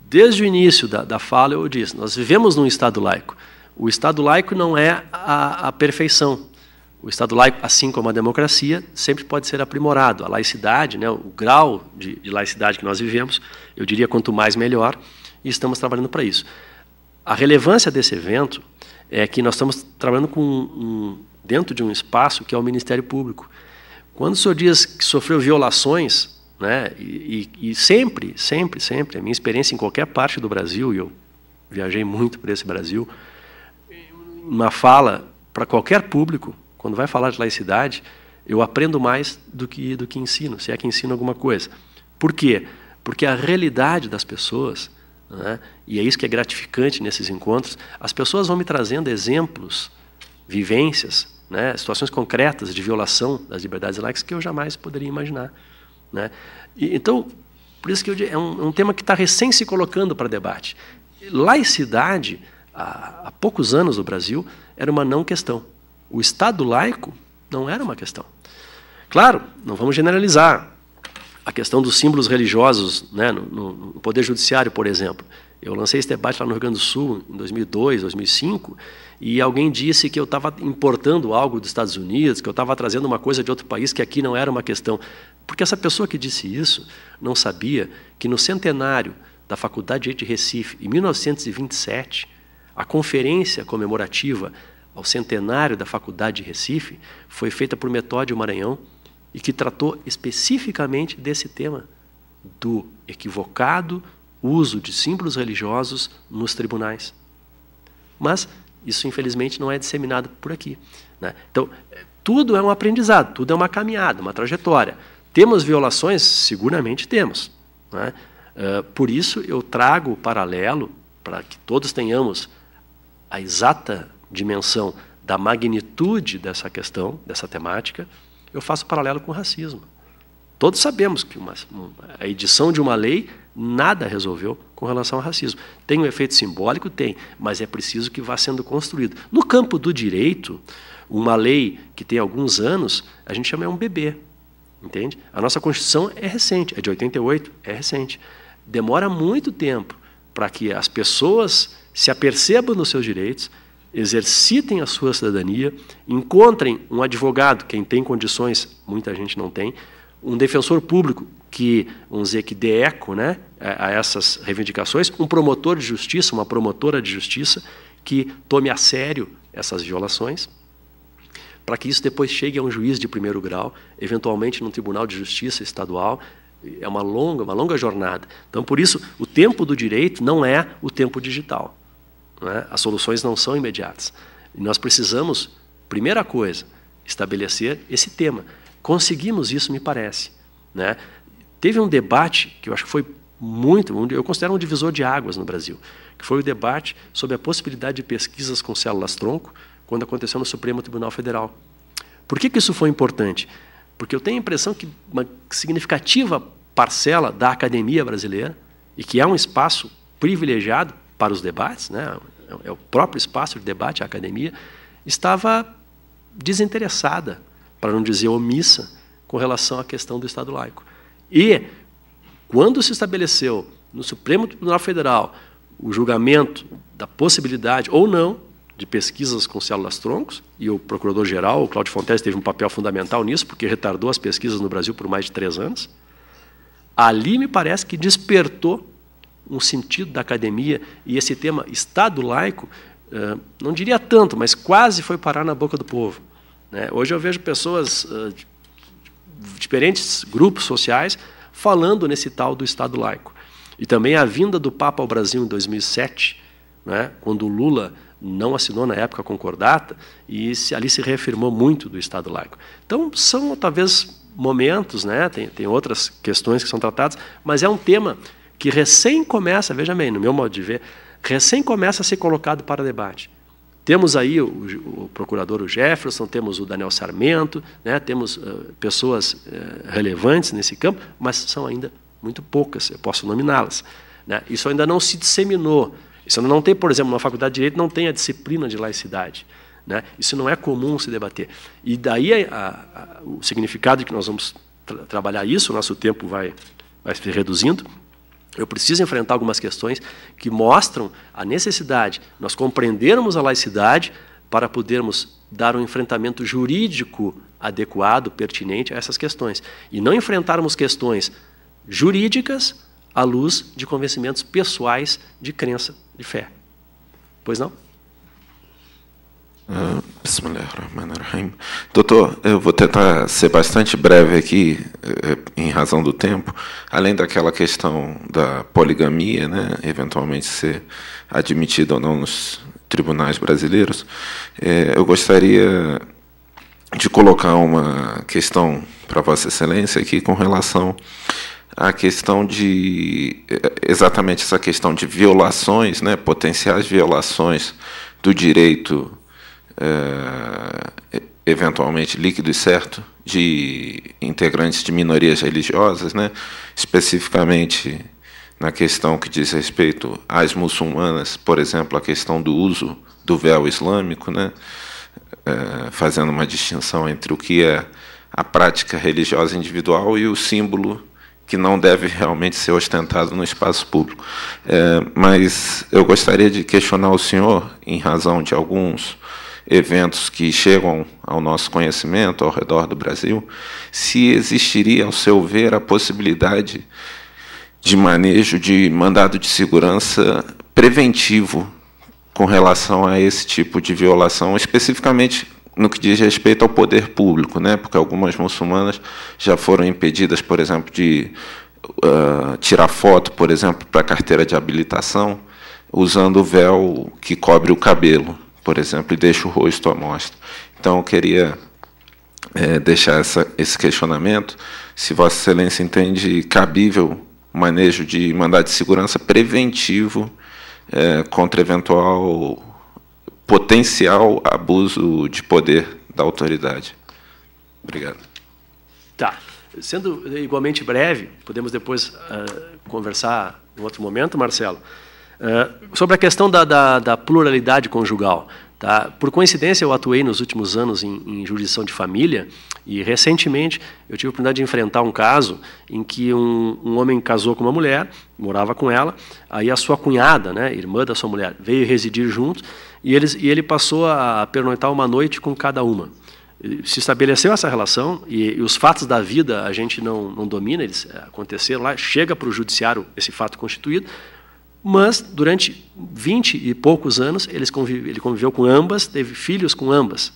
desde o início da, da fala eu disse, nós vivemos num Estado laico. O Estado laico não é a, a perfeição. O Estado laico, assim como a democracia, sempre pode ser aprimorado. A laicidade, né, o grau de, de laicidade que nós vivemos, eu diria quanto mais melhor e estamos trabalhando para isso. A relevância desse evento é que nós estamos trabalhando com um, dentro de um espaço que é o Ministério Público. Quando o senhor diz que sofreu violações, né, e, e, e sempre, sempre, sempre, a minha experiência em qualquer parte do Brasil, e eu viajei muito por esse Brasil, uma fala para qualquer público, quando vai falar de laicidade, eu aprendo mais do que do que ensino, se é que ensino alguma coisa. Por quê? Porque a realidade das pessoas né? E é isso que é gratificante nesses encontros. As pessoas vão me trazendo exemplos, vivências, né? situações concretas de violação das liberdades laicas que eu jamais poderia imaginar. Né? E, então, por isso que digo, é, um, é um, tema que está recém se colocando para debate. Laicidade, há, há poucos anos no Brasil, era uma não questão. O Estado laico não era uma questão. Claro, não vamos generalizar a questão dos símbolos religiosos né, no, no, no, Poder Judiciário, por exemplo. Eu lancei esse debate lá no Rio Grande do Sul, em 2002, 2005, e alguém disse que eu estava importando algo dos Estados Unidos, que eu estava trazendo uma coisa de outro país, que aqui não era uma questão. Porque essa pessoa que disse isso não sabia que no centenário da Faculdade de Direito de Recife, em 1927, a conferência comemorativa ao centenário da Faculdade de Recife foi feita por Metódio Maranhão, e que tratou especificamente desse tema do equivocado uso de símbolos religiosos nos tribunais. Mas isso, infelizmente, não é disseminado por aqui. Né? Então, eh, tudo é um aprendizado, tudo é uma caminhada, uma trajetória. Temos violações? Seguramente temos. Né? Eh, por isso, eu trago o paralelo, para que todos tenhamos a exata dimensão da magnitude dessa questão, dessa temática, eu faço paralelo com o racismo. Todos sabemos que uma, a edição de uma lei nada resolveu com relação ao racismo. Tem um efeito simbólico? Tem, mas é preciso que vá sendo construído. No campo do direito, uma lei que tem alguns anos, a gente chama é um bebê. Entende? A nossa Constituição é recente, é de 88, é recente. Demora muito tempo para que as pessoas se apercebam dos seus direitos, exercitem a sua cidadania, encontrem um advogado, quem tem condições, muita gente não tem, um defensor público que, vamos dizer, que dê eco né, a essas reivindicações, um promotor de justiça, uma promotora de justiça, que tome a sério essas violações, para que isso depois chegue a um juiz de primeiro grau, eventualmente num tribunal de justiça estadual, é uma longa, uma longa jornada. Então, por isso, o tempo do direito não é o tempo digital. Né? As soluções não são imediatas. E nós precisamos, primeira coisa, estabelecer esse tema. Conseguimos isso, me parece. Né? Teve um debate que eu acho que foi muito, eu considero um divisor de águas no Brasil, que foi o debate sobre a possibilidade de pesquisas com células-tronco, quando aconteceu no Supremo Tribunal Federal. Por que, que isso foi importante? Porque eu tenho a impressão que uma significativa parcela da academia brasileira, e que é um espaço privilegiado para os debates, né? é o próprio espaço de debate, a academia, estava desinteressada, para não dizer omissa, com relação à questão do Estado laico. E, quando se estabeleceu no Supremo Tribunal Federal o julgamento da possibilidade ou não de pesquisas com células-troncos, e o procurador-geral, o Cláudio Fontes, teve um papel fundamental nisso, porque retardou as pesquisas no Brasil por mais de três anos, ali me parece que despertou um sentido da academia, e esse tema Estado laico, eh, não diria tanto, mas quase foi parar na boca do povo. Né? Hoje eu vejo pessoas eh, de diferentes grupos sociais falando nesse tal do Estado laico. E também a vinda do Papa ao Brasil em 2007, né, quando o Lula não assinou na época a concordata, e se, ali se reafirmou muito do Estado laico. Então, são talvez momentos, né, tem, tem outras questões que são tratadas, mas é um tema que recém começa, veja bem, no meu modo de ver, recém começa a ser colocado para debate. Temos aí o, o procurador o Jefferson, temos o Daniel Sarmento, né, temos uh, pessoas uh, relevantes nesse campo, mas são ainda muito poucas, eu posso nominá-las. Né? Isso ainda não se disseminou. Isso não tem, por exemplo, na faculdade de Direito não tem a disciplina de laicidade. Né? Isso não é comum se debater. E daí a, a, o significado que nós vamos tra trabalhar isso, o nosso tempo vai, vai se reduzindo, eu preciso enfrentar algumas questões que mostram a necessidade nós compreendermos a laicidade para podermos dar um enfrentamento jurídico adequado, pertinente a essas questões. E não enfrentarmos questões jurídicas à luz de convencimentos pessoais de crença, de fé. Pois não? Bismillahirrahmanirrahim. Doutor, eu vou tentar ser bastante breve aqui, eh, eh, em razão do tempo, além daquela questão da poligamia, né, eventualmente ser admitida ou não nos tribunais brasileiros, eh, eu gostaria de colocar uma questão para Vossa Excelência aqui com relação à questão de exatamente essa questão de violações, né, potenciais violações do direito eh, eventualmente líquido e certo, de integrantes de minorias religiosas, né? especificamente na questão que diz respeito às muçulmanas, por exemplo, a questão do uso do véu islâmico, né? É, fazendo uma distinção entre o que é a prática religiosa individual e o símbolo que não deve realmente ser ostentado no espaço público. É, mas eu gostaria de questionar o senhor, em razão de alguns eventos que chegam ao nosso conhecimento ao redor do Brasil, se existiria, ao seu ver, a possibilidade de manejo de mandado de segurança preventivo com relação a esse tipo de violação, especificamente no que diz respeito ao poder público, né? porque algumas muçulmanas já foram impedidas, por exemplo, de uh, tirar foto, por exemplo, para carteira de habilitação, usando o véu que cobre o cabelo por exemplo, e deixa o rosto à mostra. Então, eu queria é, deixar essa, esse questionamento, se Vossa Excelência entende cabível o manejo de mandado de segurança preventivo é, contra eventual potencial abuso de poder da autoridade. Obrigado. Tá. Sendo igualmente breve, podemos depois uh, conversar em outro momento, Marcelo. Eh, sobre a questão da, da, da pluralidade conjugal. Tá? Por coincidência, eu atuei nos últimos anos em, em, jurisdição de família e, recentemente, eu tive a oportunidade de enfrentar um caso em que um, um, homem casou com uma mulher, morava com ela, aí a sua cunhada, né, irmã da sua mulher, veio residir junto e, eles, e ele passou a pernoitar uma noite com cada uma. Se estabeleceu essa relação e, e os fatos da vida a gente não, não domina, eles eh, aconteceram lá, chega para o judiciário esse fato constituído, mas, durante 20 e poucos anos, ele conviveu, ele conviveu com ambas, teve filhos com ambas.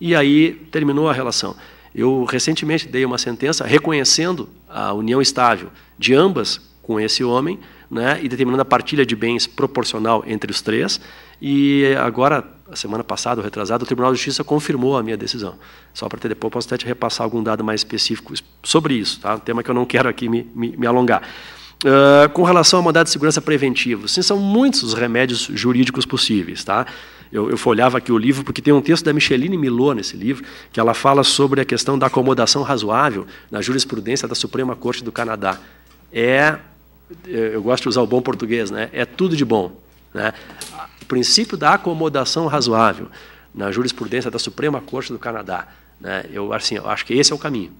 E aí terminou a relação. Eu recentemente dei uma sentença reconhecendo a união estável de ambas com esse homem, né, e determinando a partilha de bens proporcional entre os três. E agora, a semana passada, o retrasado, o Tribunal de Justiça confirmou a minha decisão. Só para ter depois, posso até te repassar algum dado mais específico sobre isso, tá? um tema que eu não quero aqui me, me, me alongar. Uh, com relação ao mandado de segurança preventivo, sim, são muitos os remédios jurídicos possíveis. Tá? Eu, eu folhava aqui o livro, porque tem um texto da Micheline Milô nesse livro, que ela fala sobre a questão da acomodação razoável na jurisprudência da Suprema Corte do Canadá. É, eu gosto de usar o bom português, né? é tudo de bom. Né? O princípio da acomodação razoável na jurisprudência da Suprema Corte do Canadá. Né? Eu, assim, eu acho que esse é o caminho.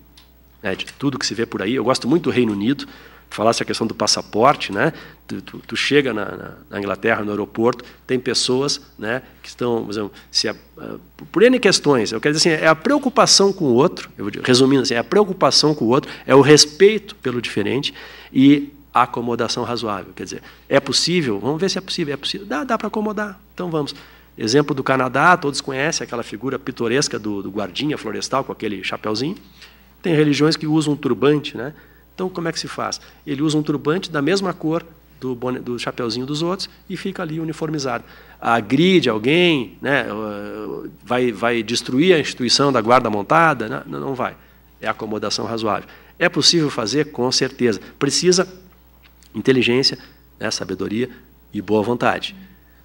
Né? De tudo que se vê por aí, eu gosto muito do Reino Unido, falasse a questão do passaporte, né? Tu, tu, tu chega na, na, na, Inglaterra, no aeroporto, tem pessoas né, que estão, por exemplo, se é, por N questões, eu quero dizer assim, é a preocupação com o outro, eu vou, resumindo assim, é a preocupação com o outro, é o respeito pelo diferente e a acomodação razoável. Quer dizer, é possível? Vamos ver se é possível. É possível? Dá, dá para acomodar, então vamos. Exemplo do Canadá, todos conhecem aquela figura pitoresca do, do guardinha florestal com aquele chapeuzinho. Tem religiões que usam um turbante, né? Então, como é que se faz? Ele usa um turbante da mesma cor do, bone, do chapeuzinho dos outros e fica ali uniformizado. Agride alguém, né, eh, vai, vai destruir a instituição da guarda montada? Né? Não, não vai. É acomodação razoável. É possível fazer? Com certeza. Precisa inteligência, né, sabedoria e boa vontade.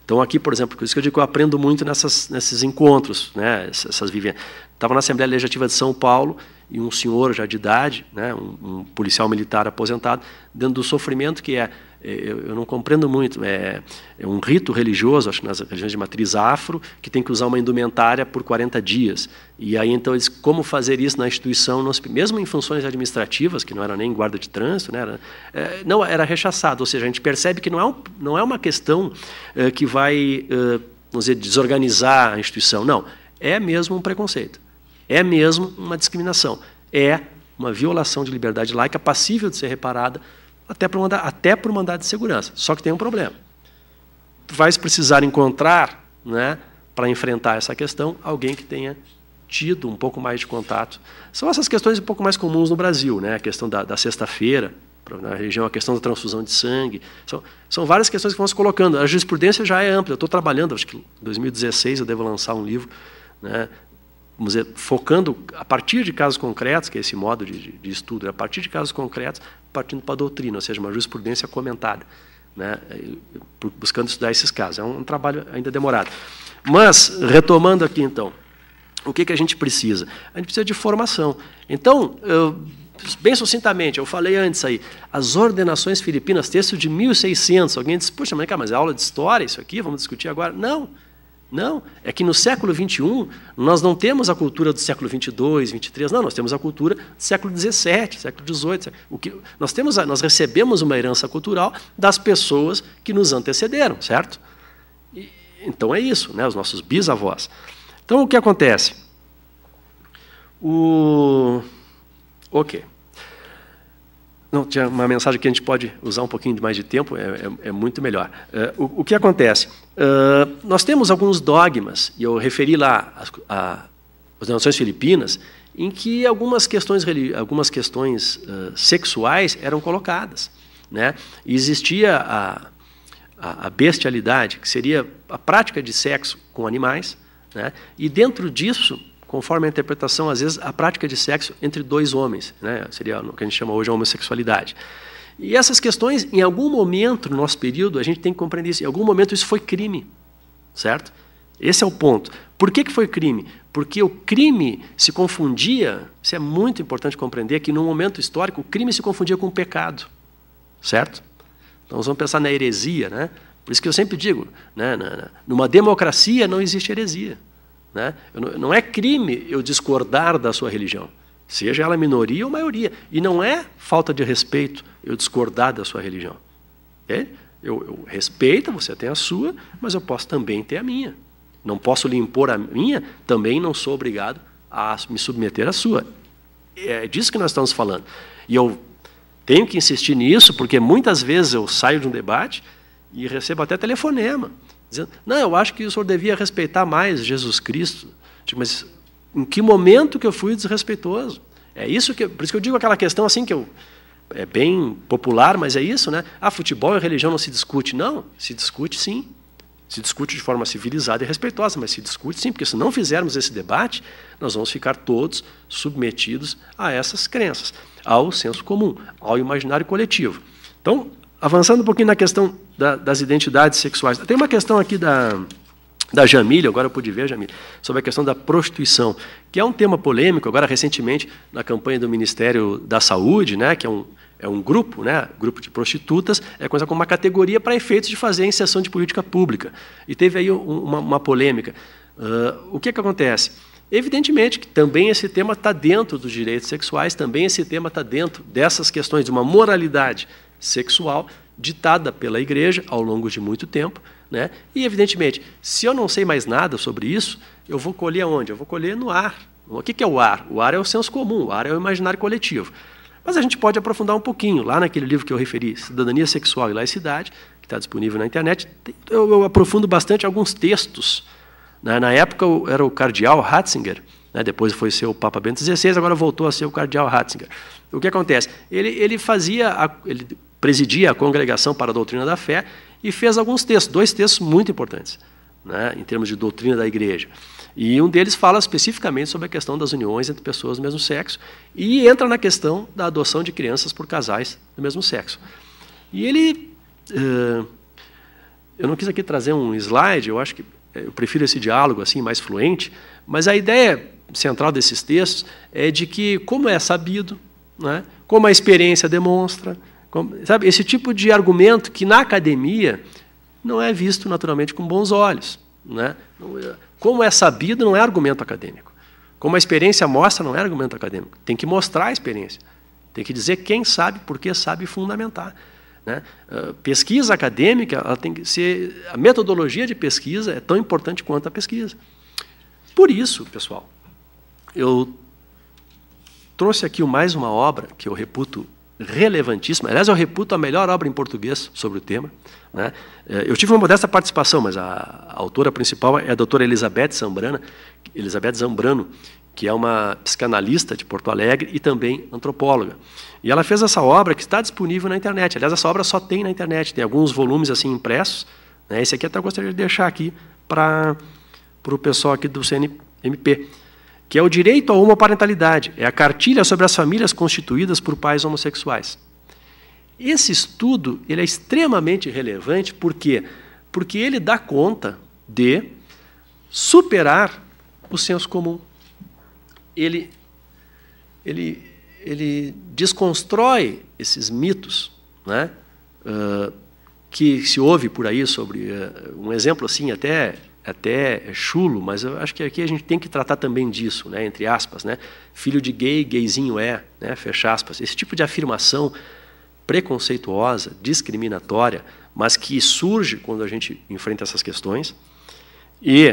Então, aqui, por exemplo, por isso que eu digo que eu aprendo muito nessas, nesses encontros, né, essas, essas vivências. Estava na Assembleia Legislativa de São Paulo e um senhor já de idade, né, um, um policial militar aposentado, dentro do sofrimento que é, é eu, eu não compreendo muito, é, é, um rito religioso, acho que nas regiões de matriz afro, que tem que usar uma indumentária por 40 dias. E aí, então, eles, como fazer isso na instituição, mesmo em funções administrativas, que não era nem guarda de trânsito, né, era, é, não, era rechaçado. Ou seja, a gente percebe que não é, um, não é uma questão é, que vai, é, vamos dizer, desorganizar a instituição, não. É mesmo um preconceito. É mesmo uma discriminação. É uma violação de liberdade laica passível de ser reparada até por, mandar, até por mandado de segurança. Só que tem um problema. Vai precisar encontrar, né, para enfrentar essa questão, alguém que tenha tido um pouco mais de contato. São essas questões um pouco mais comuns no Brasil, né? a questão da, da sexta-feira, na região, a questão da transfusão de sangue. São, são várias questões que vão se colocando. A jurisprudência já é ampla. Eu estou trabalhando, acho que em 2016 eu devo lançar um livro né, vamos dizer, focando a partir de casos concretos, que é esse modo de, de estudo, né? a partir de casos concretos, partindo para a doutrina, ou seja, uma jurisprudência comentada, né, buscando estudar esses casos. É um, um trabalho ainda demorado. Mas, retomando aqui então, o que, que a gente precisa? A gente precisa de formação. Então, eu, bem sucintamente, eu falei antes aí, as ordenações filipinas, texto de 1600. Alguém disse, puxa, mas é aula de história isso aqui? Vamos discutir agora? Não. Não. Não, é que no século XXI nós não temos a cultura do século XXII, XXIII, não, nós temos a cultura do século XVII, século XVIII. O que nós temos, nós recebemos uma herança cultural das pessoas que nos antecederam, certo? E, então é isso, né? Os nossos bisavós. Então o que acontece? O, ok. Não, tinha uma mensagem que a gente pode usar um pouquinho mais de tempo, é, é, é muito melhor. Uh, o, o, que acontece? Uh, nós temos alguns dogmas, e eu referi lá as, a, as nações filipinas, em que algumas questões, algumas questões uh, sexuais eram colocadas. Né? E existia a, a, a bestialidade, que seria a prática de sexo com animais, né? e dentro disso conforme a interpretação, às vezes, a prática de sexo entre dois homens, né? seria o que a gente chama hoje a homossexualidade. E essas questões, em algum momento no nosso período, a gente tem que compreender isso. Em algum momento isso foi crime, certo? Esse é o ponto. Por que, que foi crime? Porque o crime se confundia, isso é muito importante compreender, que num momento histórico o crime se confundia com o pecado, certo? Então vamos pensar na heresia, né? Por isso que eu sempre digo, né, numa democracia não existe heresia. Né? Não é crime eu discordar da sua religião, seja ela minoria ou maioria. E não é falta de respeito eu discordar da sua religião. Eu, eu respeito, você tem a sua, mas eu posso também ter a minha. Não posso lhe impor a minha, também não sou obrigado a me submeter à sua. É disso que nós estamos falando. E eu tenho que insistir nisso, porque muitas vezes eu saio de um debate e recebo até telefonema. Dizendo, não, eu acho que o senhor devia respeitar mais Jesus Cristo. Digo, mas em que momento que eu fui desrespeitoso? É isso que, por isso que eu digo aquela questão assim que eu é bem popular, mas é isso, né? Ah, futebol e religião não se discute, não? Se discute sim. Se discute de forma civilizada e respeitosa, mas se discute sim, porque se não fizermos esse debate, nós vamos ficar todos submetidos a essas crenças, ao senso comum, ao imaginário coletivo. Então, Avançando um pouquinho na questão da, das identidades sexuais. Tem uma questão aqui da, da Jamília, agora eu pude ver, Jamília, sobre a questão da prostituição, que é um tema polêmico, agora recentemente, na campanha do Ministério da Saúde, né, que é um, é um grupo, né, grupo de prostitutas, é coisa como uma categoria para efeitos de fazer inserção de política pública. E teve aí uma, uma polêmica. Uh, o que, é que acontece? Evidentemente que também esse tema está dentro dos direitos sexuais, também esse tema está dentro dessas questões de uma moralidade sexual ditada pela igreja ao longo de muito tempo. Né? E, evidentemente, se eu não sei mais nada sobre isso, eu vou colher onde? Eu vou colher no ar. O que é o ar? O ar é o senso comum, o ar é o imaginário coletivo. Mas a gente pode aprofundar um pouquinho. Lá naquele livro que eu referi, Cidadania Sexual e Laicidade, que está disponível na internet, eu, aprofundo bastante alguns textos. Na, né? na época era o cardeal Ratzinger, né? depois foi ser o Papa Bento XVI, agora voltou a ser o cardeal Ratzinger. O que acontece? Ele, ele fazia, a, ele presidia a Congregação para a Doutrina da Fé e fez alguns textos, dois textos muito importantes, né, em termos de doutrina da igreja. E um deles fala especificamente sobre a questão das uniões entre pessoas do mesmo sexo e entra na questão da adoção de crianças por casais do mesmo sexo. E ele. Uh, eu não quis aqui trazer um slide, eu acho que eh, eu prefiro esse diálogo assim mais fluente, mas a ideia central desses textos é de que, como é sabido, né, como a experiência demonstra, como, sabe, esse tipo de argumento que na academia não é visto naturalmente com bons olhos. Né? É, como é sabido, não é argumento acadêmico. Como a experiência mostra, não é argumento acadêmico. Tem que mostrar a experiência. Tem que dizer quem sabe, porque sabe fundamentar. Né? Ah, pesquisa acadêmica, ela tem que ser, a metodologia de pesquisa é tão importante quanto a pesquisa. Por isso, pessoal, eu trouxe aqui mais uma obra que eu reputo relevantíssima. Aliás, eu reputo a melhor obra em português sobre o tema. Né? Eh, eu tive uma modesta participação, mas a, autora principal é a doutora Elizabeth Zambrana, Elizabeth Zambrano, que é uma psicanalista de Porto Alegre e também antropóloga. E ela fez essa obra que está disponível na internet. Aliás, essa obra só tem na internet, tem alguns volumes assim impressos. Né? Esse aqui até eu gostaria de deixar aqui para o pessoal aqui do CNMP que é o direito à homoparentalidade, é a cartilha sobre as famílias constituídas por pais homossexuais. Esse estudo ele é extremamente relevante porque porque ele dá conta de superar o senso comum. Ele ele ele desconstrói esses mitos, né? Uh, que se ouve por aí sobre uh, um exemplo assim até até é chulo, mas eu acho que aqui a gente tem que tratar também disso, né? entre aspas, né? filho de gay, gayzinho é, né? fecha aspas. Esse tipo de afirmação preconceituosa, discriminatória, mas que surge quando a gente enfrenta essas questões. E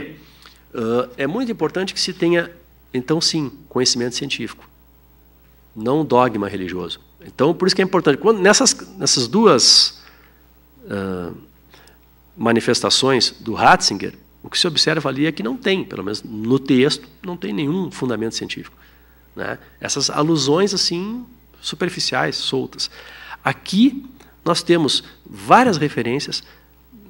uh, é muito importante que se tenha, então sim, conhecimento científico, não dogma religioso. Então, por isso que é importante. Quando, nessas, nessas duas uh, manifestações do Ratzinger, o que se observa ali é que não tem, pelo menos no texto, não tem nenhum fundamento científico. Né? Essas alusões assim superficiais, soltas. Aqui nós temos várias referências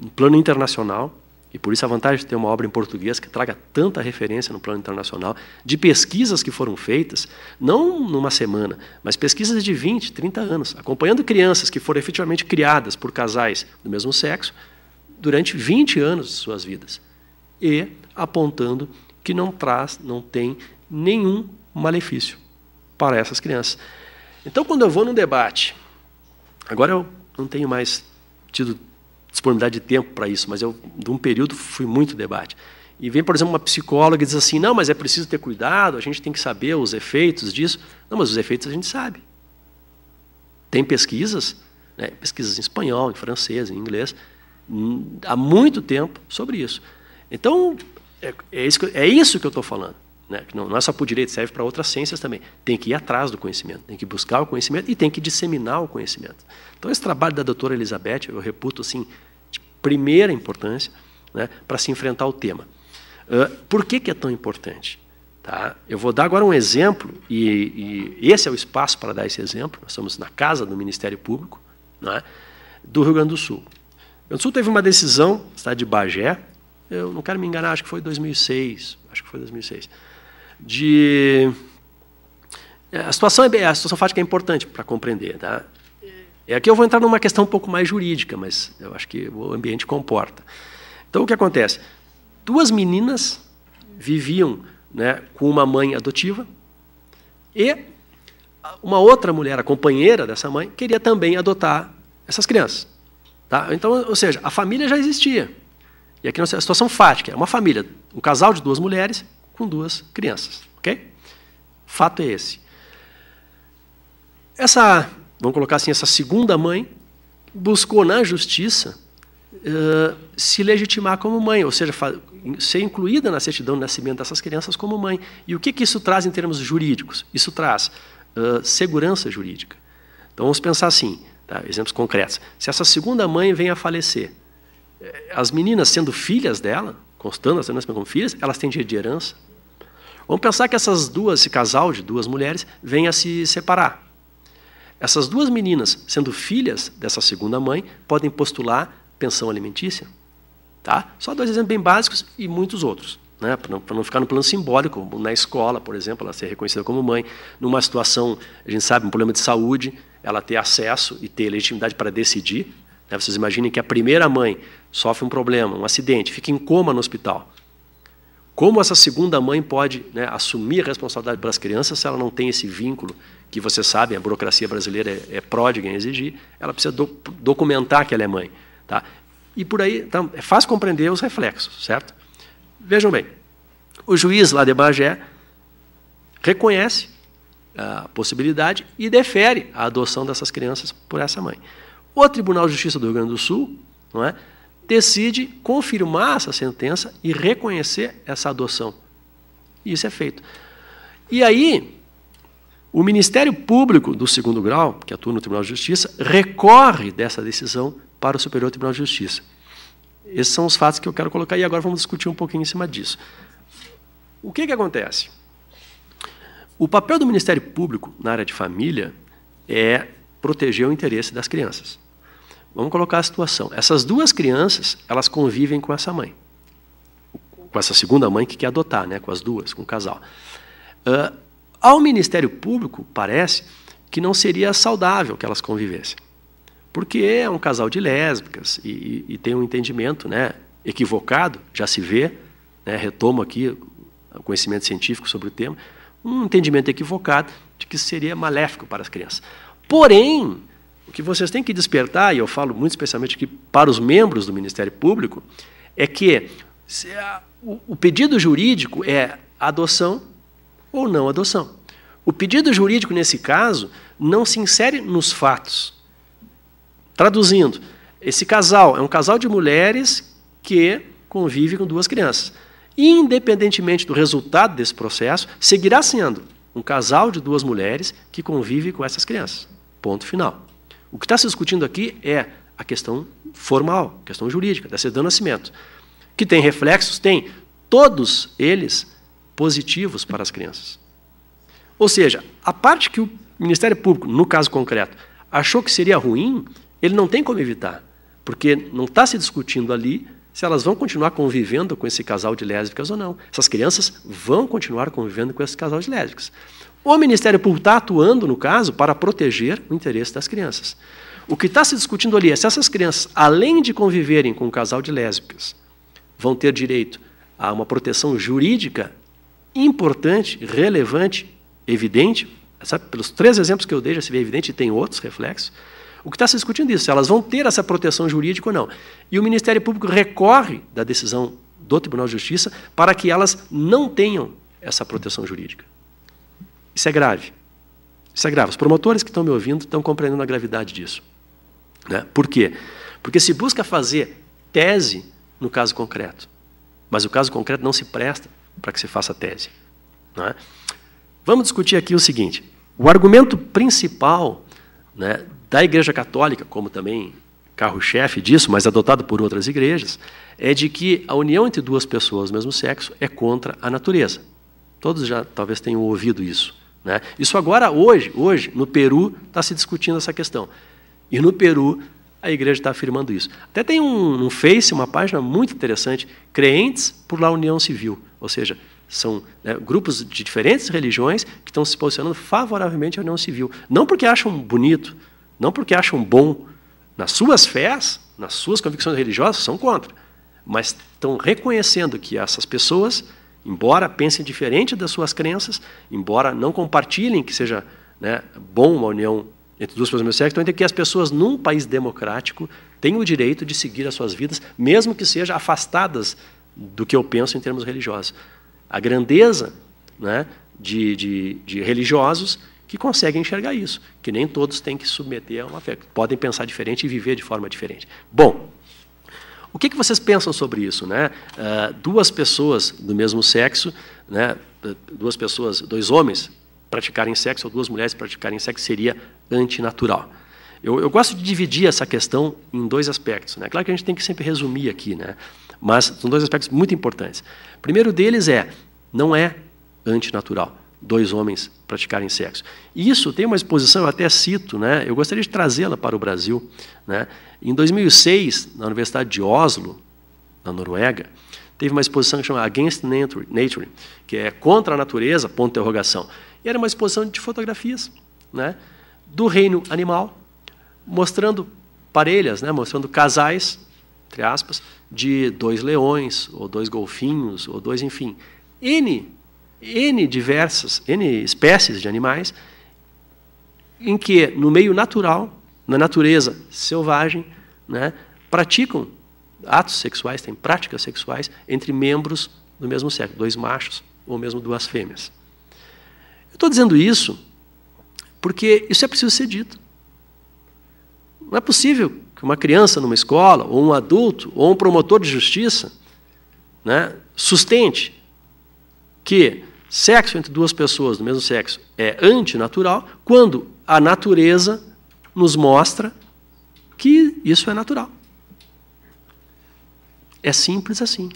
no plano internacional, e por isso a vantagem de ter uma obra em português que traga tanta referência no plano internacional, de pesquisas que foram feitas, não numa semana, mas pesquisas de 20, 30 anos, acompanhando crianças que foram efetivamente criadas por casais do mesmo sexo durante 20 anos de suas vidas e apontando que não traz, não tem nenhum malefício para essas crianças. Então, quando eu vou num debate, agora eu não tenho mais tido disponibilidade de tempo para isso, mas eu, de um período, fui muito debate. E vem, por exemplo, uma psicóloga e diz assim: não, mas é preciso ter cuidado, a gente tem que saber os efeitos disso. Não, mas os efeitos a gente sabe. Tem pesquisas, né, pesquisas em espanhol, em francês, em inglês, hum, há muito tempo sobre isso. Então, é, é, isso, que, é isso que eu estou falando. Né? Não, não é só para o direito, serve para outras ciências também. Tem que ir atrás do conhecimento, tem que buscar o conhecimento e tem que disseminar o conhecimento. Então, esse trabalho da doutora Elizabeth, eu reputo assim, de primeira importância né, para se enfrentar o tema. Uh, por que, que é tão importante? Tá? Eu vou dar agora um exemplo, e, e, esse é o espaço para dar esse exemplo. Nós estamos na casa do Ministério Público né, do Rio Grande do Sul. O Rio Grande do Sul teve uma decisão, está de Bagé, eu não quero me enganar, acho que foi 2006, acho que foi 2006, de eh, a situação é a situação fática é importante para compreender, tá? É aqui eu vou entrar numa questão um pouco mais jurídica, mas eu acho que o ambiente comporta. Então o que acontece? Duas meninas viviam, né, com uma mãe adotiva e uma outra mulher, a companheira dessa mãe, queria também adotar essas crianças, tá? Então, ou seja, a família já existia. E aqui nós a situação fática. É uma família, um casal de duas mulheres com duas crianças. Ok? Fato é esse. Essa, vamos colocar assim, essa segunda mãe buscou na justiça uh, se legitimar como mãe, ou seja, ser incluída na certidão de nascimento dessas crianças como mãe. E o que, que isso traz em termos jurídicos? Isso traz uh, segurança jurídica. Então vamos pensar assim, tá? exemplos concretos. Se essa segunda mãe vem a falecer, é, as meninas sendo filhas dela, constando as meninas como filhas, elas têm direito de herança. Vamos pensar que essas duas, esse casal de duas mulheres, venha a se separar. Essas duas meninas, sendo filhas dessa segunda mãe, podem postular pensão alimentícia. Tá? Só dois exemplos bem básicos e muitos outros. Né? Para não, não, ficar no plano simbólico, na escola, por exemplo, ela ser reconhecida como mãe, numa situação, a gente sabe, um problema de saúde, ela ter acesso e ter legitimidade para decidir, né, vocês imaginem que a primeira mãe sofre um problema, um acidente, fica em coma no hospital. Como essa segunda mãe pode né, assumir a responsabilidade pelas crianças se ela não tem esse vínculo que você sabe, a burocracia brasileira é, é pródiga em exigir, ela precisa do, documentar que ela é mãe. Tá? E por aí tá, é fácil compreender os reflexos, certo? Vejam bem, o juiz lá de Bagé reconhece a possibilidade e defere a adoção dessas crianças por essa mãe. O Tribunal de Justiça do Rio Grande do Sul não é, decide confirmar essa sentença e reconhecer essa adoção. Isso é feito. E aí, o Ministério Público do segundo grau, que atua no Tribunal de Justiça, recorre dessa decisão para o Superior Tribunal de Justiça. Esses são os fatos que eu quero colocar e agora vamos discutir um pouquinho em cima disso. O que, que acontece? O papel do Ministério Público na área de família é proteger o interesse das crianças. Vamos colocar a situação. Essas duas crianças, elas convivem com essa mãe. Com essa segunda mãe que quer adotar, né? com as duas, com o casal. Uh, ao Ministério Público, parece que não seria saudável que elas convivessem. Porque é um casal de lésbicas e, e, e tem um entendimento né, equivocado, já se vê, né, retomo aqui o conhecimento científico sobre o tema, um entendimento equivocado de que seria maléfico para as crianças. Porém, que vocês têm que despertar, e eu falo muito especialmente aqui para os membros do Ministério Público, é que a, o, o pedido jurídico é adoção ou não adoção. O pedido jurídico, nesse caso, não se insere nos fatos. Traduzindo, esse casal é um casal de mulheres que convive com duas crianças. Independentemente do resultado desse processo, seguirá sendo um casal de duas mulheres que convive com essas crianças. Ponto final. O que está se discutindo aqui é a questão formal, questão jurídica, da certidão de nascimento. Que tem reflexos? Tem. Todos eles positivos para as crianças. Ou seja, a parte que o Ministério Público, no caso concreto, achou que seria ruim, ele não tem como evitar. Porque não está se discutindo ali se elas vão continuar convivendo com esse casal de lésbicas ou não. Essas crianças vão continuar convivendo com esse casal de lésbicas. O Ministério Público está atuando, no caso, para proteger o interesse das crianças. O que está se discutindo ali é se essas crianças, além de conviverem com um casal de lésbicas, vão ter direito a uma proteção jurídica importante, relevante, evidente. Sabe, pelos três exemplos que eu dei, já se vê evidente, e tem outros reflexos. O que está se discutindo é isso, se elas vão ter essa proteção jurídica ou não. E o Ministério Público recorre da decisão do Tribunal de Justiça para que elas não tenham essa proteção jurídica. Isso é grave. Isso é grave. Os promotores que estão me ouvindo estão compreendendo a gravidade disso. Né? Por quê? Porque se busca fazer tese no caso concreto, mas o caso concreto não se presta para que se faça tese. Né? Vamos discutir aqui o seguinte: o argumento principal né, da Igreja Católica, como também carro-chefe disso, mas adotado por outras igrejas, é de que a união entre duas pessoas do mesmo sexo é contra a natureza. Todos já talvez tenham ouvido isso. Né? Isso agora, hoje, hoje, no Peru, está se discutindo essa questão. E no Peru, a igreja está afirmando isso. Até tem um, um, Face, uma página muito interessante, Crentes por La União Civil, ou seja, são né, grupos de diferentes religiões que estão se posicionando favoravelmente à União Civil. Não porque acham bonito, não porque acham bom. Nas suas fés, nas suas convicções religiosas, são contra. Mas estão reconhecendo que essas pessoas embora pensem diferente das suas crenças, embora não compartilhem que seja né, bom uma união entre duas pessoas do mesmo sexo, então é que as pessoas num país democrático têm o direito de seguir as suas vidas, mesmo que sejam afastadas do que eu penso em termos religiosos. A grandeza né, de, de, de religiosos que conseguem enxergar isso, que nem todos têm que submeter a uma fé, podem pensar diferente e viver de forma diferente. Bom, o que, que vocês pensam sobre isso? Né? Uh, duas pessoas do mesmo sexo, né? Ah, duas pessoas, dois homens praticarem sexo ou duas mulheres praticarem sexo seria antinatural. Eu, eu gosto de dividir essa questão em dois aspectos. Né? Claro que a gente tem que sempre resumir aqui, né? mas são dois aspectos muito importantes. O primeiro deles é, não é antinatural dois homens praticarem sexo. Isso tem uma exposição, eu até cito, né? eu gostaria de trazê-la para o Brasil. Né? Em 2006, na Universidade de Oslo, na Noruega, teve uma exposição que chama Against Nature, que é contra a natureza, ponto de interrogação. E era uma exposição de fotografias né? do reino animal, mostrando parelhas, né? mostrando casais, entre aspas, de dois leões, ou dois golfinhos, ou dois, enfim, N N diversas, N espécies de animais, em que, no meio natural, na natureza selvagem, né, praticam atos sexuais, têm práticas sexuais entre membros do mesmo sexo, dois machos ou mesmo duas fêmeas. Eu estou dizendo isso porque isso é preciso ser dito. Não é possível que uma criança numa escola, ou um adulto, ou um promotor de justiça, né, sustente que Sexo entre duas pessoas do mesmo sexo é antinatural quando a natureza nos mostra que isso é natural. É simples assim.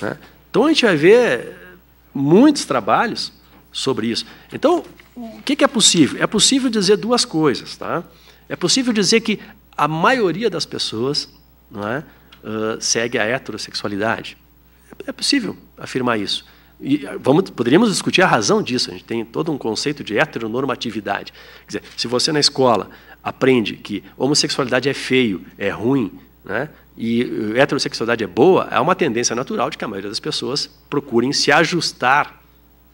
Né? Então a gente vai ver muitos trabalhos sobre isso. Então, o que é possível? É possível dizer duas coisas. Tá? É possível dizer que a maioria das pessoas não é, uh, segue a heterossexualidade. É possível afirmar isso. E ah, vamos, poderíamos discutir a razão disso. A gente tem todo um conceito de heteronormatividade. Quer dizer, se você na escola aprende que homossexualidade é feio, é ruim, né, e uh, heterossexualidade é boa, é uma tendência natural de que a maioria das pessoas procurem se ajustar,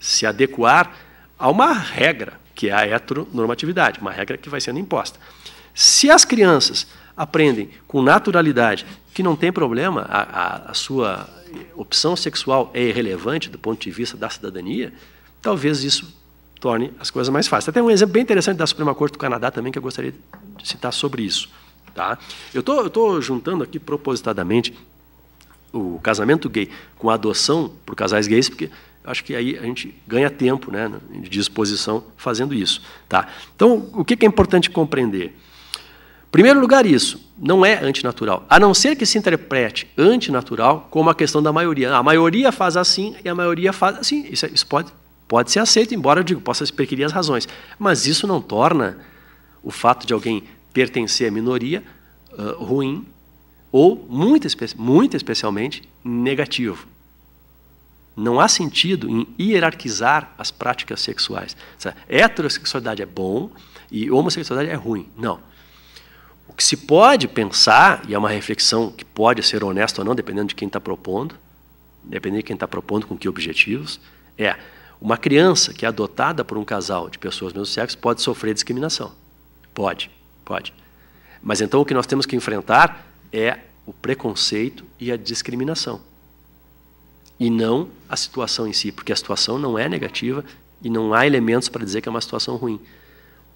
se adequar a uma regra, que é a heteronormatividade, uma regra que vai sendo imposta. Se as crianças aprendem com naturalidade que não tem problema a, a, a sua opção sexual é irrelevante do ponto de vista da cidadania, talvez isso torne as coisas mais fáceis. Até um exemplo bem interessante da Suprema Corte do Canadá também que eu gostaria de citar sobre isso. Tá? Eu estou juntando aqui propositadamente o casamento gay com a adoção por casais gays, porque acho que aí a gente ganha tempo né, de disposição fazendo isso. Tá? Então, o que é importante compreender? Em primeiro lugar, isso não é antinatural. A não ser que se interprete antinatural como a questão da maioria. A maioria faz assim e a maioria faz assim. Isso, é, isso pode, pode ser aceito, embora eu digo, possa perquirir as razões. Mas isso não torna o fato de alguém pertencer à minoria uh, ruim ou, muito, espe muito especialmente, negativo. Não há sentido em hierarquizar as práticas sexuais. Essa heterossexualidade é bom e homossexualidade é ruim. Não que se pode pensar, e é uma reflexão que pode ser honesta ou não, dependendo de quem está propondo, dependendo de quem está propondo com que objetivos, é uma criança que é adotada por um casal de pessoas do mesmo sexo pode sofrer discriminação. Pode, pode. Mas então o que nós temos que enfrentar é o preconceito e a discriminação. E não a situação em si, porque a situação não é negativa e não há elementos para dizer que é uma situação ruim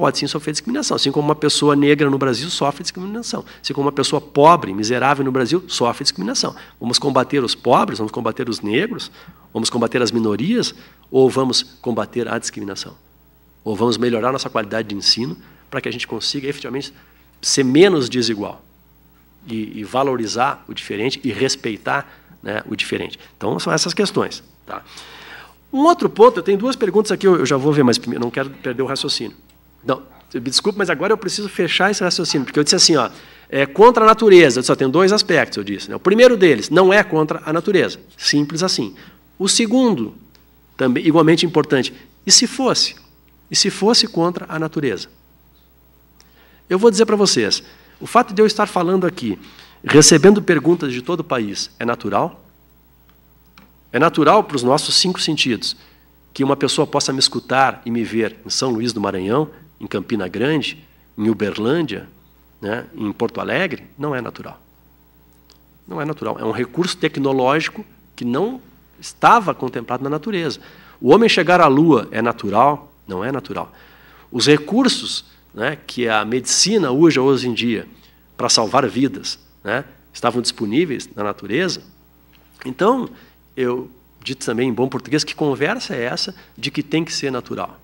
pode sim sofrer discriminação. Assim como uma pessoa negra no Brasil sofre discriminação. Assim como uma pessoa pobre, miserável no Brasil sofre discriminação. Vamos combater os pobres, vamos combater os negros, vamos combater as minorias, ou vamos combater a discriminação? Ou vamos melhorar nossa qualidade de ensino para que a gente consiga efetivamente ser menos desigual e, e valorizar o diferente e respeitar né, o diferente. Então, são essas questões. Tá? Um outro ponto, eu tenho duas perguntas aqui, eu já vou ver, mas não quero perder o raciocínio. Não, desculpe, mas agora eu preciso fechar esse raciocínio, porque eu disse assim, ó, é contra a natureza, eu só tenho dois aspectos, eu disse. Né? O primeiro deles, não é contra a natureza, simples assim. O segundo, também igualmente importante, e se fosse? E se fosse contra a natureza? Eu vou dizer para vocês, o fato de eu estar falando aqui, recebendo perguntas de todo o país, é natural? É natural para os nossos cinco sentidos que uma pessoa possa me escutar e me ver em São Luís do Maranhão, em Campina Grande, em Uberlândia, né, em Porto Alegre, não é natural. Não é natural. É um recurso tecnológico que não estava contemplado na natureza. O homem chegar à Lua é natural? Não é natural. Os recursos né, que a medicina usa hoje em dia para salvar vidas né, estavam disponíveis na natureza. Então, eu dito também em bom português que conversa é essa de que tem que ser natural.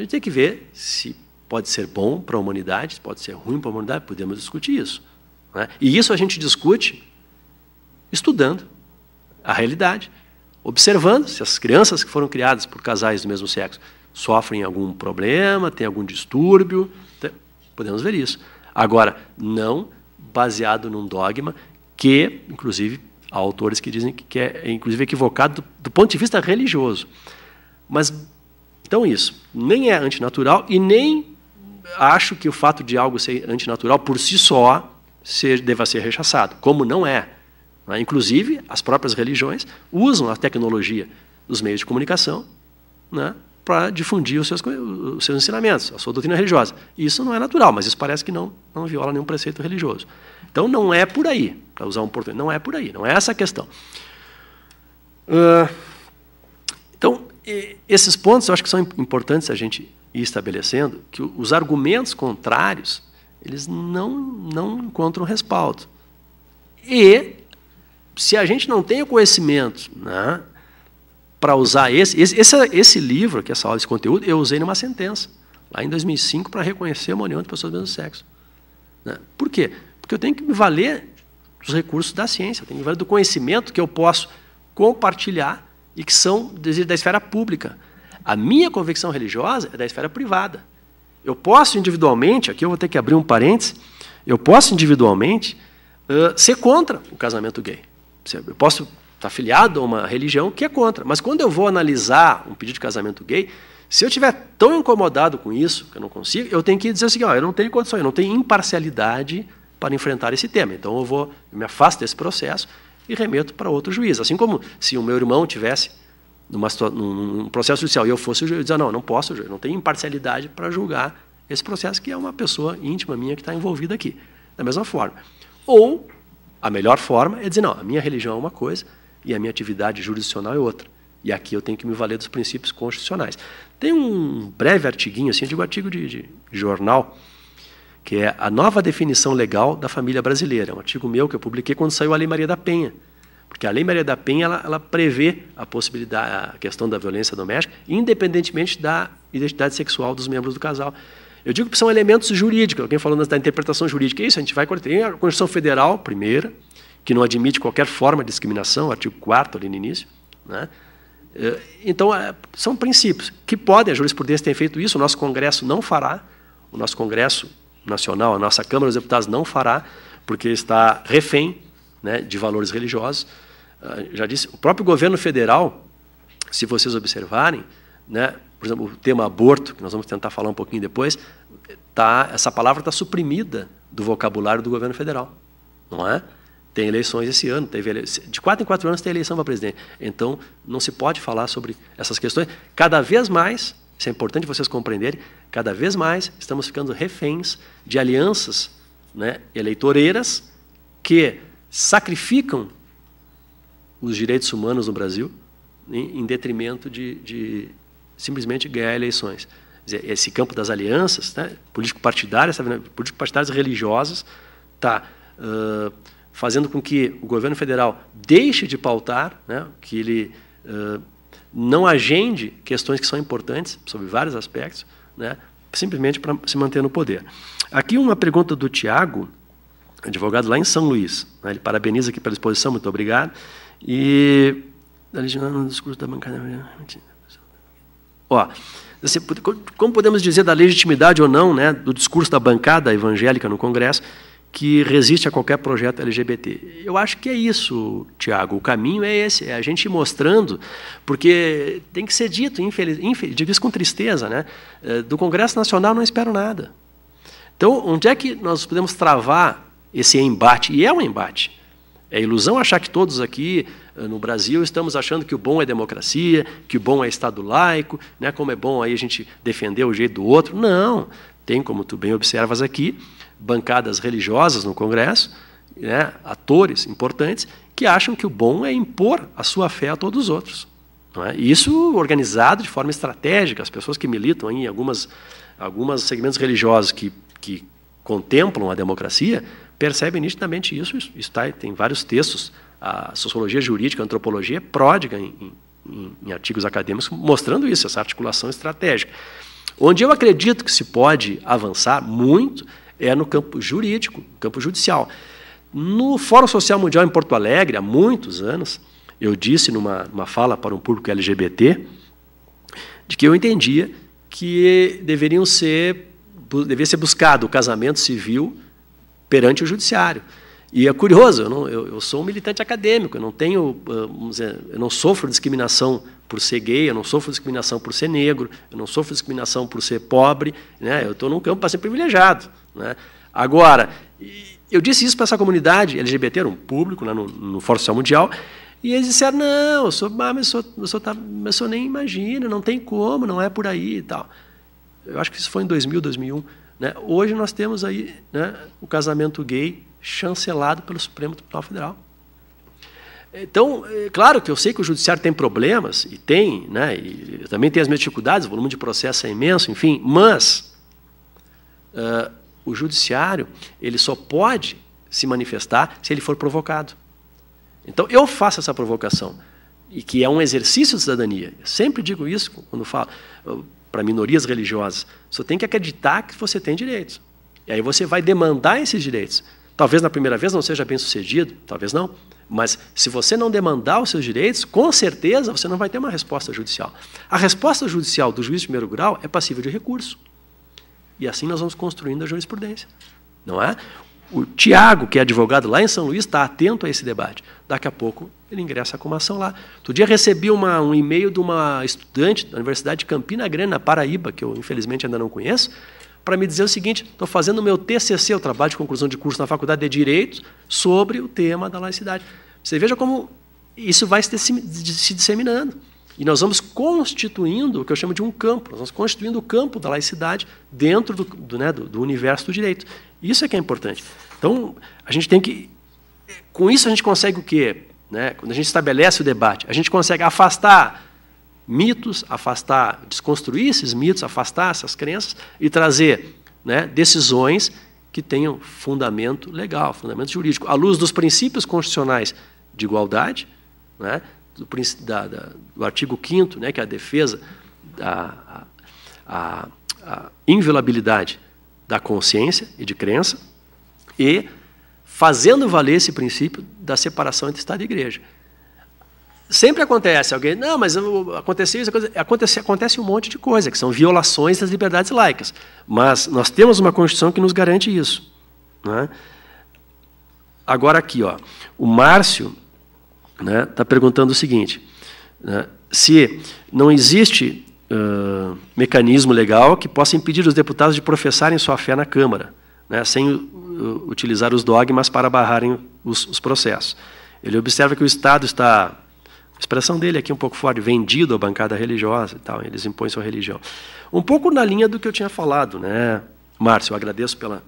A gente tem que ver se pode ser bom para a humanidade, se pode ser ruim para a humanidade, podemos discutir isso. Né? E isso a gente discute estudando a realidade, observando se as crianças que foram criadas por casais do mesmo sexo sofrem algum problema, tem algum distúrbio, podemos ver isso. Agora, não baseado num dogma que, inclusive, há autores que dizem que é inclusive equivocado do, do ponto de vista religioso. Mas então, isso. Nem é antinatural e nem acho que o fato de algo ser antinatural por si só ser, deva ser rechaçado, como não é. Né? Inclusive, as próprias religiões usam a tecnologia dos meios de comunicação né, para difundir os seus, os seus ensinamentos, a sua doutrina religiosa. Isso não é natural, mas isso parece que não, não viola nenhum preceito religioso. Então, não é por aí, para usar um português, não é por aí, não é essa a questão. Uh, então, esses pontos eu acho que são importantes a gente ir estabelecendo, que os argumentos contrários, eles não, não encontram respaldo. E, se a gente não tem o conhecimento né, para usar esse, esse, esse, esse livro, que é essa aula, esse conteúdo, eu usei numa sentença, lá em 2005, para reconhecer uma união de pessoas do mesmo sexo. Né? Por quê? Porque eu tenho que me valer dos recursos da ciência, eu tenho que me valer do conhecimento que eu posso compartilhar e que são da esfera pública. A minha convicção religiosa é da esfera privada. Eu posso individualmente, aqui eu vou ter que abrir um parênteses, eu posso individualmente uh, ser contra o casamento gay. Eu posso estar afiliado a uma religião que é contra, mas quando eu vou analisar um pedido de casamento gay, se eu estiver tão incomodado com isso, que eu não consigo, eu tenho que dizer assim, eu não tenho condição, eu não tenho imparcialidade para enfrentar esse tema. Então eu vou, eu me afasto desse processo e remeto para outro juiz. Assim como se o meu irmão tivesse numa, num processo judicial e eu fosse o juiz, eu dizia, não, não posso, não tenho imparcialidade para julgar esse processo, que é uma pessoa íntima minha que está envolvida aqui. Da mesma forma. Ou, a melhor forma é dizer, não, a minha religião é uma coisa e a minha atividade jurisdicional é outra. E aqui eu tenho que me valer dos princípios constitucionais. Tem um breve artiguinho, assim, de um artigo de, de jornal, que é a nova definição legal da família brasileira. É um artigo meu que eu publiquei quando saiu a Lei Maria da Penha. Porque a Lei Maria da Penha ela, ela prevê a possibilidade, a questão da violência doméstica, independentemente da identidade sexual dos membros do casal. Eu digo que são elementos jurídicos. Alguém falando da interpretação jurídica. é Isso, a gente vai tem a Constituição Federal, primeira, que não admite qualquer forma de discriminação, artigo 4 ali no início. Né? Eh, então, é, são princípios que podem, a jurisprudência tem feito isso, o nosso Congresso não fará, o nosso Congresso Nacional, a nossa Câmara dos Deputados não fará, porque está refém né, de valores religiosos. Uh, já disse, o próprio governo federal, se vocês observarem, né, por exemplo, o tema aborto, que nós vamos tentar falar um pouquinho depois, tá, essa palavra está suprimida do vocabulário do governo federal. Não é? Tem eleições esse ano, teve ele... de quatro em quatro anos tem eleição para presidente. Então, não se pode falar sobre essas questões. Cada vez mais, isso é importante vocês compreenderem, cada vez mais estamos ficando reféns de alianças né, eleitoreiras que sacrificam os direitos humanos no Brasil em, em detrimento de, de, simplesmente ganhar eleições. Dizer, esse campo das alianças, né, político-partidárias, tá político-partidárias religiosas, está uh, fazendo com que o governo federal deixe de pautar, né, que ele uh, não agende questões que são importantes, sobre vários aspectos, né? simplesmente para se manter no poder. Aqui uma pergunta do Tiago, advogado lá em São Luís. Né? Ele parabeniza aqui pela exposição, muito obrigado. E. No discurso da tá bancada. Né, Ó, assim, como podemos dizer da legitimidade ou não né, do discurso da bancada evangélica no Congresso? que resiste a qualquer projeto LGBT. Eu acho que é isso, Tiago. O caminho é esse, é a gente ir mostrando, porque tem que ser dito, infeliz, infeliz, com tristeza, né? É, do Congresso Nacional não espero nada. Então, onde é que nós podemos travar esse embate? E é um embate. É ilusão achar que todos aqui eh, no Brasil estamos achando que o bom é democracia, que o bom é Estado laico, né? como é bom aí a gente defender o jeito do outro. Não, tem, como tu bem observas aqui, bancadas religiosas no Congresso, né, atores importantes, que acham que o bom é impor a sua fé a todos os outros. É? Isso organizado de forma estratégica. As pessoas que militam em algumas, algumas segmentos religiosos que, que contemplam a democracia percebem nitidamente isso. isso está, tem vários textos, a sociologia jurídica, a antropologia é pródiga em, em, em artigos acadêmicos mostrando isso, essa articulação estratégica. Onde eu acredito que se pode avançar muito é no campo jurídico, campo judicial. No Fórum Social Mundial em Porto Alegre, há muitos anos, eu disse numa, numa fala para um público LGBT de que eu entendia que deveriam ser, deveria ser buscado o casamento civil perante o judiciário. E é curioso, eu, não, eu, eu, sou um militante acadêmico, eu não tenho, ah, dizer, eu não sofro discriminação por ser gay, eu não sofro discriminação por ser negro, eu não sofro discriminação por ser pobre, né? Eu estou num campo para ser privilegiado, né? Agora, eu disse isso para essa comunidade LGBT, era um público lá né, no, no Fórum Social Mundial, e eles disseram, não, eu sou, mas eu sou, eu sou, tá, mas eu nem imagina, não tem como, não é por aí e tal. Eu acho que isso foi em 2000, 2001. Né? Hoje nós temos aí né, o casamento gay chancelado pelo Supremo Tribunal Federal. Então, é claro que eu sei que o judiciário tem problemas, e tem, né, e também tem as minhas dificuldades, o volume de processo é imenso, enfim, mas uh, o judiciário ele só pode se manifestar se ele for provocado. Então, eu faço essa provocação, e que é um exercício de cidadania. Eu sempre digo isso quando falo para minorias religiosas. Você tem que acreditar que você tem direitos. E aí você vai demandar esses direitos. Talvez na primeira vez não seja bem sucedido, talvez não, mas se você não demandar os seus direitos, com certeza você não vai ter uma resposta judicial. A resposta judicial do juiz de primeiro grau é passível de recurso. E assim nós vamos construindo a jurisprudência. Não é? O Tiago, que é advogado lá em São Luís, está atento a esse debate. Daqui a pouco ele ingressa com uma ação lá. Outro dia recebi uma, um e-mail de uma estudante da Universidade de Campina Grande, na Paraíba, que eu infelizmente ainda não conheço, para me dizer o seguinte: estou fazendo o meu TCC, o trabalho de conclusão de curso na Faculdade de Direito, sobre o tema da laicidade. Você veja como isso vai se disseminando. E nós vamos constituindo o que eu chamo de um campo, nós vamos constituindo o campo da laicidade dentro do, do, né, do, do universo do direito. Isso é que é importante. Então, a gente tem que. Com isso, a gente consegue o quê? Né? Quando a gente estabelece o debate, a gente consegue afastar mitos, afastar, desconstruir esses mitos, afastar essas crenças e trazer né, decisões que tenham fundamento legal, fundamento jurídico, à luz dos princípios constitucionais de igualdade, né, do, da, da, do, artigo 5 né, que é a defesa da a, a inviolabilidade da consciência e de crença, e fazendo valer esse princípio da separação entre Estado e Igreja. Sempre acontece, alguém, não, mas aconteceu isso, acontece, acontece um monte de coisa, que são violações das liberdades laicas. Mas nós temos uma Constituição que nos garante isso. Né? Agora aqui, ó, o Márcio está né, tá perguntando o seguinte, né, se não existe uh, mecanismo legal que possa impedir os deputados de professarem sua fé na Câmara, né, sem uh, utilizar os dogmas para barrarem os, os processos. Ele observa que o Estado está a expressão dele aqui um pouco forte, vendido à bancada religiosa e tal, eles impõem sua religião. Um pouco na linha do que eu tinha falado, né, Márcio? Eu agradeço pela,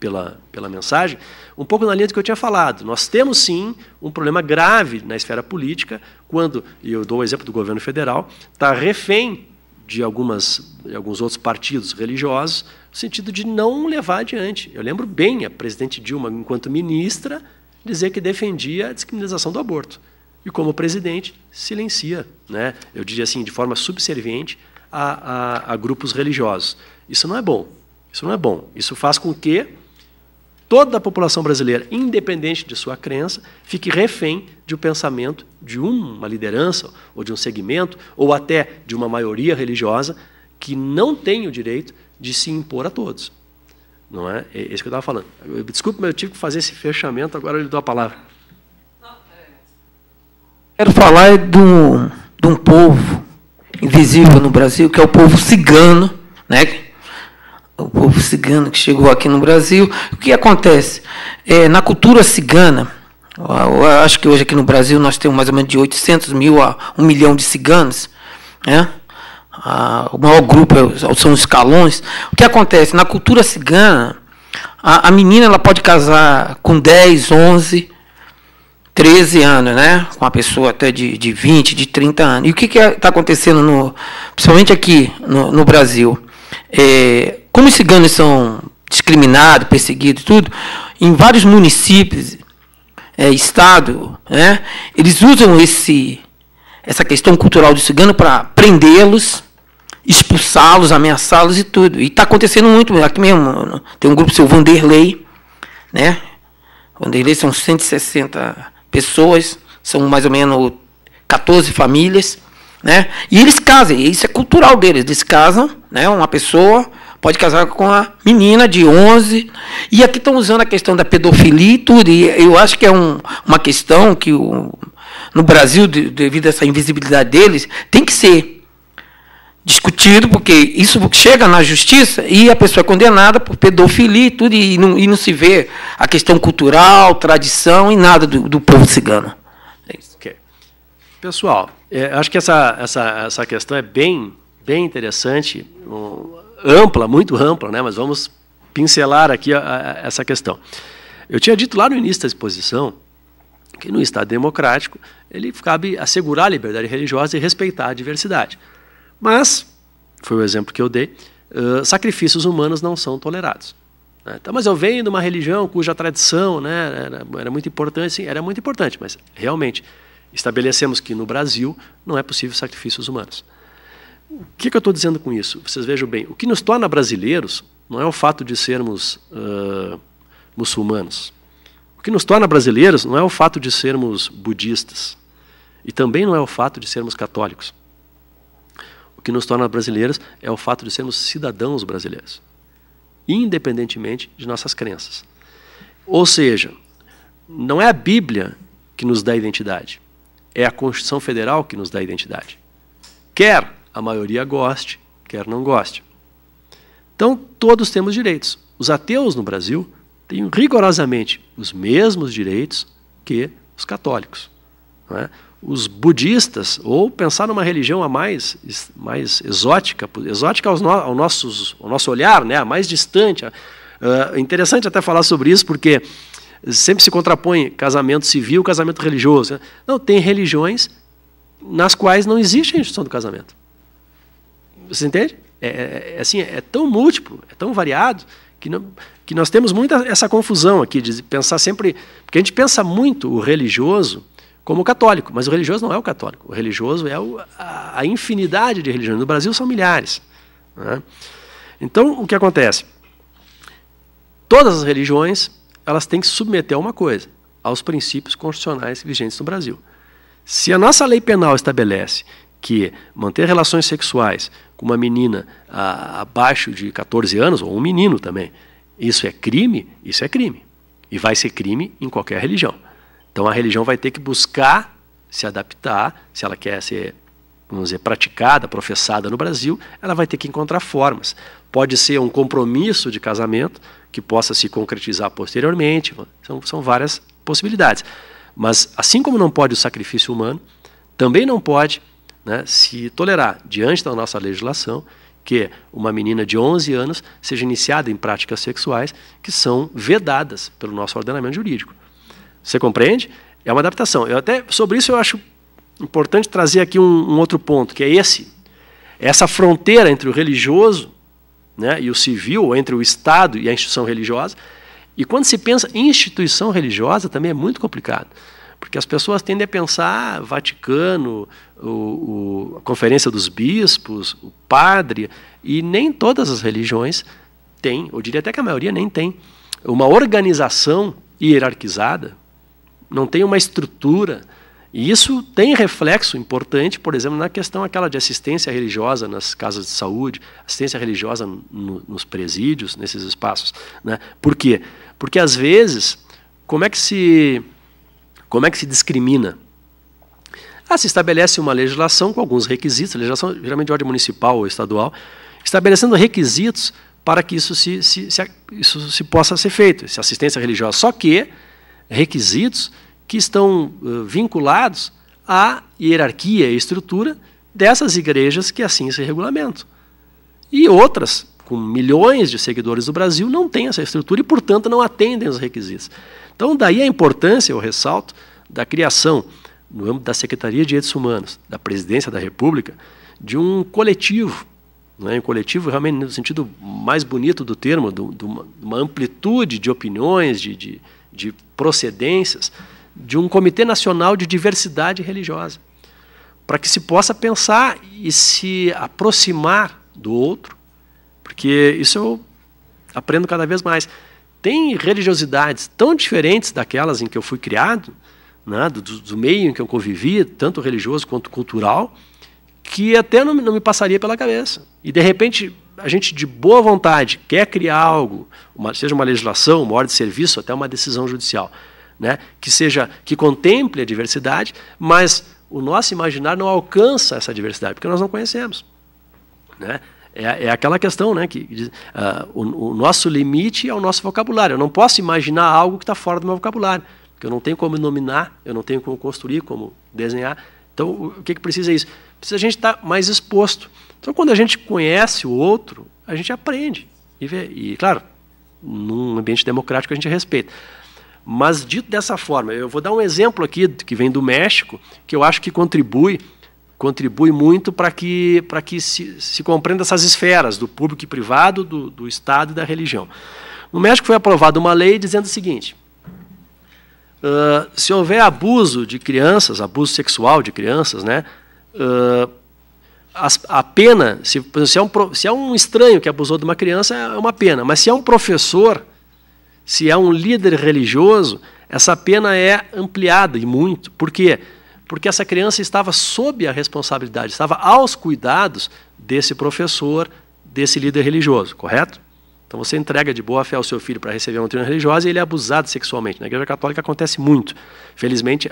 pela, pela mensagem, um pouco na linha do que eu tinha falado. Nós temos sim um problema grave na esfera política, quando, e eu dou o exemplo do governo federal, está refém de, algumas, de alguns outros partidos religiosos, no sentido de não levar adiante. Eu lembro bem a presidente Dilma, enquanto ministra, dizer que defendia a descriminalização do aborto e, como presidente, silencia, né? eu diria assim, de forma subserviente a, a, a grupos religiosos. Isso não é bom. Isso não é bom. Isso faz com que toda a população brasileira, independente de sua crença, fique refém de um pensamento de uma liderança, ou de um segmento, ou até de uma maioria religiosa, que não tem o direito de se impor a todos. Não é? É isso que eu estava falando. Desculpe, mas eu tive que fazer esse fechamento, agora eu lhe dou a palavra. Quero falar é de um, de um povo invisível no Brasil, que é o povo cigano, né? O povo cigano que chegou aqui no Brasil. O que acontece? É, na cultura cigana, acho que hoje aqui no Brasil nós temos mais ou menos de 800 mil a 1 milhão de ciganos, né? Ah, o maior grupo é são os calões. O que acontece? Na cultura cigana, a, a menina ela pode casar com 10, 11, 13 anos, né? Com uma pessoa até de, de 20, de 30 anos. E o que está que é, tá acontecendo, no, principalmente aqui no, no Brasil? É, como os ciganos são discriminados, perseguidos e tudo, em vários municípios, é, estado, né? Eles usam esse, essa questão cultural do cigano para prendê-los, expulsá-los, ameaçá-los e tudo. E está acontecendo muito aqui mesmo. Tem um grupo seu Vanderlei, né? Vanderlei são 160 pessoas, são mais ou menos 14 famílias, né? E eles casam, isso é cultural deles, eles casam, né? Uma pessoa pode casar com uma menina de 11, e aqui estão usando a questão da pedofilia e tudo, e eu acho que é um, uma questão que o, no Brasil, de, devido a essa invisibilidade deles, tem que ser discutido, porque isso chega na justiça e a pessoa é condenada por pedofilia e tudo, e não, e não se vê a questão cultural, tradição e nada do, do povo cigano. É isso. Okay. Pessoal, é, acho que essa, essa, essa questão é bem, bem interessante, um, ampla, muito ampla, né? mas vamos pincelar aqui a, a, essa questão. Eu tinha dito lá no início da exposição que no Estado democrático ele cabe assegurar a liberdade religiosa e respeitar a diversidade. Mas, foi o exemplo que eu dei, uh, sacrifícios humanos não são tolerados. Né? Então, mas eu venho de uma religião cuja tradição né, era, era muito importante, sim, era muito importante, mas realmente estabelecemos que no Brasil não é possível sacrifícios humanos. O que, que eu estou dizendo com isso? Vocês vejam bem, o que nos torna brasileiros não é o fato de sermos uh, muçulmanos. O que nos torna brasileiros não é o fato de sermos budistas. E também não é o fato de sermos católicos que nos torna brasileiros é o fato de sermos cidadãos brasileiros, independentemente de nossas crenças. Ou seja, não é a Bíblia que nos dá identidade, é a Constituição Federal que nos dá identidade. Quer a maioria goste, quer não goste. Então, todos temos direitos. Os ateus no Brasil têm rigorosamente os mesmos direitos que os católicos. não É? os budistas, ou pensar numa religião a mais, mais exótica, exótica aos no, ao, nossos, ao nosso olhar, né, a mais distante. Uh, interessante até falar sobre isso, porque sempre se contrapõe casamento civil casamento religioso. Né? Não, tem religiões nas quais não existe a instituição do casamento. Você entende? É, é, é assim, é tão múltiplo, é tão variado, que, não, que nós temos muita essa confusão aqui, de pensar sempre. Porque a gente pensa muito o religioso como o católico. Mas o religioso não é o católico. O religioso é o, a, a, infinidade de religiões. No Brasil são milhares. Né? Então, o que acontece? Todas as religiões elas têm que se submeter a uma coisa, aos princípios constitucionais vigentes no Brasil. Se a nossa lei penal estabelece que manter relações sexuais com uma menina a, abaixo de 14 anos, ou um menino também, isso é crime, isso é crime. E vai ser crime em qualquer religião. Então a religião vai ter que buscar se adaptar, se ela quer ser, vamos dizer, praticada, professada no Brasil, ela vai ter que encontrar formas. Pode ser um compromisso de casamento que possa se concretizar posteriormente, são, são várias possibilidades. Mas assim como não pode o sacrifício humano, também não pode né, se tolerar, diante da nossa legislação, que uma menina de 11 anos seja iniciada em práticas sexuais que são vedadas pelo nosso ordenamento jurídico. Você compreende? É uma adaptação. Eu até sobre isso eu acho importante trazer aqui um, um outro ponto, que é esse. Essa fronteira entre o religioso né, e o civil, entre o Estado e a instituição religiosa. E quando se pensa em instituição religiosa, também é muito complicado. Porque as pessoas tendem a pensar ah, Vaticano, o, o, a Conferência dos Bispos, o Padre, e nem todas as religiões têm, eu diria até que a maioria nem tem, uma organização hierarquizada, não tem uma estrutura. E isso tem reflexo importante, por exemplo, na questão aquela de assistência religiosa nas casas de saúde, assistência religiosa no, nos presídios, nesses espaços. Né? Por quê? Porque às vezes, como é que se, como é que se discrimina? Ah, se estabelece uma legislação com alguns requisitos, legislação geralmente de ordem municipal ou estadual, estabelecendo requisitos para que isso se, se, se, isso se possa ser feito, essa assistência religiosa. Só que requisitos que estão uh, vinculados à hierarquia e estrutura dessas igrejas que assim se regulamentam. E outras, com milhões de seguidores do Brasil, não têm essa estrutura e, portanto, não atendem os requisitos. Então, daí a importância, eu ressalto, da criação, no âmbito da Secretaria de Direitos Humanos, da Presidência da República, de um coletivo, né, um coletivo realmente no sentido mais bonito do termo, de uma amplitude de opiniões, de, de, de procedências de um Comitê Nacional de Diversidade Religiosa, para que se possa pensar e se aproximar do outro, porque isso eu aprendo cada vez mais. Tem religiosidades tão diferentes daquelas em que eu fui criado, né, do, do, meio em que eu convivi, tanto religioso quanto cultural, que até não, não me passaria pela cabeça. E, de repente, a gente de boa vontade quer criar algo, uma, seja uma legislação, uma ordem de serviço, até uma decisão judicial, né, que seja que contemple a diversidade, mas o nosso imaginar não alcança essa diversidade porque nós não conhecemos, né? É, é aquela questão, né, que diz, uh, o, o nosso limite é o nosso vocabulário. Eu não posso imaginar algo que está fora do meu vocabulário, porque eu não tenho como nominar, eu não tenho como construir, como desenhar. Então, o que, que precisa é isso? Precisa a gente estar tá mais exposto. Então, quando a gente conhece o outro, a gente aprende. E, vê, e claro, num ambiente democrático a gente respeita. Mas dito dessa forma, eu vou dar um exemplo aqui que vem do México, que eu acho que contribui contribui muito para que, pra que se, se compreenda essas esferas, do público e privado, do, do Estado e da religião. No México foi aprovada uma lei dizendo o seguinte: uh, se houver abuso de crianças, abuso sexual de crianças, né, uh, a, pena, se, se, é um, se é um estranho que abusou de uma criança, é uma pena. Mas se é um professor, se é um líder religioso, essa pena é ampliada e muito. Por quê? Porque essa criança estava sob a responsabilidade, estava aos cuidados desse professor, desse líder religioso, correto? Então você entrega de boa fé ao seu filho para receber uma doutrina religiosa e ele é abusado sexualmente. Na Igreja Católica acontece muito. Felizmente,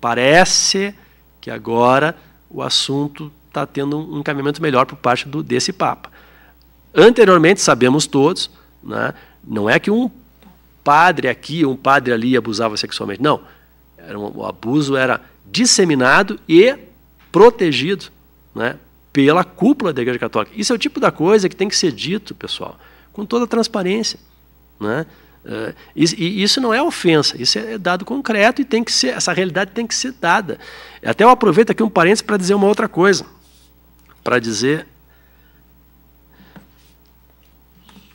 parece que agora o assunto está tendo um encaminhamento melhor por parte do, desse Papa. Anteriormente, sabemos todos, né, não é que um padre aqui, um padre ali abusava sexualmente, não. Um, o abuso era disseminado e protegido né, pela cúpula da Igreja Católica. Isso é o tipo da coisa que tem que ser dito, pessoal, com toda transparência. Né? Eh, e, isso não é ofensa, isso é dado concreto e tem que ser, essa realidade tem que ser dada. Até eu aproveito aqui um parênteses para dizer uma outra coisa para dizer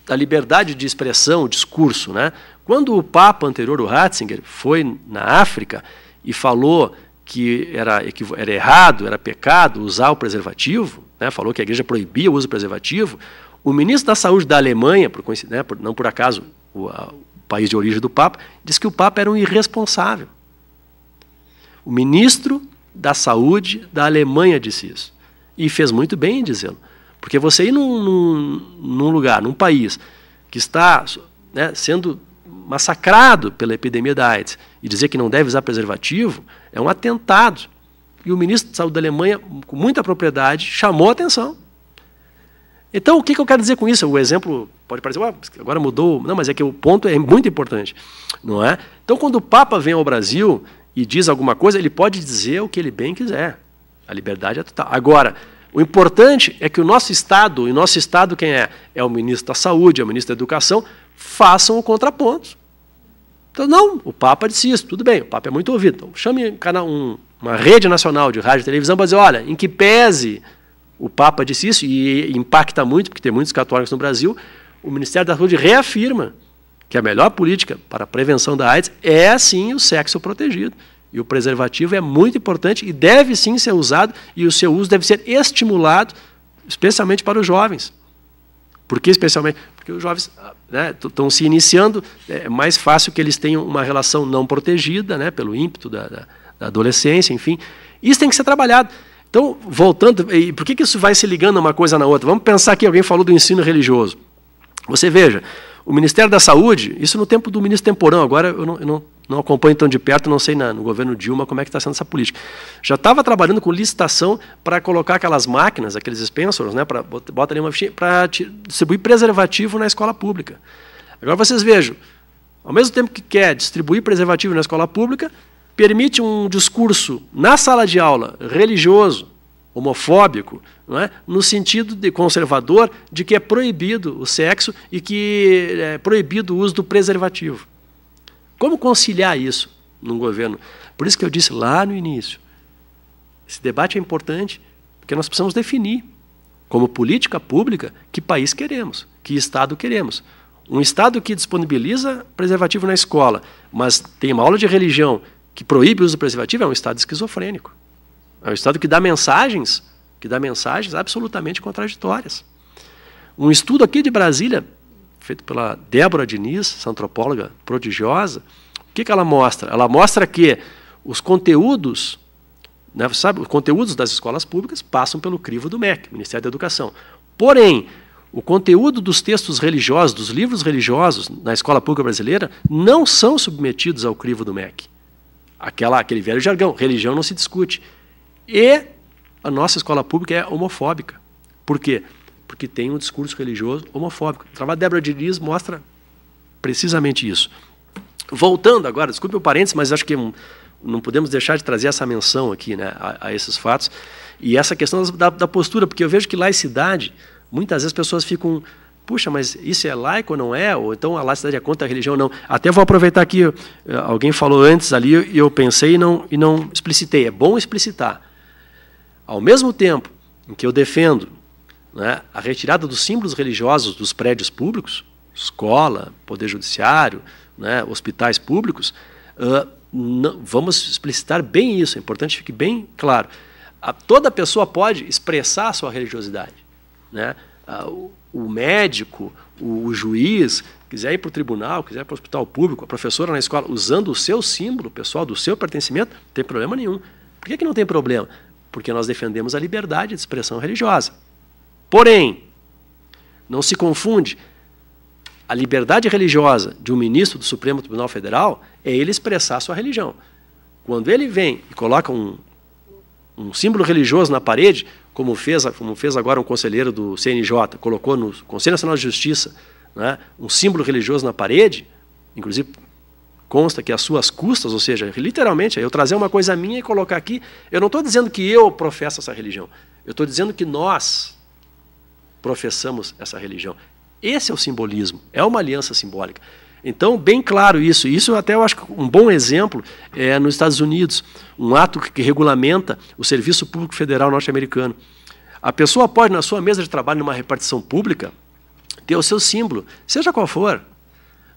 da liberdade de expressão, o discurso. Né? Quando o Papa anterior, o Ratzinger, foi na África e falou que era, era errado, era pecado usar o preservativo, né? falou que a igreja proibia o uso do preservativo, o ministro da Saúde da Alemanha, por, né, não por acaso o, a, o país de origem do Papa, disse que o Papa era um irresponsável. O ministro da Saúde da Alemanha disse isso. E fez muito bem em dizê-lo. Porque você ir num, num, num, lugar, num país, que está né, sendo massacrado pela epidemia da AIDS e dizer que não deve usar preservativo é um atentado. E o ministro de Saúde da Alemanha, com muita propriedade, chamou a atenção. Então, o que, que eu quero dizer com isso? O exemplo pode parecer, ah, agora mudou. Não, mas é que o ponto é muito importante. não é? Então, quando o Papa vem ao Brasil e diz alguma coisa, ele pode dizer o que ele bem quiser. A liberdade é total. Agora, o importante é que o nosso Estado, e nosso Estado quem é? É o ministro da Saúde, é o ministro da Educação, façam o contraponto. Então, não, o Papa disse isso, tudo bem, o Papa é muito ouvido. Então, chame um uma rede nacional de rádio e televisão para dizer, olha, em que pese o Papa disse isso, e impacta muito, porque tem muitos católicos no Brasil, o Ministério da Saúde reafirma que a melhor política para a prevenção da AIDS é, sim, o sexo protegido. E o preservativo é muito importante e deve sim ser usado, e o seu uso deve ser estimulado, especialmente para os jovens. Por que especialmente? Porque os jovens estão ah, né, se iniciando, é, é mais fácil que eles tenham uma relação não protegida, né, pelo ímpeto da, da, da adolescência, enfim. Isso tem que ser trabalhado. Então, voltando, e por que, que isso vai se ligando uma coisa na outra? Vamos pensar que alguém falou do ensino religioso. Você veja, o Ministério da Saúde, isso no tempo do ministro Temporão, agora eu não, eu não, não acompanho tão de perto, não sei nada. No governo Dilma, como é que está sendo essa política? Já estava trabalhando com licitação para colocar aquelas máquinas, aqueles dispensers, né, para bota ali uma para distribuir preservativo na escola pública. Agora vocês vejam, ao mesmo tempo que quer distribuir preservativo na escola pública, permite um discurso na sala de aula religioso, homofóbico, é? no sentido de conservador de que é proibido o sexo e que é proibido o uso do preservativo. Como conciliar isso num governo? Por isso que eu disse lá no início: esse debate é importante, porque nós precisamos definir, como política pública, que país queremos, que Estado queremos. Um Estado que disponibiliza preservativo na escola, mas tem uma aula de religião que proíbe o uso do preservativo, é um Estado esquizofrênico. É um Estado que dá mensagens, que dá mensagens absolutamente contraditórias. Um estudo aqui de Brasília feito pela Débora Diniz, essa antropóloga prodigiosa. O que, que ela mostra? Ela mostra que os conteúdos, né, sabe, os conteúdos das escolas públicas passam pelo crivo do MEC, Ministério da Educação. Porém, o conteúdo dos textos religiosos, dos livros religiosos na escola pública brasileira, não são submetidos ao crivo do MEC. Aquela, aquele velho jargão, religião não se discute. E a nossa escola pública é homofóbica. Por quê? porque tem um discurso religioso homofóbico. O trabalho de Débora Diriz mostra precisamente isso. Voltando agora, desculpe o parênteses, mas acho que hum, não podemos deixar de trazer essa menção aqui né, a, a esses fatos. E essa questão da, da, postura, porque eu vejo que laicidade, muitas vezes as pessoas ficam, puxa, mas isso é laico ou não é? Ou então a laicidade é contra a religião não? Até vou aproveitar aqui, eh, alguém falou antes ali e eu pensei e não, e não explicitei. É bom explicitar. Ao mesmo tempo em que eu defendo né, a retirada dos símbolos religiosos dos prédios públicos, escola, poder judiciário, né, hospitais públicos, uh, não, vamos explicitar bem isso, é importante que fique bem claro. A, toda pessoa pode expressar a sua religiosidade. Né? o, o, médico, o, o, juiz, quiser ir para o tribunal, quiser ir para o hospital público, a professora na escola, usando o seu símbolo pessoal, do seu pertencimento, não tem problema nenhum. Por que, que não tem problema? Porque nós defendemos a liberdade de expressão religiosa. Porém, não se confunde, a liberdade religiosa de um ministro do Supremo Tribunal Federal é ele expressar sua religião. Quando ele vem e coloca um, um símbolo religioso na parede, como fez, como fez agora um conselheiro do CNJ, colocou no Conselho Nacional de Justiça né, um símbolo religioso na parede, inclusive consta que às suas custas, ou seja, literalmente, eu trazer uma coisa minha e colocar aqui, eu não estou dizendo que eu professo essa religião, eu estou dizendo que nós, professamos essa religião. Esse é o simbolismo, é uma aliança simbólica. Então, bem claro isso. Isso até eu acho que um bom exemplo é nos Estados Unidos, um ato que regulamenta o Serviço Público Federal norte-americano. A pessoa pode, na sua mesa de trabalho, numa repartição pública, ter o seu símbolo, seja qual for.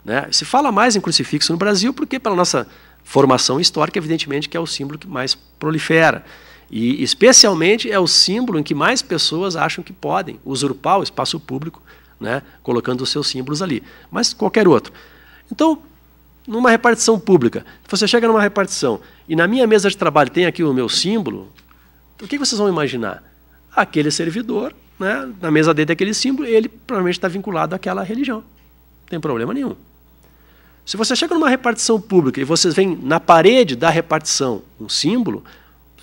Né? Se fala mais em crucifixo no Brasil porque, pela nossa formação histórica, evidentemente que é o símbolo que mais prolifera. E, especialmente, é o símbolo em que mais pessoas acham que podem usurpar o espaço público, né, colocando os seus símbolos ali. Mas qualquer outro. Então, numa repartição pública, você chega numa repartição e na minha mesa de trabalho tem aqui o meu símbolo, o que vocês vão imaginar? Aquele servidor, né, na mesa dele tem aquele símbolo, ele provavelmente está vinculado àquela religião. Não tem problema nenhum. Se você chega numa repartição pública e vocês veem na parede da repartição um símbolo,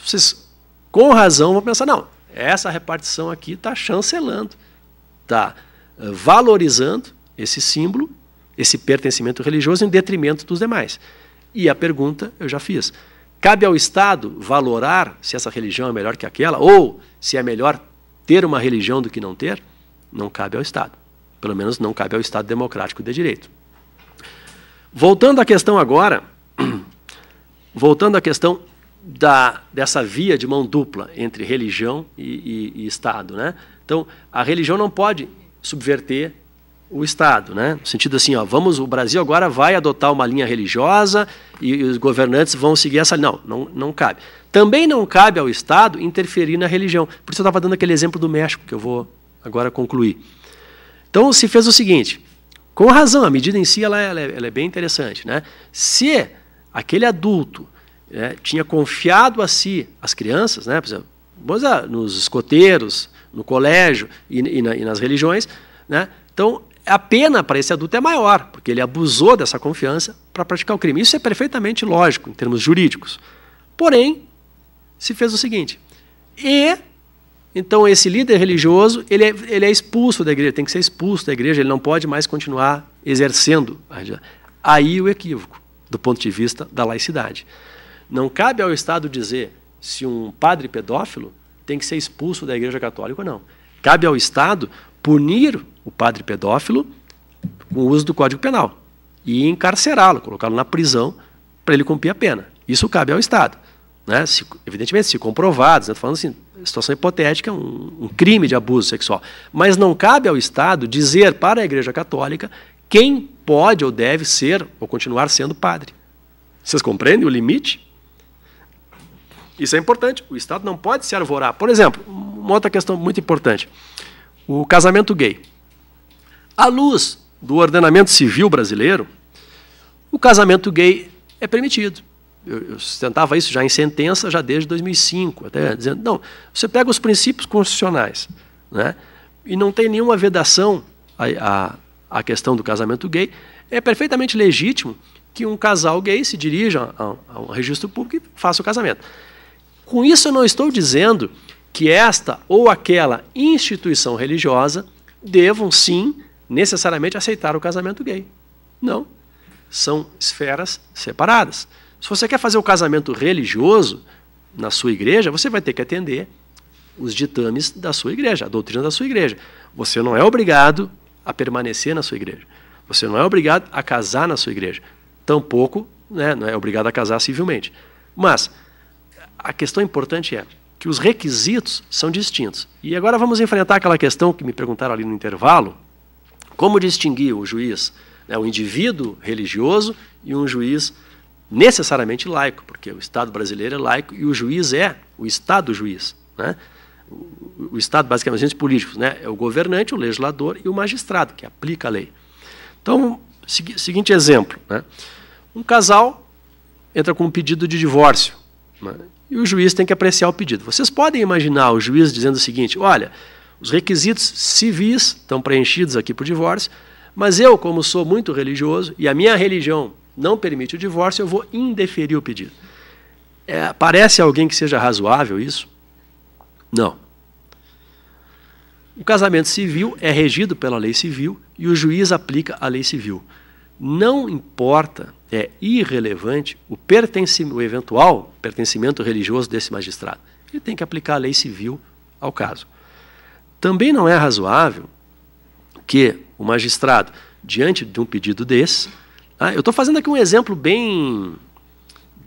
vocês com razão, vão pensar: não, essa repartição aqui está chancelando, está eh, valorizando esse símbolo, esse pertencimento religioso, em detrimento dos demais. E a pergunta eu já fiz. Cabe ao Estado valorar se essa religião é melhor que aquela, ou se é melhor ter uma religião do que não ter? Não cabe ao Estado. Pelo menos não cabe ao Estado democrático de direito. Voltando à questão agora, voltando à questão da, dessa via de mão dupla entre religião e, e, e Estado. Né? Então, a religião não pode subverter o Estado, né? No sentido assim, ó, vamos, o Brasil agora vai adotar uma linha religiosa e, os governantes vão seguir essa Não, não, não cabe. Também não cabe ao Estado interferir na religião. Por isso eu estava dando aquele exemplo do México, que eu vou agora concluir. Então se fez o seguinte, com razão, a medida em si ela, é, ela, é, ela é bem interessante, né? Se aquele adulto é, tinha confiado a si, as crianças, né, por exemplo, nos escoteiros, no colégio e, e, na, e nas religiões. Né, então, a pena para esse adulto é maior, porque ele abusou dessa confiança para praticar o crime. Isso é perfeitamente lógico em termos jurídicos. Porém, se fez o seguinte: e então esse líder religioso ele é, ele é expulso da igreja, tem que ser expulso da igreja, ele não pode mais continuar exercendo. Aí o equívoco do ponto de vista da laicidade. Não cabe ao Estado dizer se um padre pedófilo tem que ser expulso da Igreja Católica ou não. Cabe ao Estado punir o padre pedófilo com o uso do Código Penal e encarcerá-lo, colocá-lo na prisão para ele cumprir a pena. Isso cabe ao Estado. Né? Se, evidentemente, se comprovados, né? falando assim, situação hipotética, é um, um crime de abuso sexual. Mas não cabe ao Estado dizer para a Igreja Católica quem pode ou deve ser ou continuar sendo padre. Vocês compreendem o limite? Isso é importante. O Estado não pode se arvorar. Por exemplo, uma outra questão muito importante: o casamento gay. À luz do ordenamento civil brasileiro, o casamento gay é permitido. Eu, sustentava isso já em sentença, já desde 2005, até dizendo: não, você pega os princípios constitucionais né, e não tem nenhuma vedação à, à, à questão do casamento gay, é perfeitamente legítimo que um casal gay se dirija a, a um registro público e faça o casamento. Com isso, eu não estou dizendo que esta ou aquela instituição religiosa devam sim necessariamente aceitar o casamento gay. Não. São esferas separadas. Se você quer fazer o um casamento religioso na sua igreja, você vai ter que atender os ditames da sua igreja, a doutrina da sua igreja. Você não é obrigado a permanecer na sua igreja. Você não é obrigado a casar na sua igreja. Tampouco né, não é obrigado a casar civilmente. Mas a questão importante é que os requisitos são distintos. E agora vamos enfrentar aquela questão que me perguntaram ali no intervalo: como distinguir o juiz, né, o indivíduo religioso e um juiz necessariamente laico, porque o Estado brasileiro é laico e o juiz é o Estado juiz. Né? O, Estado, basicamente, os políticos, né? é o governante, o legislador e o magistrado, que aplica a lei. Então, segui seguinte exemplo: né? um casal entra com um pedido de divórcio. Né? e o juiz tem que apreciar o pedido. Vocês podem imaginar o juiz dizendo o seguinte: olha, os requisitos civis estão preenchidos aqui para o divórcio, mas eu, como sou muito religioso e a minha religião não permite o divórcio, eu vou indeferir o pedido. É, parece alguém que seja razoável isso? Não. O casamento civil é regido pela lei civil e o juiz aplica a lei civil. Não importa é irrelevante o, o eventual pertencimento religioso desse magistrado. Ele tem que aplicar a lei civil ao caso. Também não é razoável que o magistrado, diante de um pedido desse, ah, eu estou fazendo aqui um exemplo bem,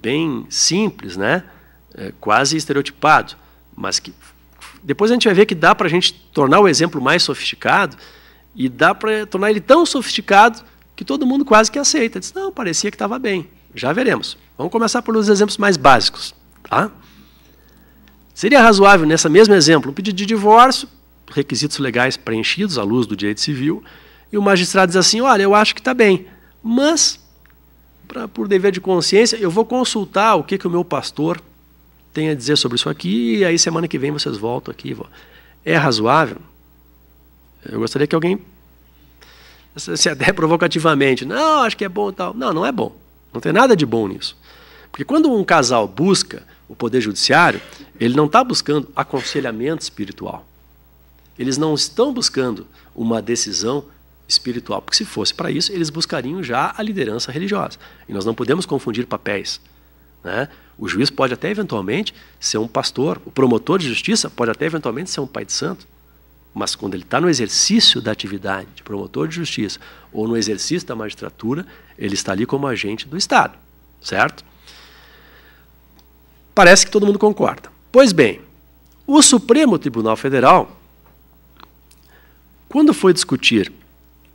bem simples, né? É, quase estereotipado, mas que depois a gente vai ver que dá para a gente tornar o exemplo mais sofisticado e dá para tornar ele tão sofisticado que todo mundo quase que aceita. Diz, não, parecia que estava bem. Já veremos. Vamos começar por uns exemplos mais básicos. Tá? Seria razoável, nesse mesmo exemplo, um pedido de divórcio, requisitos legais preenchidos à luz do direito civil, e o magistrado diz assim: olha, eu acho que está bem, mas, pra, por dever de consciência, eu vou consultar o que, que o meu pastor tem a dizer sobre isso aqui, e aí semana que vem vocês voltam aqui. É razoável? Eu gostaria que alguém se até provocativamente, não, acho que é bom e tal. Não, não é bom. Não tem nada de bom nisso. Porque quando um casal busca o poder judiciário, ele não está buscando aconselhamento espiritual. Eles não estão buscando uma decisão espiritual, porque se fosse para isso, eles buscariam já a liderança religiosa. E nós não podemos confundir papéis. Né? O juiz pode até eventualmente ser um pastor, o promotor de justiça pode até eventualmente ser um pai de santo. Mas quando ele está no exercício da atividade de promotor de justiça ou no exercício da magistratura, ele está ali como agente do Estado, certo? Parece que todo mundo concorda. Pois bem, o Supremo Tribunal Federal, quando foi discutir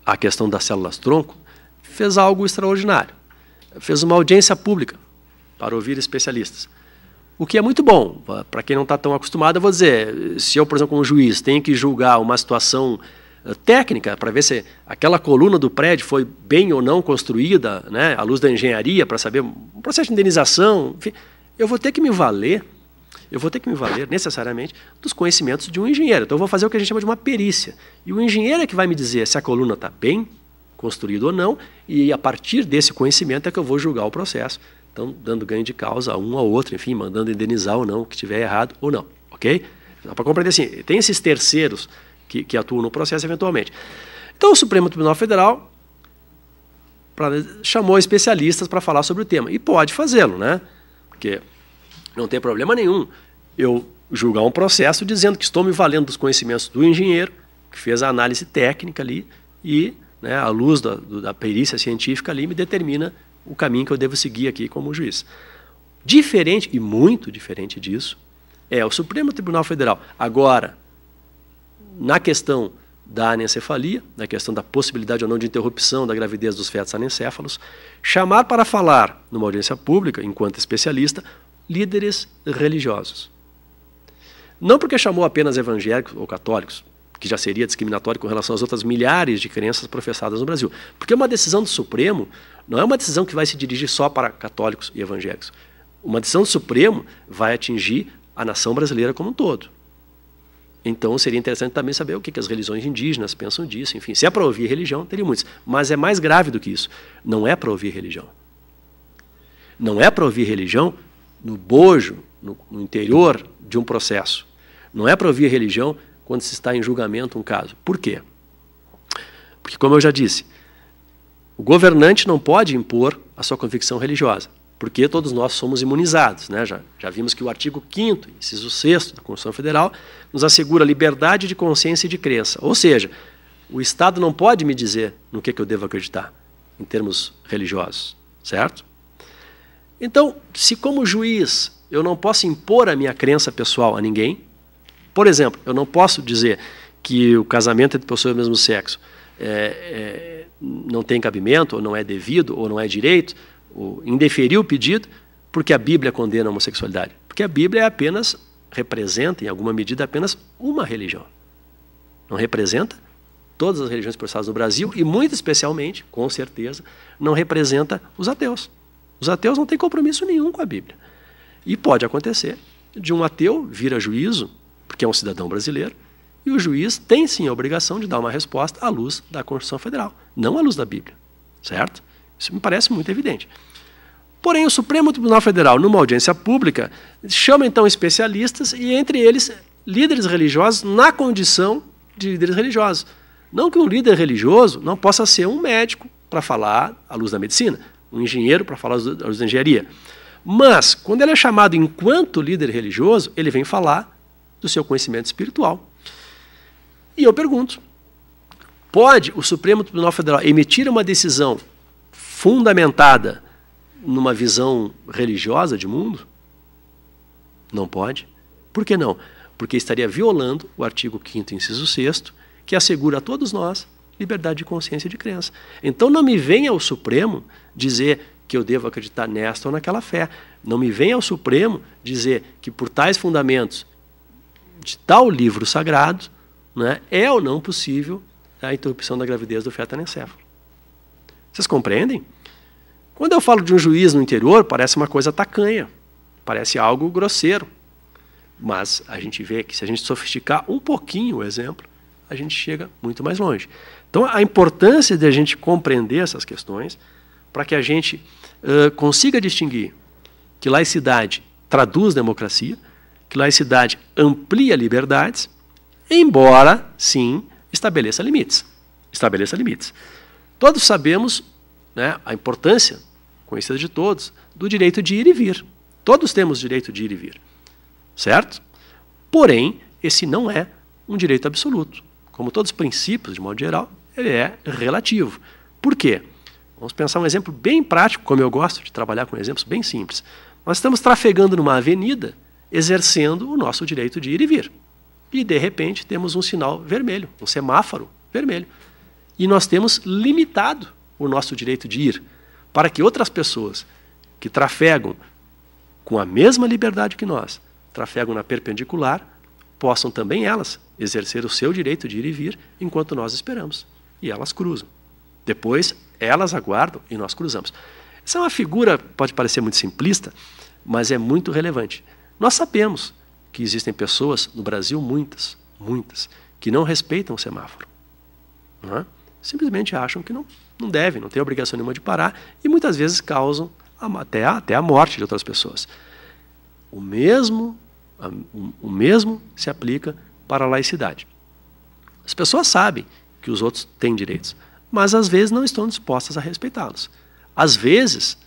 a questão das células-tronco, fez algo extraordinário. Fez uma audiência pública para ouvir especialistas. O que é muito bom. Para quem não está tão acostumado, eu vou dizer: se eu, por exemplo, como juiz, tenho que julgar uma situação eh, técnica para ver se aquela coluna do prédio foi bem ou não construída, né, à luz da engenharia, para saber um processo de indenização, enfim, eu vou ter que me valer, eu vou ter que me valer necessariamente dos conhecimentos de um engenheiro. Então eu vou fazer o que a gente chama de uma perícia. E o engenheiro é que vai me dizer se a coluna está bem construída ou não, e a partir desse conhecimento é que eu vou julgar o processo estão dando ganho de causa a um ao outro, enfim, mandando indenizar ou não o que tiver errado ou não, ok? Dá para compreender assim, tem esses terceiros que, que atuam no processo eventualmente. Então, o Supremo Tribunal Federal pra, chamou especialistas para falar sobre o tema. E pode fazê-lo, né? Porque não tem problema nenhum eu julgar um processo dizendo que estou me valendo dos conhecimentos do engenheiro, que fez a análise técnica ali, e né, à luz da, da perícia científica ali me determina o caminho que eu devo seguir aqui como juiz. Diferente, e muito diferente disso, é o Supremo Tribunal Federal. Agora, na questão da anencefalia, na questão da possibilidade ou não de interrupção da gravidez dos fetos anencéfalos, chamar para falar numa audiência pública, enquanto especialista, líderes religiosos. Não porque chamou apenas evangélicos ou católicos, que já seria discriminatório com relação às outras milhares de crenças professadas no Brasil, porque é uma decisão do Supremo não é uma decisão que vai se dirigir só para católicos e evangélicos. Uma decisão do Supremo vai atingir a nação brasileira como um todo. Então seria interessante também saber o que, as religiões indígenas pensam disso. Enfim, se é para ouvir religião, teria muitos. Mas é mais grave do que isso. Não é para ouvir religião. Não é para ouvir religião no bojo, no interior de um processo. Não é para ouvir religião quando se está em julgamento um caso. Por quê? Porque, como eu já disse, o governante não pode impor a sua convicção religiosa, porque todos nós somos imunizados. Né? Já, já vimos que o artigo 5, inciso 6 da Constituição Federal, nos assegura liberdade de consciência e de crença. Ou seja, o Estado não pode me dizer no que, que eu devo acreditar, em termos religiosos, certo? Então, se como juiz eu não posso impor a minha crença pessoal a ninguém, por exemplo, eu não posso dizer que o casamento é entre pessoas do mesmo sexo, é, é, não tem cabimento, ou não é devido, ou não é direito, ou indeferir o pedido, porque a Bíblia condena a homossexualidade. Porque a Bíblia é apenas, representa em alguma medida apenas uma religião. Não representa todas as religiões processadas no Brasil e, muito especialmente, com certeza, não representa os ateus. Os ateus não têm compromisso nenhum com a Bíblia. E pode acontecer de um ateu vir a juízo, porque é um cidadão brasileiro, e o juiz tem sim a obrigação de dar uma resposta à luz da Constituição Federal, não à luz da Bíblia. Certo? Isso me parece muito evidente. Porém, o Supremo Tribunal Federal, numa audiência pública, chama então especialistas e, entre eles, líderes religiosos na condição de líderes religiosos. Não que um líder religioso não possa ser um médico para falar à luz da medicina, um engenheiro para falar à luz da engenharia. Mas, quando ele é chamado enquanto líder religioso, ele vem falar do seu conhecimento espiritual, e eu pergunto: pode o Supremo Tribunal Federal emitir uma decisão fundamentada numa visão religiosa de mundo? Não pode. Por que não? Porque estaria violando o artigo 5, inciso 6, que assegura a todos nós liberdade de consciência e de crença. Então não me venha ao Supremo dizer que eu devo acreditar nesta ou naquela fé. Não me venha ao Supremo dizer que por tais fundamentos de tal livro sagrado né, é ou não possível a interrupção da gravidez do feto anencefalo. Vocês compreendem? Quando eu falo de um juiz no interior, parece uma coisa tacanha, parece algo grosseiro. Mas a gente vê que se a gente sofisticar um pouquinho o exemplo, a gente chega muito mais longe. Então, a importância de a gente compreender essas questões para que a gente uh, consiga distinguir que laicidade traduz democracia, que laicidade amplia liberdades Embora, sim, estabeleça limites. Estabeleça limites. Todos sabemos né, a importância, conhecida de todos, do direito de ir e vir. Todos temos direito de ir e vir. Certo? Porém, esse não é um direito absoluto. Como todos os princípios, de modo geral, ele é relativo. Por quê? Vamos pensar um exemplo bem prático, como eu gosto de trabalhar com exemplos bem simples. Nós estamos trafegando numa avenida, exercendo o nosso direito de ir e vir e de repente temos um sinal vermelho, um semáforo vermelho. E nós temos limitado o nosso direito de ir para que outras pessoas que trafegam com a mesma liberdade que nós, trafegam na perpendicular, possam também elas exercer o seu direito de ir e vir enquanto nós esperamos. E elas cruzam. Depois, elas aguardam e nós cruzamos. Essa é uma figura, pode parecer muito simplista, mas é muito relevante. Nós sabemos que existem pessoas, no Brasil muitas, muitas, que não respeitam o semáforo. É? Simplesmente acham que não, não devem, não tem obrigação nenhuma de parar e muitas vezes causam até, até a morte de outras pessoas. O mesmo, o mesmo se aplica para a laicidade. As pessoas sabem que os outros têm direitos, mas às vezes não estão dispostas a respeitá-los. Às vezes,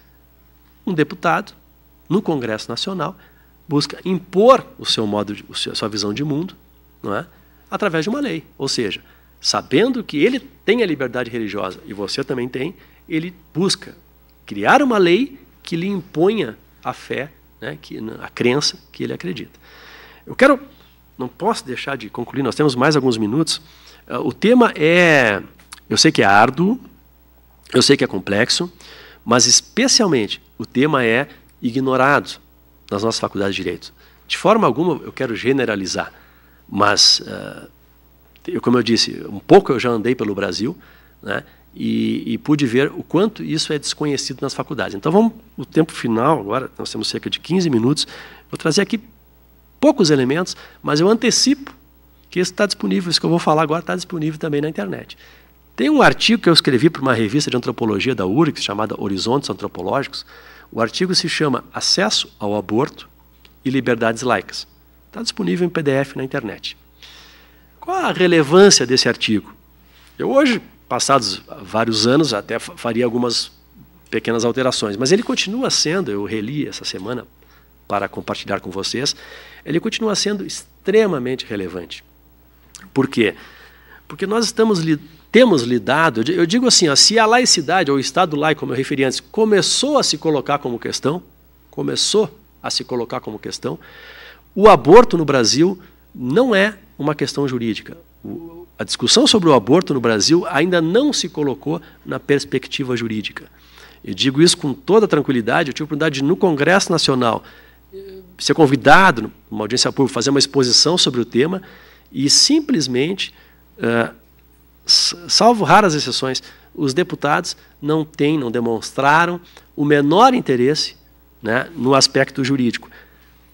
um deputado no Congresso Nacional busca impor o seu modo, de, a sua visão de mundo, não é? através de uma lei. Ou seja, sabendo que ele tem a liberdade religiosa e você também tem, ele busca criar uma lei que lhe imponha a fé, né, que, a crença que ele acredita. Eu quero, não posso deixar de concluir, nós temos mais alguns minutos. Ah, o tema é, eu sei que é árduo, eu sei que é complexo, mas especialmente o tema é ignorado nas nossas faculdades de direito. De forma alguma eu quero generalizar, mas, uh, eu, como eu disse, um pouco eu já andei pelo Brasil né, e, e, pude ver o quanto isso é desconhecido nas faculdades. Então, vamos, o tempo final, agora, nós temos cerca de 15 minutos, vou trazer aqui poucos elementos, mas eu antecipo que isso está disponível, isso que eu vou falar agora está disponível também na internet. Tem um artigo que eu escrevi para uma revista de antropologia da URGS, chamada Horizontes Antropológicos, o artigo se chama Acesso ao Aborto e Liberdades Laicas. Está disponível em PDF na internet. Qual a relevância desse artigo? Eu hoje, passados vários anos, até faria algumas pequenas alterações, mas ele continua sendo, eu reli essa semana para compartilhar com vocês, ele continua sendo extremamente relevante. Por quê? Porque nós estamos temos lidado, eu digo assim, se a laicidade, ou o Estado laico, como eu referi antes, começou a se colocar como questão, começou a se colocar como questão, o aborto no Brasil não é uma questão jurídica. a discussão sobre o aborto no Brasil ainda não se colocou na perspectiva jurídica. Eu digo isso com toda tranquilidade. Eu tive a oportunidade de, no Congresso Nacional, eh, ser convidado, numa audiência pública, fazer uma exposição sobre o tema, e simplesmente uh, salvo raras exceções, os deputados não têm, não demonstraram o menor interesse né, no aspecto jurídico.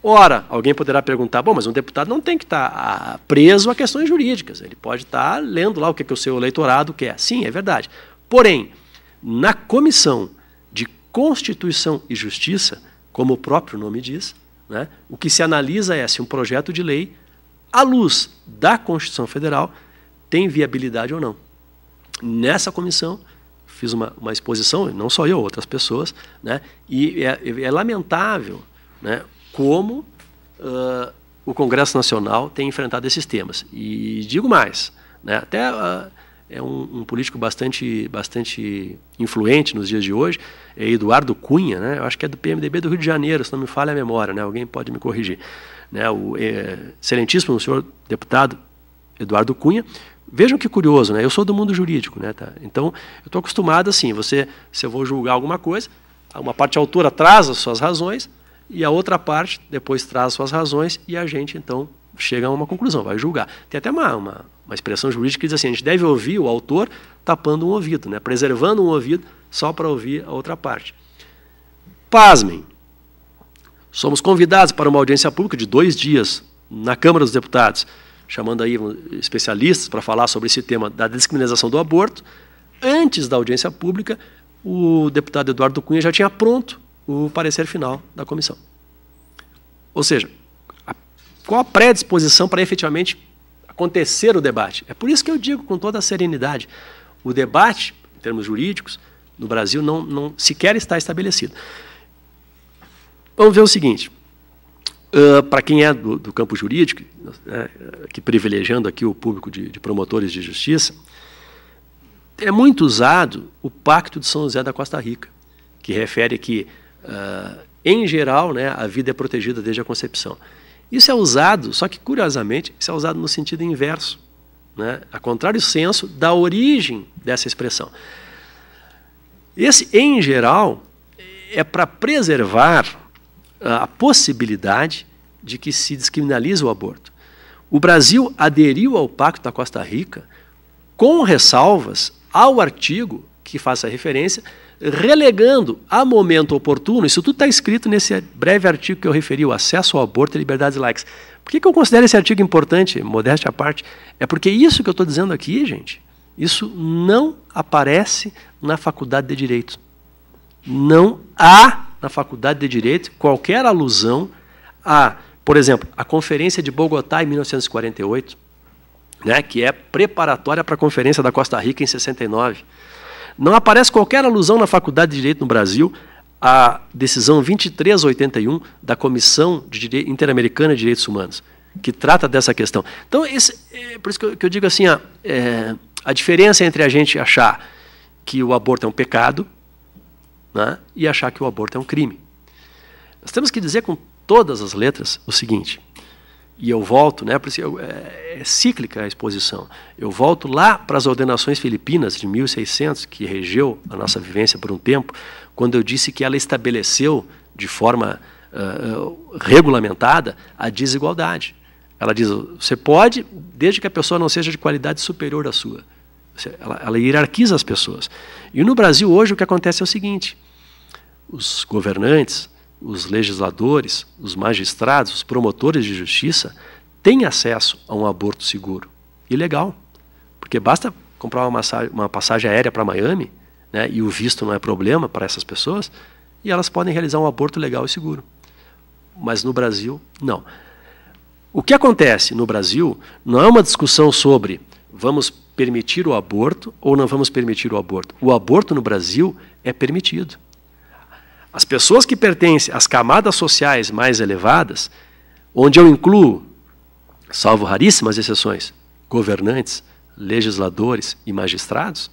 Ora, alguém poderá perguntar, bom, mas um deputado não tem que estar tá, preso a questões jurídicas, ele pode estar tá lendo lá o que, que o seu eleitorado quer. Sim, é verdade. Porém, na comissão de Constituição e Justiça, como o próprio nome diz, né, o que se analisa é se um projeto de lei, à luz da Constituição Federal, tem viabilidade ou não. Nessa comissão, fiz uma, uma exposição, não só eu, outras pessoas, né? e é, é lamentável né? como uh, o Congresso Nacional tem enfrentado esses temas. E digo mais, né? até uh, é um, um, político bastante, bastante influente nos dias de hoje, é Eduardo Cunha, né? eu acho que é do PMDB do Rio de Janeiro, se não me falha a memória, né? alguém pode me corrigir. Né? O é, excelentíssimo senhor deputado Eduardo Cunha Vejam que curioso, né? Eu sou do mundo jurídico, né? Tá? Então, eu estou acostumado assim, você, se eu vou julgar alguma coisa, uma parte autora traz as suas razões e a outra parte depois traz as suas razões e a gente, então, chega a uma conclusão, vai julgar. Tem até uma, uma, uma expressão jurídica que diz assim, a gente deve ouvir o autor tapando um ouvido, né? preservando um ouvido só para ouvir a outra parte. Pasmem, somos convidados para uma audiência pública de dois dias na Câmara dos Deputados, chamando aí especialistas para falar sobre esse tema da descriminalização do aborto, antes da audiência pública, o deputado Eduardo Cunha já tinha pronto o parecer final da comissão. Ou seja, a, qual a predisposição para efetivamente acontecer o debate? É por isso que eu digo com toda a serenidade, o debate, em termos jurídicos, no Brasil não, não sequer está estabelecido. Vamos ver o seguinte, Uh, para quem é do, do campo jurídico, né, que privilegiando aqui o público de, de, promotores de justiça, é muito usado o Pacto de São José da Costa Rica, que refere que, uh, em geral, né, a vida é protegida desde a concepção. Isso é usado, só que curiosamente, isso é usado no sentido inverso, né, a contrário senso da origem dessa expressão. Esse, em geral, é para preservar a possibilidade de que se descriminalize o aborto. O Brasil aderiu ao Pacto da Costa Rica com ressalvas ao artigo que faça referência, relegando a momento oportuno, isso tudo está escrito nesse breve artigo que eu referi, o acesso ao aborto e liberdades laicas. Por que, que eu considero esse artigo importante, modéstia à parte? É porque isso que eu estou dizendo aqui, gente, isso não aparece na faculdade de Direito. Não há na Faculdade de Direito qualquer alusão a, por exemplo, a Conferência de Bogotá em 1948, né, que é preparatória para a Conferência da Costa Rica em 69. Não aparece qualquer alusão na Faculdade de Direito no Brasil à decisão 2381 da Comissão Interamericana de Direitos Humanos, que trata dessa questão. Então, esse, é por isso que eu, que eu digo assim, a é, a diferença entre a gente achar que o aborto é um pecado né, e achar que o aborto é um crime. Nós temos que dizer com todas as letras o seguinte, e eu volto, né, Porque é, é cíclica a exposição, eu volto lá para as ordenações filipinas de 1600, que regeu a nossa vivência por um tempo, quando eu disse que ela estabeleceu de forma uh, regulamentada a desigualdade. Ela diz: você pode, desde que a pessoa não seja de qualidade superior à sua. Ela, ela hierarquiza as pessoas. E no Brasil hoje o que acontece é o seguinte: os governantes, os legisladores, os magistrados, os promotores de justiça têm acesso a um aborto seguro e legal. Porque basta comprar uma, uma passagem aérea para Miami, né, e o visto não é problema para essas pessoas, e elas podem realizar um aborto legal e seguro. Mas no Brasil, não. O que acontece no Brasil não é uma discussão sobre vamos permitir o aborto ou não vamos permitir o aborto. O aborto no Brasil é permitido. As pessoas que pertencem às camadas sociais mais elevadas, onde eu incluo, salvo raríssimas exceções, governantes, legisladores e magistrados,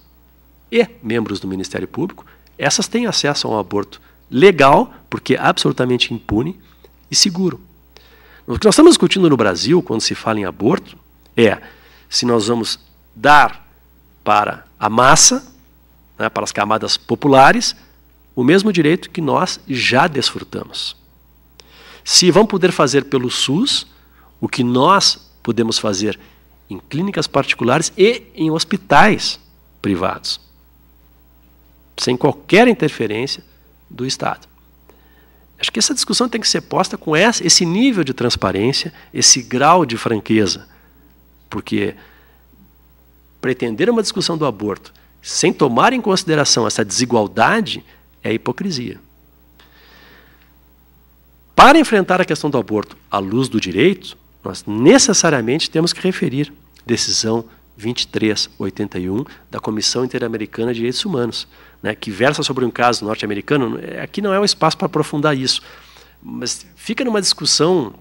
e membros do Ministério Público, essas têm acesso a um aborto legal, porque é absolutamente impune e seguro. O que nós estamos discutindo no Brasil, quando se fala em aborto, é se nós vamos dar para a massa, né, para as camadas populares, o mesmo direito que nós já desfrutamos. Se vão poder fazer pelo SUS o que nós podemos fazer em clínicas particulares e em hospitais privados, sem qualquer interferência do Estado. Acho que essa discussão tem que ser posta com esse nível de transparência, esse grau de franqueza, porque pretender uma discussão do aborto sem tomar em consideração essa desigualdade é a hipocrisia. Para enfrentar a questão do aborto à luz do direito, nós necessariamente temos que referir decisão 2381 da Comissão Interamericana de Direitos Humanos, né, que versa sobre um caso norte-americano. Aqui não é um espaço para aprofundar isso, mas fica numa discussão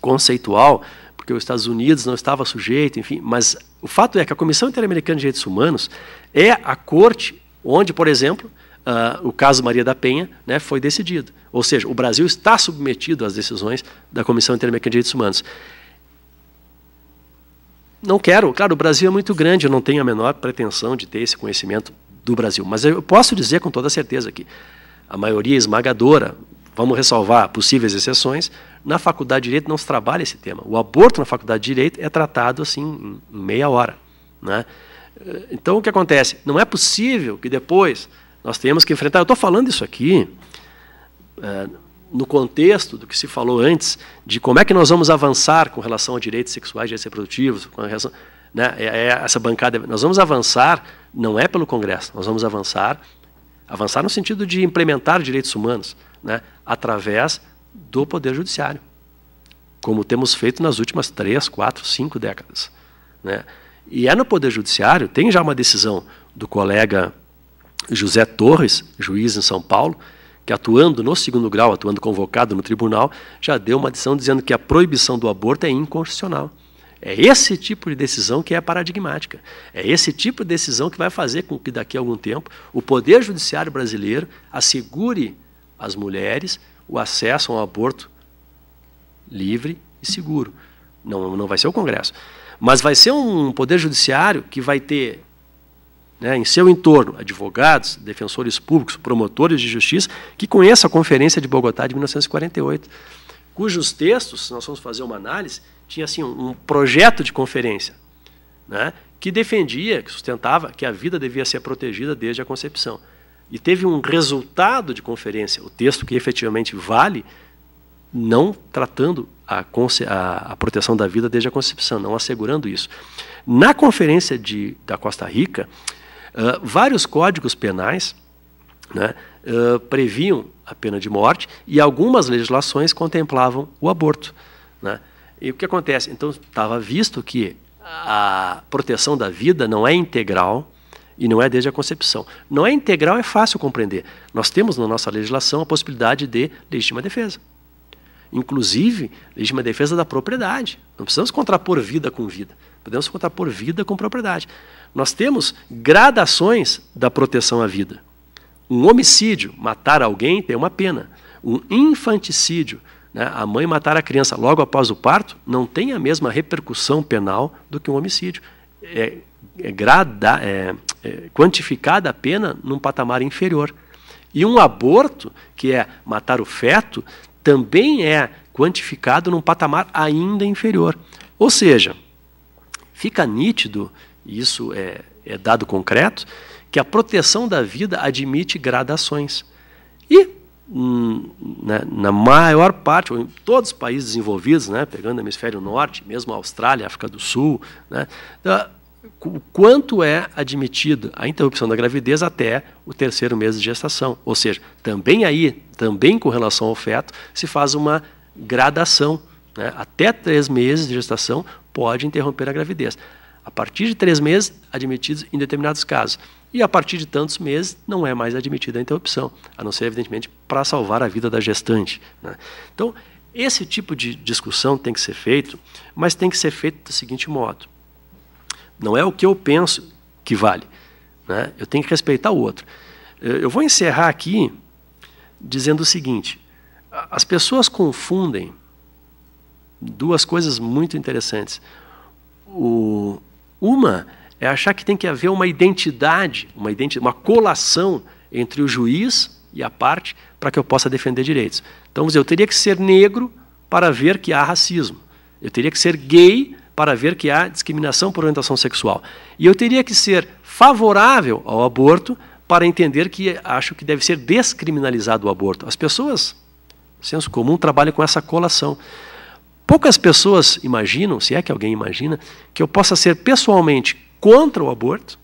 conceitual, porque os Estados Unidos não estava sujeito, enfim, mas o fato é que a Comissão Interamericana de Direitos Humanos é a corte onde, por exemplo, uh, o caso Maria da Penha né, foi decidido. Ou seja, o Brasil está submetido às decisões da Comissão Interamericana de Direitos Humanos. Não quero, claro, o Brasil é muito grande, eu não tenho a menor pretensão de ter esse conhecimento do Brasil, mas eu posso dizer com toda certeza que a maioria é esmagadora, vamos ressalvar possíveis exceções, na faculdade de direito não se trabalha esse tema. O aborto na faculdade de direito é tratado assim em meia hora, né? Então o que acontece? Não é possível que depois nós temos que enfrentar. Eu estou falando isso aqui é, no contexto do que se falou antes, de como é que nós vamos avançar com relação a direitos sexuais, e reprodutivos, com relação, né, é, é essa bancada. Nós vamos avançar, não é pelo Congresso, nós vamos avançar, avançar no sentido de implementar direitos humanos, né, através do Poder Judiciário, como temos feito nas últimas três, quatro, cinco décadas. Né? E é no Poder Judiciário, tem já uma decisão do colega José Torres, juiz em São Paulo, que atuando no segundo grau, atuando convocado no tribunal, já deu uma decisão dizendo que a proibição do aborto é inconstitucional. É esse tipo de decisão que é paradigmática. É esse tipo de decisão que vai fazer com que daqui a algum tempo o poder judiciário brasileiro assegure às mulheres o acesso a um aborto livre e seguro. Não, não vai ser o Congresso. Mas vai ser um poder judiciário que vai ter né, em seu entorno advogados, defensores públicos, promotores de justiça, que conheça a Conferência de Bogotá de 1948, cujos textos, nós vamos fazer uma análise, tinha assim, um, um projeto de conferência, né, que defendia, que sustentava que a vida devia ser protegida desde a concepção. E teve um resultado de conferência, o texto que efetivamente vale, não tratando a, a, a, proteção da vida desde a concepção, não assegurando isso. Na conferência de, da Costa Rica, ah, vários códigos penais né, uh, previam a pena de morte e algumas legislações contemplavam o aborto. Né? E o que acontece? Então, estava visto que a proteção da vida não é integral e não é desde a concepção. Não é integral, é fácil compreender. Nós temos na nossa legislação a possibilidade de legítima defesa. Inclusive, legítima defesa da propriedade. Não precisamos contrapor vida com vida. Podemos contar por vida com propriedade. Nós temos gradações da proteção à vida. Um homicídio, matar alguém, tem uma pena. Um infanticídio, né, a mãe matar a criança logo após o parto, não tem a mesma repercussão penal do que um homicídio. É, é, grada, é, é quantificada a pena num patamar inferior. E um aborto, que é matar o feto, também é quantificado num patamar ainda inferior. Ou seja, fica nítido, e isso é, é dado concreto, que a proteção da vida admite gradações. E hum, né, na, maior parte, em todos os países desenvolvidos, né, pegando o hemisfério norte, mesmo a Austrália, África do Sul, né, o quanto é admitida a interrupção da gravidez até o terceiro mês de gestação. Ou seja, também aí, também com relação ao feto, se faz uma gradação. Né, até três meses de gestação, pode interromper a gravidez. A partir de três meses, admitidos em determinados casos. E a partir de tantos meses, não é mais admitida a interrupção, a não ser, evidentemente, para salvar a vida da gestante. Né? Então, esse tipo de discussão tem que ser feito, mas tem que ser feito do seguinte modo: não é o que eu penso que vale. Né? Eu tenho que respeitar o outro. Eh, eu vou encerrar aqui dizendo o seguinte: as pessoas confundem duas coisas muito interessantes. O, uma é achar que tem que haver uma identidade, uma, identidade, uma colação entre o juiz e a parte para que eu possa defender direitos. Então, eu teria que ser negro para ver que há racismo. Eu teria que ser gay para ver que há discriminação por orientação sexual. E eu teria que ser favorável ao aborto para entender que acho que deve ser descriminalizado o aborto. As pessoas, senso comum, trabalham com essa colação. Poucas pessoas imaginam, se é que alguém imagina, que eu possa ser pessoalmente contra o aborto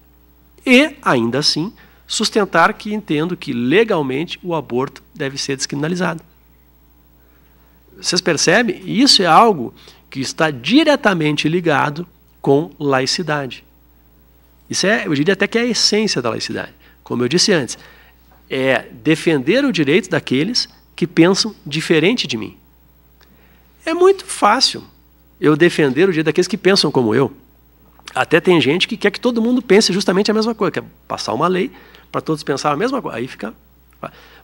e, ainda assim, sustentar que entendo que legalmente o aborto deve ser descriminalizado. Vocês percebem? Isso é algo que está diretamente ligado com laicidade. Isso é, eu diria até que é a essência da laicidade. Como eu disse antes, é defender o direito daqueles que pensam diferente de mim. É muito fácil eu defender o direito daqueles que pensam como eu. Até tem gente que quer que todo mundo pense justamente a mesma coisa, quer passar uma lei para todos pensar a mesma coisa. Aí fica.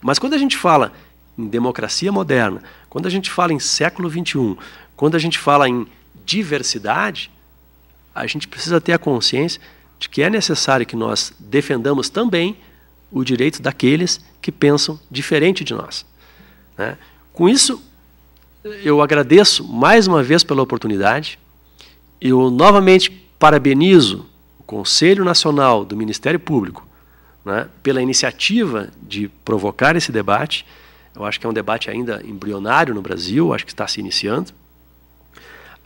Mas quando a gente fala em democracia moderna, quando a gente fala em século XXI, quando a gente fala em diversidade, a gente precisa ter a consciência de que é necessário que nós defendamos também o direito daqueles que pensam diferente de nós. Né? Com isso, eu agradeço mais uma vez pela oportunidade. Eu novamente parabenizo o Conselho Nacional do Ministério Público né, pela iniciativa de provocar esse debate. Eu acho que é um debate ainda embrionário no Brasil, acho que está se iniciando.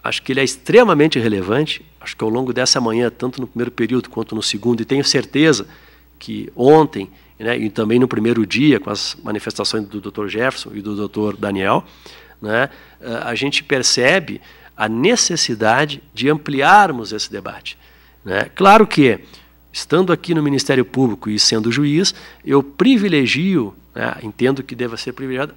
Acho que ele é extremamente relevante. Acho que ao longo dessa manhã, tanto no primeiro período quanto no segundo, e tenho certeza que ontem né, e também no primeiro dia, com as manifestações do Dr. Jefferson e do Dr. Daniel, né, ah, a gente percebe a necessidade de ampliarmos esse debate. Né? Claro que, estando aqui no Ministério Público e sendo juiz, eu privilegio, né, entendo que deva ser privilegiado,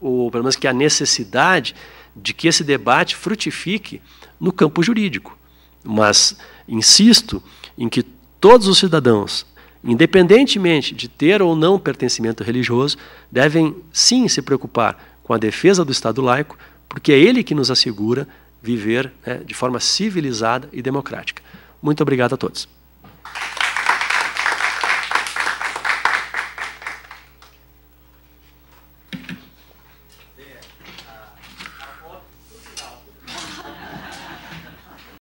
ou pelo menos que a necessidade de que esse debate frutifique no campo jurídico. Mas insisto em que todos os cidadãos, independentemente de ter ou não pertencimento religioso, devem sim se preocupar com a defesa do Estado laico, porque é ele que nos assegura viver né, de forma civilizada e democrática. Muito obrigado a todos.